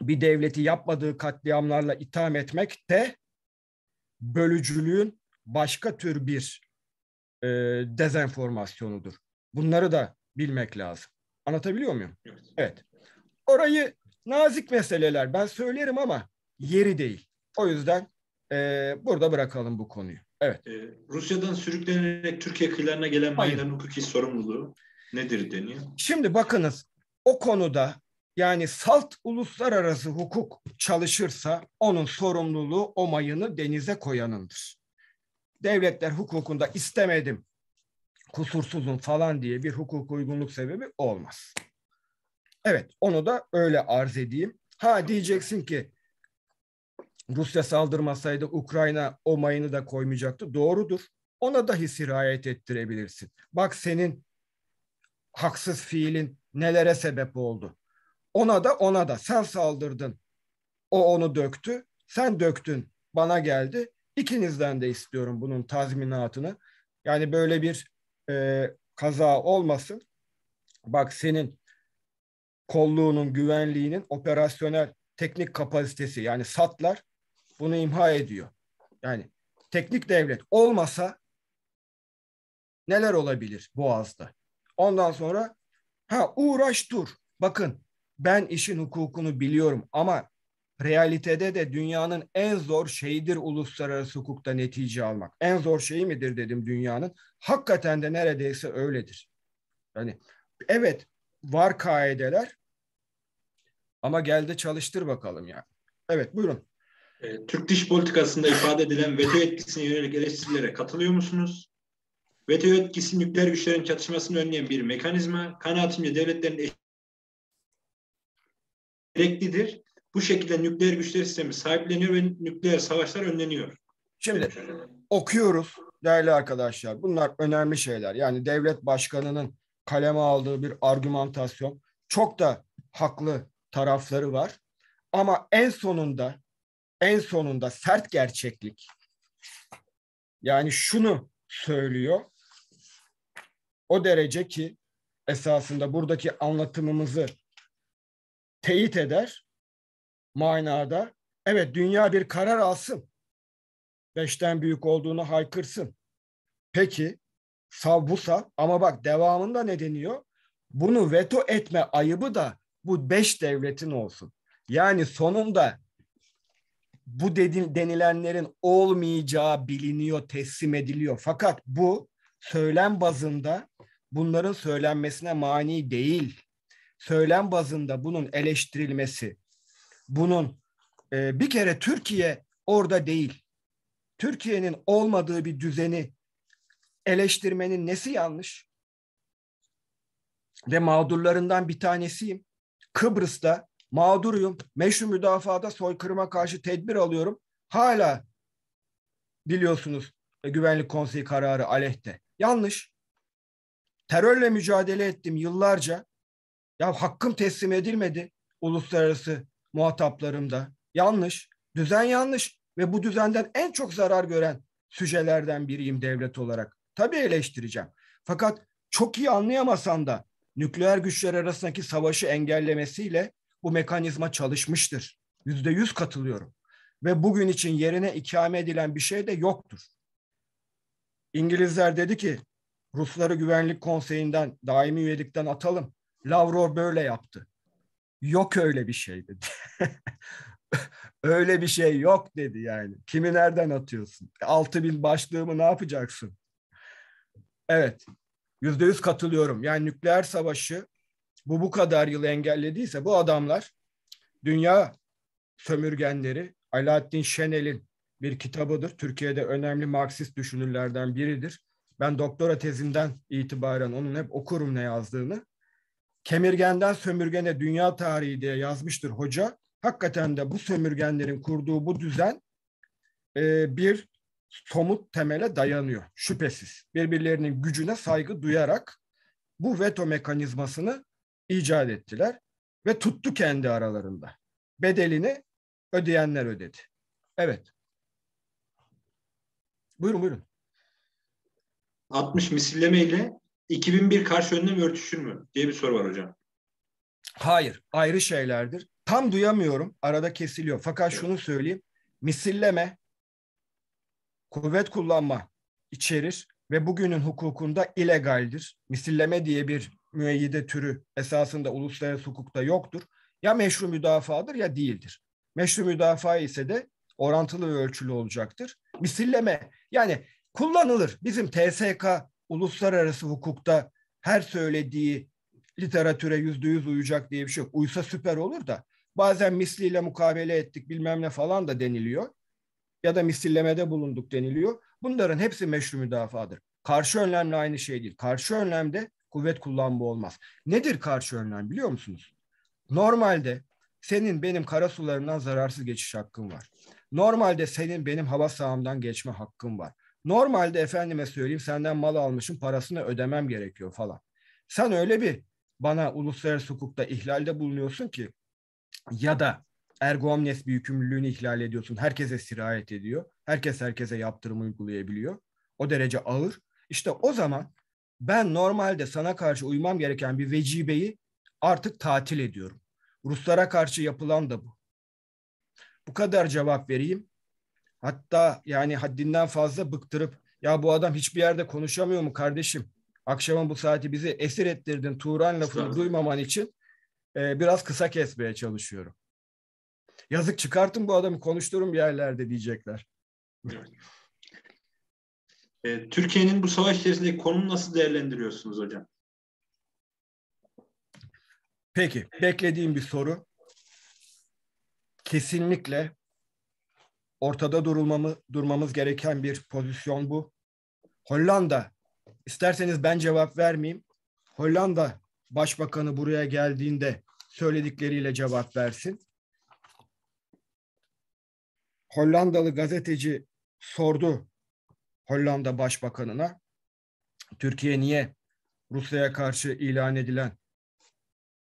bir devleti yapmadığı katliamlarla itham etmek de bölücülüğün başka tür bir e, dezenformasyonudur. Bunları da bilmek lazım. Anlatabiliyor muyum? Evet. Orayı nazik meseleler ben söylerim ama yeri değil. O yüzden e, burada bırakalım bu konuyu. Evet. E, Rusya'dan sürüklenerek Türkiye kıyılarına gelen Maydan hukuki sorumluluğu nedir deniyor? Şimdi bakınız o konuda yani salt uluslararası hukuk çalışırsa onun sorumluluğu o mayını denize koyanındır devletler hukukunda istemedim kusursuzun falan diye bir hukuk uygunluk sebebi olmaz. Evet onu da öyle arz edeyim. Ha diyeceksin ki Rusya saldırmasaydı Ukrayna o mayını da koymayacaktı. Doğrudur. Ona dahi sirayet ettirebilirsin. Bak senin haksız fiilin nelere sebep oldu. Ona da ona da sen saldırdın. O onu döktü. Sen döktün. Bana geldi. İkinizden de istiyorum bunun tazminatını. Yani böyle bir e, kaza olmasın. Bak senin kolluğunun, güvenliğinin operasyonel teknik kapasitesi yani satlar bunu imha ediyor. Yani teknik devlet olmasa neler olabilir Boğaz'da? Ondan sonra ha uğraş dur. Bakın ben işin hukukunu biliyorum ama realitede de dünyanın en zor şeyidir uluslararası hukukta netice almak. En zor şeyi midir dedim dünyanın. Hakikaten de neredeyse öyledir. Yani evet var kaideler ama geldi çalıştır bakalım yani. Evet buyurun. Ee, Türk dış politikasında ifade edilen veto etkisine yönelik eleştirilere katılıyor musunuz? Veto etkisi nükleer güçlerin çatışmasını önleyen bir mekanizma. Kanaatimce devletlerin gereklidir bu şekilde nükleer güçler sistemi sahipleniyor ve nükleer savaşlar önleniyor. Şimdi okuyoruz değerli arkadaşlar. Bunlar önemli şeyler. Yani devlet başkanının kaleme aldığı bir argümantasyon. Çok da haklı tarafları var. Ama en sonunda en sonunda sert gerçeklik yani şunu söylüyor. O derece ki esasında buradaki anlatımımızı teyit eder manada evet dünya bir karar alsın. Beşten büyük olduğunu haykırsın. Peki sav bu ama bak devamında ne deniyor? Bunu veto etme ayıbı da bu beş devletin olsun. Yani sonunda bu dedi, denilenlerin olmayacağı biliniyor, teslim ediliyor. Fakat bu söylem bazında bunların söylenmesine mani değil. Söylem bazında bunun eleştirilmesi, bunun e, bir kere Türkiye orada değil. Türkiye'nin olmadığı bir düzeni eleştirmenin nesi yanlış? Ve mağdurlarından bir tanesiyim. Kıbrıs'ta mağduruyum. Meşru müdafada soykırıma karşı tedbir alıyorum. Hala biliyorsunuz e, Güvenlik Konseyi kararı aleyhte. Yanlış. Terörle mücadele ettim yıllarca. Ya hakkım teslim edilmedi uluslararası muhataplarımda. Yanlış, düzen yanlış ve bu düzenden en çok zarar gören sücelerden biriyim devlet olarak. Tabii eleştireceğim. Fakat çok iyi anlayamasan da nükleer güçler arasındaki savaşı engellemesiyle bu mekanizma çalışmıştır. Yüzde yüz katılıyorum. Ve bugün için yerine ikame edilen bir şey de yoktur. İngilizler dedi ki Rusları Güvenlik Konseyi'nden daimi üyelikten atalım. Lavrov böyle yaptı yok öyle bir şey dedi. öyle bir şey yok dedi yani. Kimi nereden atıyorsun? E, altı bin başlığımı ne yapacaksın? Evet. Yüzde yüz katılıyorum. Yani nükleer savaşı bu bu kadar yıl engellediyse bu adamlar dünya sömürgenleri Alaaddin Şenel'in bir kitabıdır. Türkiye'de önemli Marksist düşünürlerden biridir. Ben doktora tezinden itibaren onun hep okurum ne yazdığını kemirgenden sömürgene dünya tarihi diye yazmıştır hoca. Hakikaten de bu sömürgenlerin kurduğu bu düzen e, bir somut temele dayanıyor şüphesiz. Birbirlerinin gücüne saygı duyarak bu veto mekanizmasını icat ettiler ve tuttu kendi aralarında. Bedelini ödeyenler ödedi. Evet. Buyurun buyurun. 60 misilleme ile 2001 karşı önlem örtüşür mü diye bir soru var hocam. Hayır, ayrı şeylerdir. Tam duyamıyorum, arada kesiliyor. Fakat şunu söyleyeyim, misilleme, kuvvet kullanma içerir ve bugünün hukukunda ilegaldir. Misilleme diye bir müeyyide türü esasında uluslararası hukukta yoktur. Ya meşru müdafadır ya değildir. Meşru müdafaa ise de orantılı ve ölçülü olacaktır. Misilleme yani kullanılır. Bizim TSK uluslararası hukukta her söylediği literatüre yüzde yüz uyacak diye bir şey yok. Uysa süper olur da bazen misliyle mukabele ettik bilmem ne falan da deniliyor. Ya da misillemede bulunduk deniliyor. Bunların hepsi meşru müdafadır. Karşı önlemle aynı şey değil. Karşı önlemde kuvvet kullanma olmaz. Nedir karşı önlem biliyor musunuz? Normalde senin benim karasularından zararsız geçiş hakkın var. Normalde senin benim hava sahamdan geçme hakkın var. Normalde efendime söyleyeyim senden mal almışım parasını ödemem gerekiyor falan. Sen öyle bir bana uluslararası hukukta ihlalde bulunuyorsun ki ya da ergo omnes bir yükümlülüğünü ihlal ediyorsun. Herkese sirayet ediyor. Herkes herkese yaptırım uygulayabiliyor. O derece ağır. İşte o zaman ben normalde sana karşı uymam gereken bir vecibeyi artık tatil ediyorum. Ruslara karşı yapılan da bu. Bu kadar cevap vereyim. Hatta yani haddinden fazla bıktırıp ya bu adam hiçbir yerde konuşamıyor mu kardeşim? Akşamın bu saati bizi esir ettirdin Turan lafını Tabii. duymaman için e, biraz kısa kesmeye çalışıyorum. Yazık çıkartın bu adamı konuşturun bir yerlerde diyecekler. E, Türkiye'nin bu savaş içerisindeki konumunu nasıl değerlendiriyorsunuz hocam? Peki, beklediğim bir soru. Kesinlikle ortada durulmamı, durmamız gereken bir pozisyon bu. Hollanda, isterseniz ben cevap vermeyeyim. Hollanda Başbakanı buraya geldiğinde söyledikleriyle cevap versin. Hollandalı gazeteci sordu Hollanda Başbakanına. Türkiye niye Rusya'ya karşı ilan edilen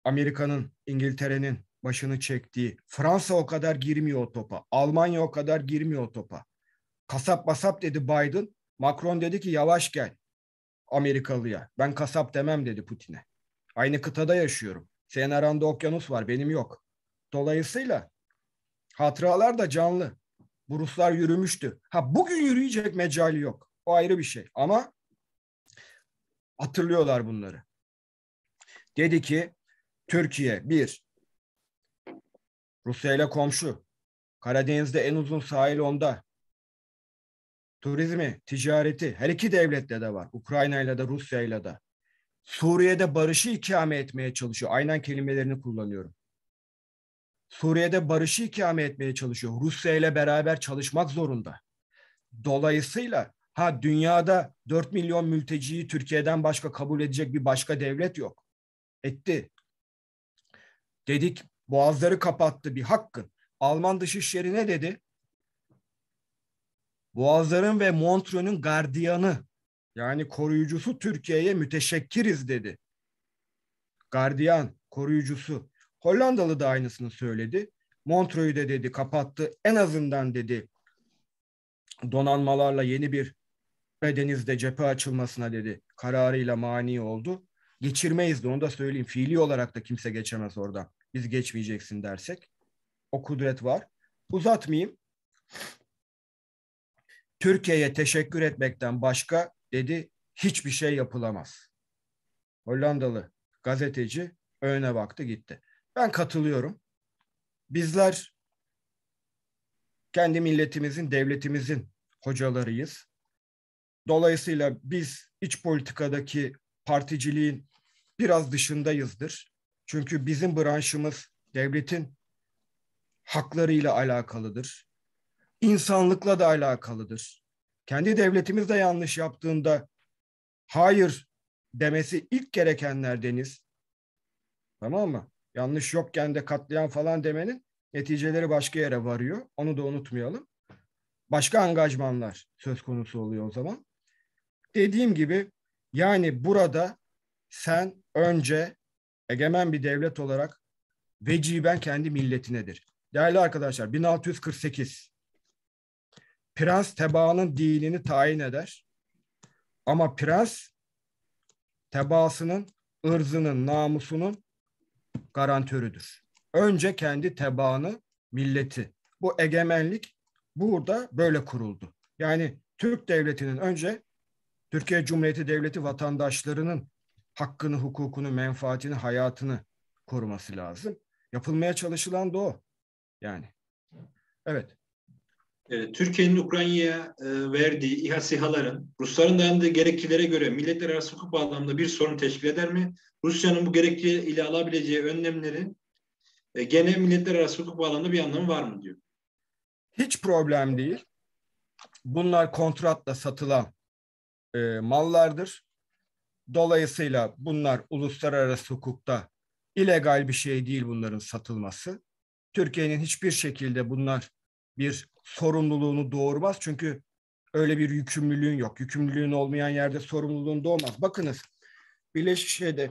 Amerika'nın, İngiltere'nin başını çektiği, Fransa o kadar girmiyor o topa, Almanya o kadar girmiyor o topa. Kasap basap dedi Biden, Macron dedi ki yavaş gel Amerikalıya. Ben kasap demem dedi Putin'e. Aynı kıtada yaşıyorum. Senin aranda okyanus var, benim yok. Dolayısıyla hatıralar da canlı. Bu Ruslar yürümüştü. Ha bugün yürüyecek mecali yok. O ayrı bir şey. Ama hatırlıyorlar bunları. Dedi ki Türkiye bir Rusya ile komşu. Karadeniz'de en uzun sahil onda. Turizmi, ticareti her iki devletle de var. Ukrayna ile de Rusya ile de. Suriye'de barışı ikame etmeye çalışıyor. Aynen kelimelerini kullanıyorum. Suriye'de barışı ikame etmeye çalışıyor. Rusya ile beraber çalışmak zorunda. Dolayısıyla ha dünyada 4 milyon mülteciyi Türkiye'den başka kabul edecek bir başka devlet yok. Etti. Dedik Boğazları kapattı bir hakkın. Alman Dışişleri ne dedi? Boğazların ve Montreux'un gardiyanı yani koruyucusu Türkiye'ye müteşekkiriz dedi. Gardiyan, koruyucusu. Hollandalı da aynısını söyledi. Montreux'u de dedi kapattı. En azından dedi donanmalarla yeni bir bedenizde cephe açılmasına dedi kararıyla mani oldu. Geçirmeyiz de onu da söyleyeyim. Fiili olarak da kimse geçemez orada biz geçmeyeceksin dersek. O kudret var. Uzatmayayım. Türkiye'ye teşekkür etmekten başka dedi hiçbir şey yapılamaz. Hollandalı gazeteci öne baktı gitti. Ben katılıyorum. Bizler kendi milletimizin, devletimizin hocalarıyız. Dolayısıyla biz iç politikadaki particiliğin biraz dışındayızdır. Çünkü bizim branşımız devletin haklarıyla alakalıdır. İnsanlıkla da alakalıdır. Kendi devletimiz de yanlış yaptığında hayır demesi ilk gerekenler Deniz, Tamam mı? Yanlış yokken de katlayan falan demenin neticeleri başka yere varıyor. Onu da unutmayalım. Başka angajmanlar söz konusu oluyor o zaman. Dediğim gibi yani burada sen önce egemen bir devlet olarak veciben kendi milletinedir. Değerli arkadaşlar 1648 Prens tebaanın dinini tayin eder ama prens tebaasının ırzının namusunun garantörüdür. Önce kendi tebaanı milleti. Bu egemenlik burada böyle kuruldu. Yani Türk devletinin önce Türkiye Cumhuriyeti Devleti vatandaşlarının hakkını, hukukunu, menfaatini, hayatını koruması lazım. Yapılmaya çalışılan da o. Yani. Evet. Ee, Türkiye'nin Ukrayna'ya e, verdiği İHA SİHA'ların Rusların dayandığı gerekçelere göre milletler arası hukuk bağlamında bir sorun teşkil eder mi? Rusya'nın bu gerekçe ile alabileceği önlemleri e, gene milletler arası hukuk bağlamında bir anlamı var mı diyor. Hiç problem değil. Bunlar kontratla satılan e, mallardır. Dolayısıyla bunlar uluslararası hukukta illegal bir şey değil bunların satılması. Türkiye'nin hiçbir şekilde bunlar bir sorumluluğunu doğurmaz. Çünkü öyle bir yükümlülüğün yok. Yükümlülüğün olmayan yerde sorumluluğun doğmaz. Bakınız Birleşik Şeyde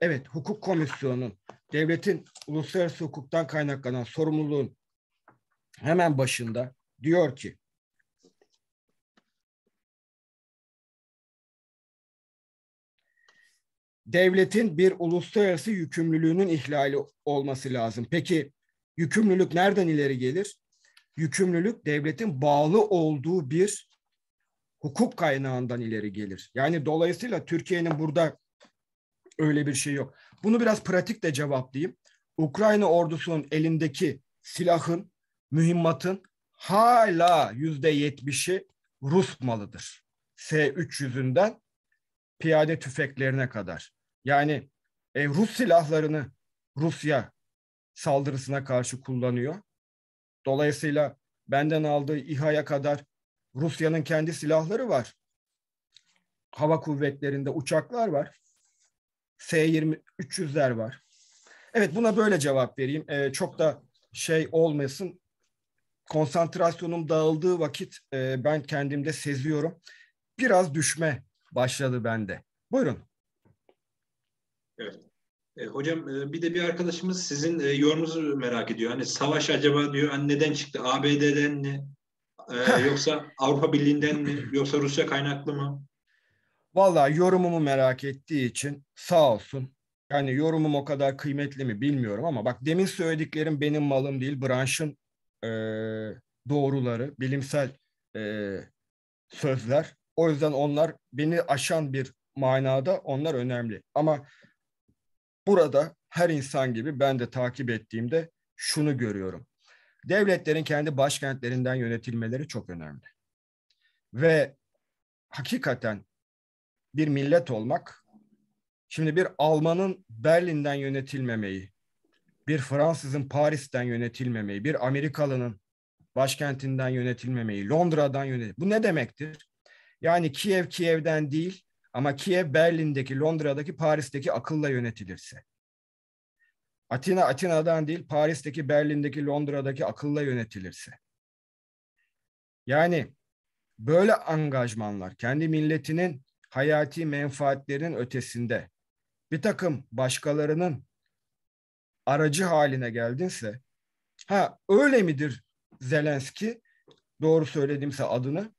evet hukuk komisyonunun devletin uluslararası hukuktan kaynaklanan sorumluluğun hemen başında diyor ki devletin bir uluslararası yükümlülüğünün ihlali olması lazım. Peki yükümlülük nereden ileri gelir? Yükümlülük devletin bağlı olduğu bir hukuk kaynağından ileri gelir. Yani dolayısıyla Türkiye'nin burada öyle bir şey yok. Bunu biraz pratikle cevaplayayım. Ukrayna ordusunun elindeki silahın, mühimmatın hala yüzde yetmişi Rus malıdır. S-300'ünden piyade tüfeklerine kadar. Yani e, Rus silahlarını Rusya saldırısına karşı kullanıyor. Dolayısıyla benden aldığı İHA'ya kadar Rusya'nın kendi silahları var. Hava kuvvetlerinde uçaklar var. S-20 300'ler var. Evet buna böyle cevap vereyim. E, çok da şey olmasın. Konsantrasyonum dağıldığı vakit e, ben kendimde seziyorum. Biraz düşme başladı bende. Buyurun. Evet. E, hocam e, bir de bir arkadaşımız sizin e, yorumunuzu merak ediyor. Hani savaş acaba diyor hani neden çıktı? ABD'den mi? E, yoksa Avrupa Birliği'nden mi? Yoksa Rusya kaynaklı mı? Valla yorumumu merak ettiği için sağ olsun. Yani yorumum o kadar kıymetli mi bilmiyorum ama bak demin söylediklerim benim malım değil. Branşın e, doğruları, bilimsel e, sözler. O yüzden onlar beni aşan bir manada onlar önemli. Ama Burada her insan gibi ben de takip ettiğimde şunu görüyorum. Devletlerin kendi başkentlerinden yönetilmeleri çok önemli. Ve hakikaten bir millet olmak şimdi bir Alman'ın Berlin'den yönetilmemeyi, bir Fransız'ın Paris'ten yönetilmemeyi, bir Amerikalı'nın başkentinden yönetilmemeyi, Londra'dan yönetilmeyi. Bu ne demektir? Yani Kiev Kiev'den değil, ama Kiev Berlin'deki, Londra'daki, Paris'teki akılla yönetilirse. Atina Atina'dan değil Paris'teki, Berlin'deki, Londra'daki akılla yönetilirse. Yani böyle angajmanlar kendi milletinin hayati menfaatlerinin ötesinde bir takım başkalarının aracı haline geldinse ha öyle midir Zelenski doğru söyledimse adını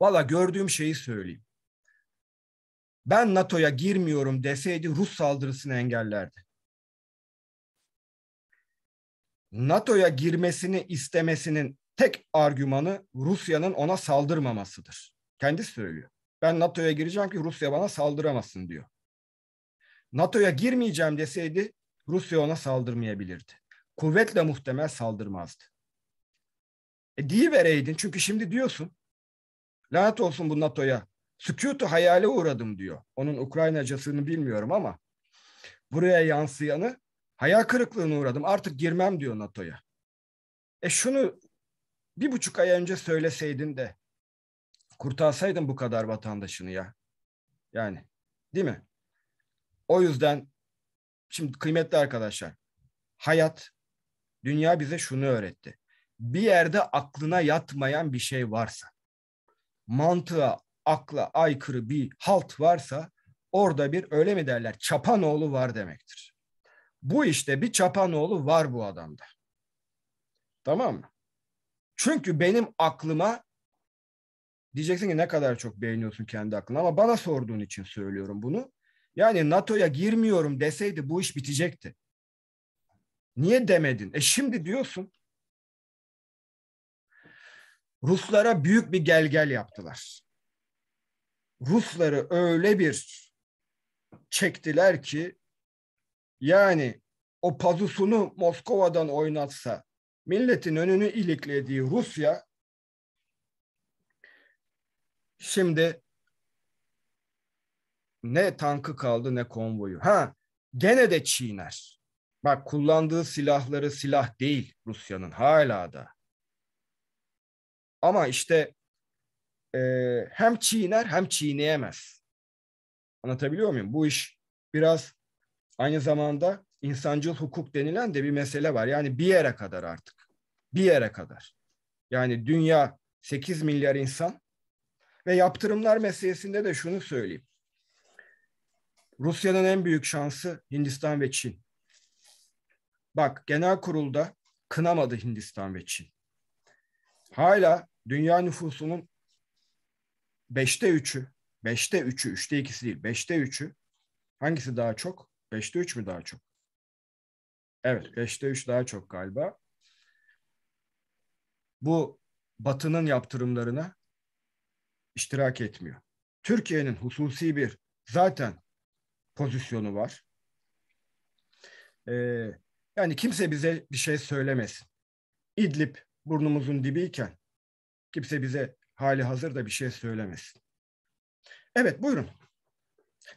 valla gördüğüm şeyi söyleyeyim ben NATO'ya girmiyorum deseydi Rus saldırısını engellerdi. NATO'ya girmesini istemesinin tek argümanı Rusya'nın ona saldırmamasıdır. Kendi söylüyor. Ben NATO'ya gireceğim ki Rusya bana saldıramasın diyor. NATO'ya girmeyeceğim deseydi Rusya ona saldırmayabilirdi. Kuvvetle muhtemel saldırmazdı. E vereydin çünkü şimdi diyorsun. Lanet olsun bu NATO'ya. Sükutu hayale uğradım diyor. Onun Ukraynacasını bilmiyorum ama buraya yansıyanı hayal kırıklığına uğradım. Artık girmem diyor NATO'ya. E şunu bir buçuk ay önce söyleseydin de kurtarsaydın bu kadar vatandaşını ya. Yani değil mi? O yüzden şimdi kıymetli arkadaşlar hayat dünya bize şunu öğretti. Bir yerde aklına yatmayan bir şey varsa mantığa akla aykırı bir halt varsa orada bir öyle mi derler çapanoğlu var demektir. Bu işte bir çapanoğlu var bu adamda. Tamam mı? Çünkü benim aklıma diyeceksin ki ne kadar çok beğeniyorsun kendi aklını ama bana sorduğun için söylüyorum bunu. Yani NATO'ya girmiyorum deseydi bu iş bitecekti. Niye demedin? E şimdi diyorsun. Ruslara büyük bir gelgel yaptılar. Rusları öyle bir çektiler ki yani o pazusunu Moskova'dan oynatsa milletin önünü iliklediği Rusya şimdi ne tankı kaldı ne konvoyu. Ha gene de çiğner. Bak kullandığı silahları silah değil Rusya'nın hala da. Ama işte e, hem çiğner hem çiğneyemez. Anlatabiliyor muyum? Bu iş biraz aynı zamanda insancıl hukuk denilen de bir mesele var. Yani bir yere kadar artık. Bir yere kadar. Yani dünya 8 milyar insan ve yaptırımlar meselesinde de şunu söyleyeyim. Rusya'nın en büyük şansı Hindistan ve Çin. Bak genel kurulda kınamadı Hindistan ve Çin. Hala dünya nüfusunun 5'te 3'ü, 5'te 3'ü, 3'te 2'si değil, 5'te 3'ü hangisi daha çok? 5'te 3 mü daha çok? Evet, 5'te 3 daha çok galiba. Bu Batı'nın yaptırımlarına iştirak etmiyor. Türkiye'nin hususi bir zaten pozisyonu var. Ee, yani kimse bize bir şey söylemesin. İdlib burnumuzun dibiyken kimse bize hali hazır da bir şey söylemesin. Evet buyurun.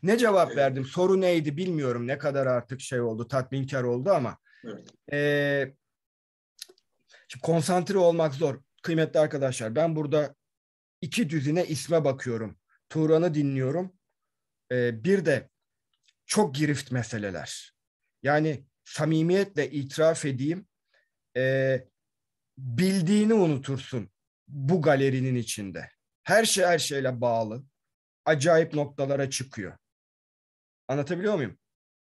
Ne cevap evet. verdim? Soru neydi bilmiyorum. Ne kadar artık şey oldu, tatminkar oldu ama. Evet. E, şimdi konsantre olmak zor. Kıymetli arkadaşlar ben burada iki düzine isme bakıyorum. Turan'ı dinliyorum. E, bir de çok girift meseleler. Yani samimiyetle itiraf edeyim. E, bildiğini unutursun bu galerinin içinde. Her şey her şeyle bağlı. Acayip noktalara çıkıyor. Anlatabiliyor muyum?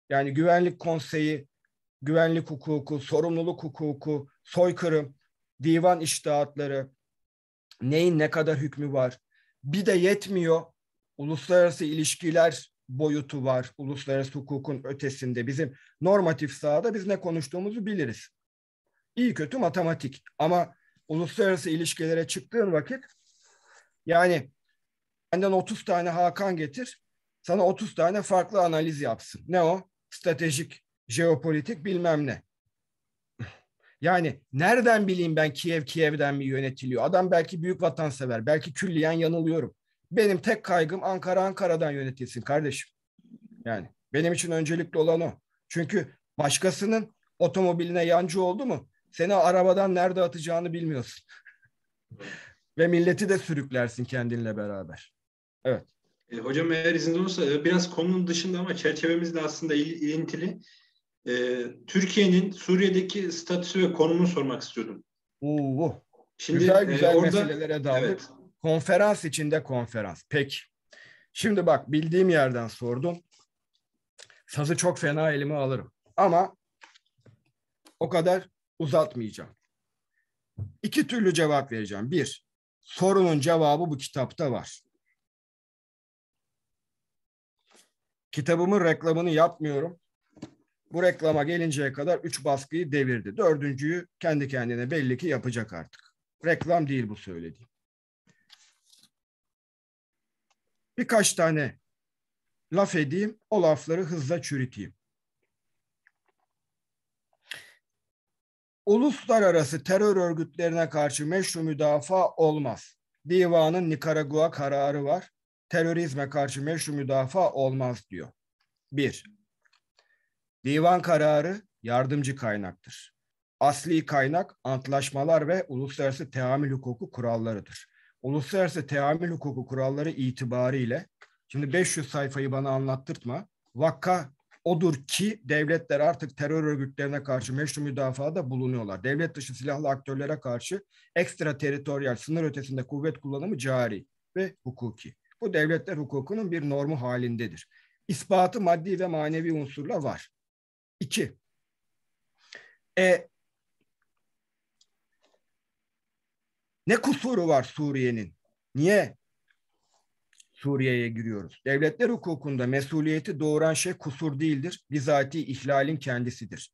Yani güvenlik konseyi, güvenlik hukuku, sorumluluk hukuku, soykırım, divan iştahatları, neyin ne kadar hükmü var. Bir de yetmiyor. Uluslararası ilişkiler boyutu var. Uluslararası hukukun ötesinde bizim normatif sahada biz ne konuştuğumuzu biliriz. İyi kötü matematik ama uluslararası ilişkilere çıktığın vakit yani benden 30 tane Hakan getir, sana 30 tane farklı analiz yapsın. Ne o? Stratejik, jeopolitik bilmem ne. Yani nereden bileyim ben Kiev Kiev'den mi yönetiliyor? Adam belki büyük vatansever, belki külliyen yanılıyorum. Benim tek kaygım Ankara Ankara'dan yönetilsin kardeşim. Yani benim için öncelikli olan o. Çünkü başkasının otomobiline yancı oldu mu seni arabadan nerede atacağını bilmiyorsun. Ve milleti de sürüklersin kendinle beraber. Evet. E, hocam eğer izin olursa e, biraz konunun dışında ama de aslında ilintili. E, Türkiye'nin Suriye'deki statüsü ve konumunu sormak istiyordum. Oo, Şimdi, güzel e, güzel e, orada, meselelere daldık. Evet. Konferans içinde konferans. Peki. Şimdi bak bildiğim yerden sordum. Sazı çok fena elime alırım. Ama o kadar uzatmayacağım. İki türlü cevap vereceğim. Bir, sorunun cevabı bu kitapta var. Kitabımın reklamını yapmıyorum. Bu reklama gelinceye kadar üç baskıyı devirdi. Dördüncüyü kendi kendine belli ki yapacak artık. Reklam değil bu söylediğim. Birkaç tane laf edeyim, o lafları hızla çürüteyim. uluslararası terör örgütlerine karşı meşru müdafaa olmaz. Divanın Nikaragua kararı var. Terörizme karşı meşru müdafaa olmaz diyor. Bir, divan kararı yardımcı kaynaktır. Asli kaynak antlaşmalar ve uluslararası teamül hukuku kurallarıdır. Uluslararası teamül hukuku kuralları itibariyle, şimdi 500 sayfayı bana anlattırtma, vakka odur ki devletler artık terör örgütlerine karşı meşru müdafaada bulunuyorlar. Devlet dışı silahlı aktörlere karşı ekstra teritoryal sınır ötesinde kuvvet kullanımı cari ve hukuki. Bu devletler hukukunun bir normu halindedir. İspatı maddi ve manevi unsurla var. İki, e, ne kusuru var Suriye'nin? Niye Suriye'ye giriyoruz. Devletler hukukunda mesuliyeti doğuran şey kusur değildir, bizatihi ihlalin kendisidir.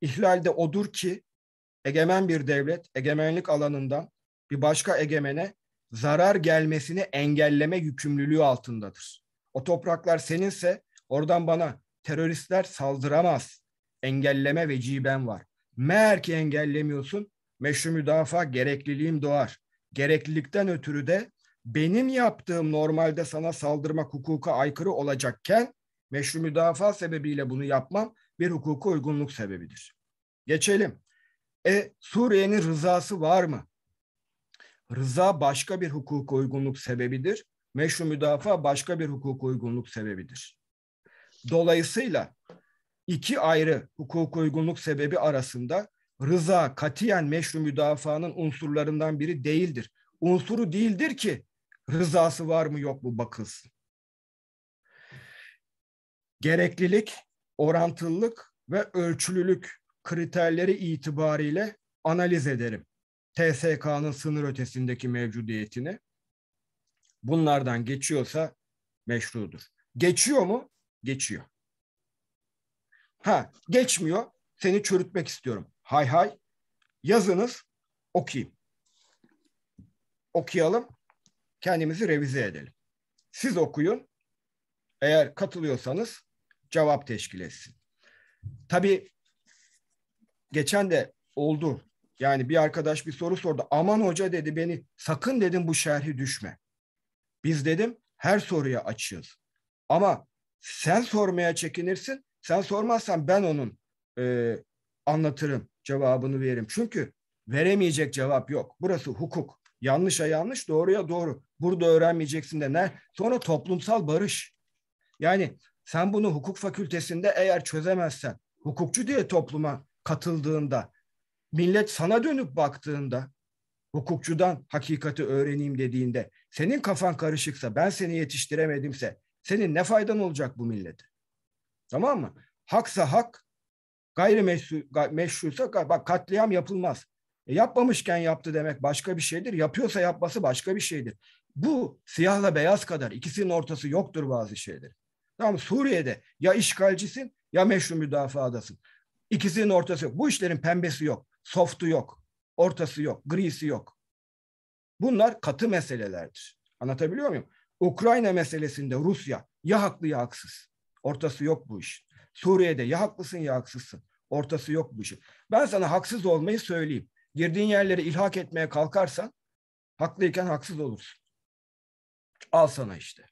İhlal de odur ki egemen bir devlet egemenlik alanından bir başka egemene zarar gelmesini engelleme yükümlülüğü altındadır. O topraklar seninse oradan bana teröristler saldıramaz. Engelleme veciben var. Meğer ki engellemiyorsun meşru müdafaa gerekliliğim doğar. Gereklilikten ötürü de benim yaptığım normalde sana saldırmak hukuka aykırı olacakken meşru müdafaa sebebiyle bunu yapmam bir hukuka uygunluk sebebidir. Geçelim. E Suriye'nin rızası var mı? Rıza başka bir hukuka uygunluk sebebidir. Meşru müdafaa başka bir hukuka uygunluk sebebidir. Dolayısıyla iki ayrı hukuk uygunluk sebebi arasında rıza katiyen meşru müdafaanın unsurlarından biri değildir. Unsuru değildir ki Rızası var mı yok mu bakılsın. Gereklilik, orantılılık ve ölçülülük kriterleri itibariyle analiz ederim. TSK'nın sınır ötesindeki mevcudiyetini. Bunlardan geçiyorsa meşrudur. Geçiyor mu? Geçiyor. Ha, geçmiyor. Seni çürütmek istiyorum. Hay hay. Yazınız, okuyayım. Okuyalım kendimizi revize edelim. Siz okuyun. Eğer katılıyorsanız cevap teşkil etsin. Tabii geçen de oldu. Yani bir arkadaş bir soru sordu. Aman hoca dedi beni sakın dedim bu şerhi düşme. Biz dedim her soruya açığız. Ama sen sormaya çekinirsin. Sen sormazsan ben onun e, anlatırım, cevabını veririm. Çünkü veremeyecek cevap yok. Burası hukuk. Yanlışa yanlış, doğruya doğru burada öğrenmeyeceksin de ne? Sonra toplumsal barış. Yani sen bunu hukuk fakültesinde eğer çözemezsen, hukukçu diye topluma katıldığında, millet sana dönüp baktığında, hukukçudan hakikati öğreneyim dediğinde, senin kafan karışıksa, ben seni yetiştiremedimse, senin ne faydan olacak bu millete? Tamam mı? Haksa hak, gayrimeşru, meşruysa bak katliam yapılmaz. E yapmamışken yaptı demek başka bir şeydir. Yapıyorsa yapması başka bir şeydir. Bu siyahla beyaz kadar ikisinin ortası yoktur bazı şeyler. Tamam Suriye'de ya işgalcisin ya meşru müdafaadasın. İkisinin ortası yok. Bu işlerin pembesi yok. Softu yok. Ortası yok. Grisi yok. Bunlar katı meselelerdir. Anlatabiliyor muyum? Ukrayna meselesinde Rusya ya haklı ya haksız. Ortası yok bu iş. Suriye'de ya haklısın ya haksızsın. Ortası yok bu iş. Ben sana haksız olmayı söyleyeyim girdiğin yerlere ilhak etmeye kalkarsan haklıyken haksız olursun. Al sana işte.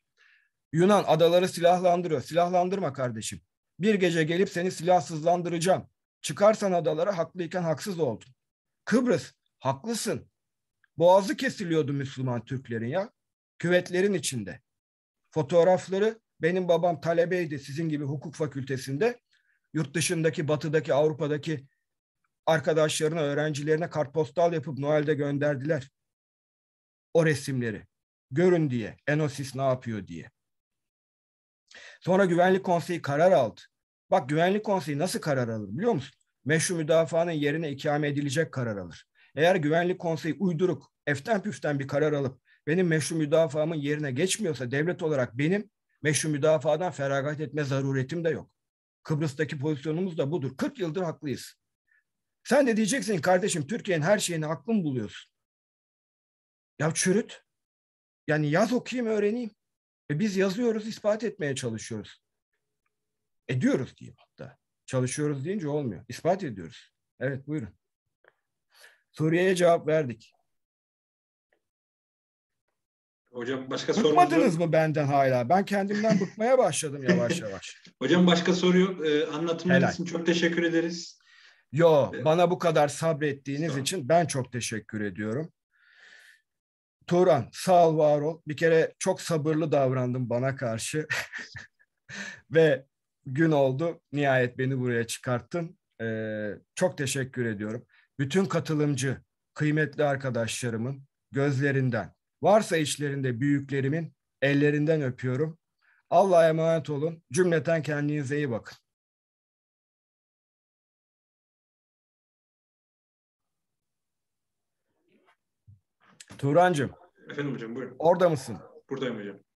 Yunan adaları silahlandırıyor. Silahlandırma kardeşim. Bir gece gelip seni silahsızlandıracağım. Çıkarsan adalara haklıyken haksız oldun. Kıbrıs haklısın. Boğazı kesiliyordu Müslüman Türklerin ya. Küvetlerin içinde. Fotoğrafları benim babam talebeydi sizin gibi hukuk fakültesinde. Yurt dışındaki batıdaki Avrupa'daki arkadaşlarına, öğrencilerine kartpostal yapıp Noel'de gönderdiler. O resimleri. Görün diye. Enosis ne yapıyor diye. Sonra Güvenlik Konseyi karar aldı. Bak Güvenlik Konseyi nasıl karar alır biliyor musun? Meşru müdafaanın yerine ikame edilecek karar alır. Eğer Güvenlik Konseyi uyduruk, eften püften bir karar alıp benim meşru müdafaamın yerine geçmiyorsa devlet olarak benim meşru müdafaadan feragat etme zaruretim de yok. Kıbrıs'taki pozisyonumuz da budur. 40 yıldır haklıyız. Sen de diyeceksin kardeşim Türkiye'nin her şeyini aklım buluyorsun. Ya çürüt. Yani yaz okuyayım öğreneyim. E biz yazıyoruz ispat etmeye çalışıyoruz. Ediyoruz diyeyim hatta. Çalışıyoruz deyince olmuyor. İspat ediyoruz. Evet buyurun. Suriye'ye cevap verdik. Hocam başka soru Bıkmadınız mı benden hala? Ben kendimden bıkmaya başladım yavaş yavaş. Hocam başka soru yok. Ee, anlatımlar için çok teşekkür ederiz. Yo, ee, bana bu kadar sabrettiğiniz için ben çok teşekkür ediyorum. Turan, sağ ol, var ol. Bir kere çok sabırlı davrandın bana karşı. Ve gün oldu, nihayet beni buraya çıkarttın. Ee, çok teşekkür ediyorum. Bütün katılımcı, kıymetli arkadaşlarımın gözlerinden, varsa içlerinde büyüklerimin ellerinden öpüyorum. Allah'a emanet olun. Cümleten kendinize iyi bakın. Turancım. Efendim hocam buyurun. Orada mısın? Buradayım hocam.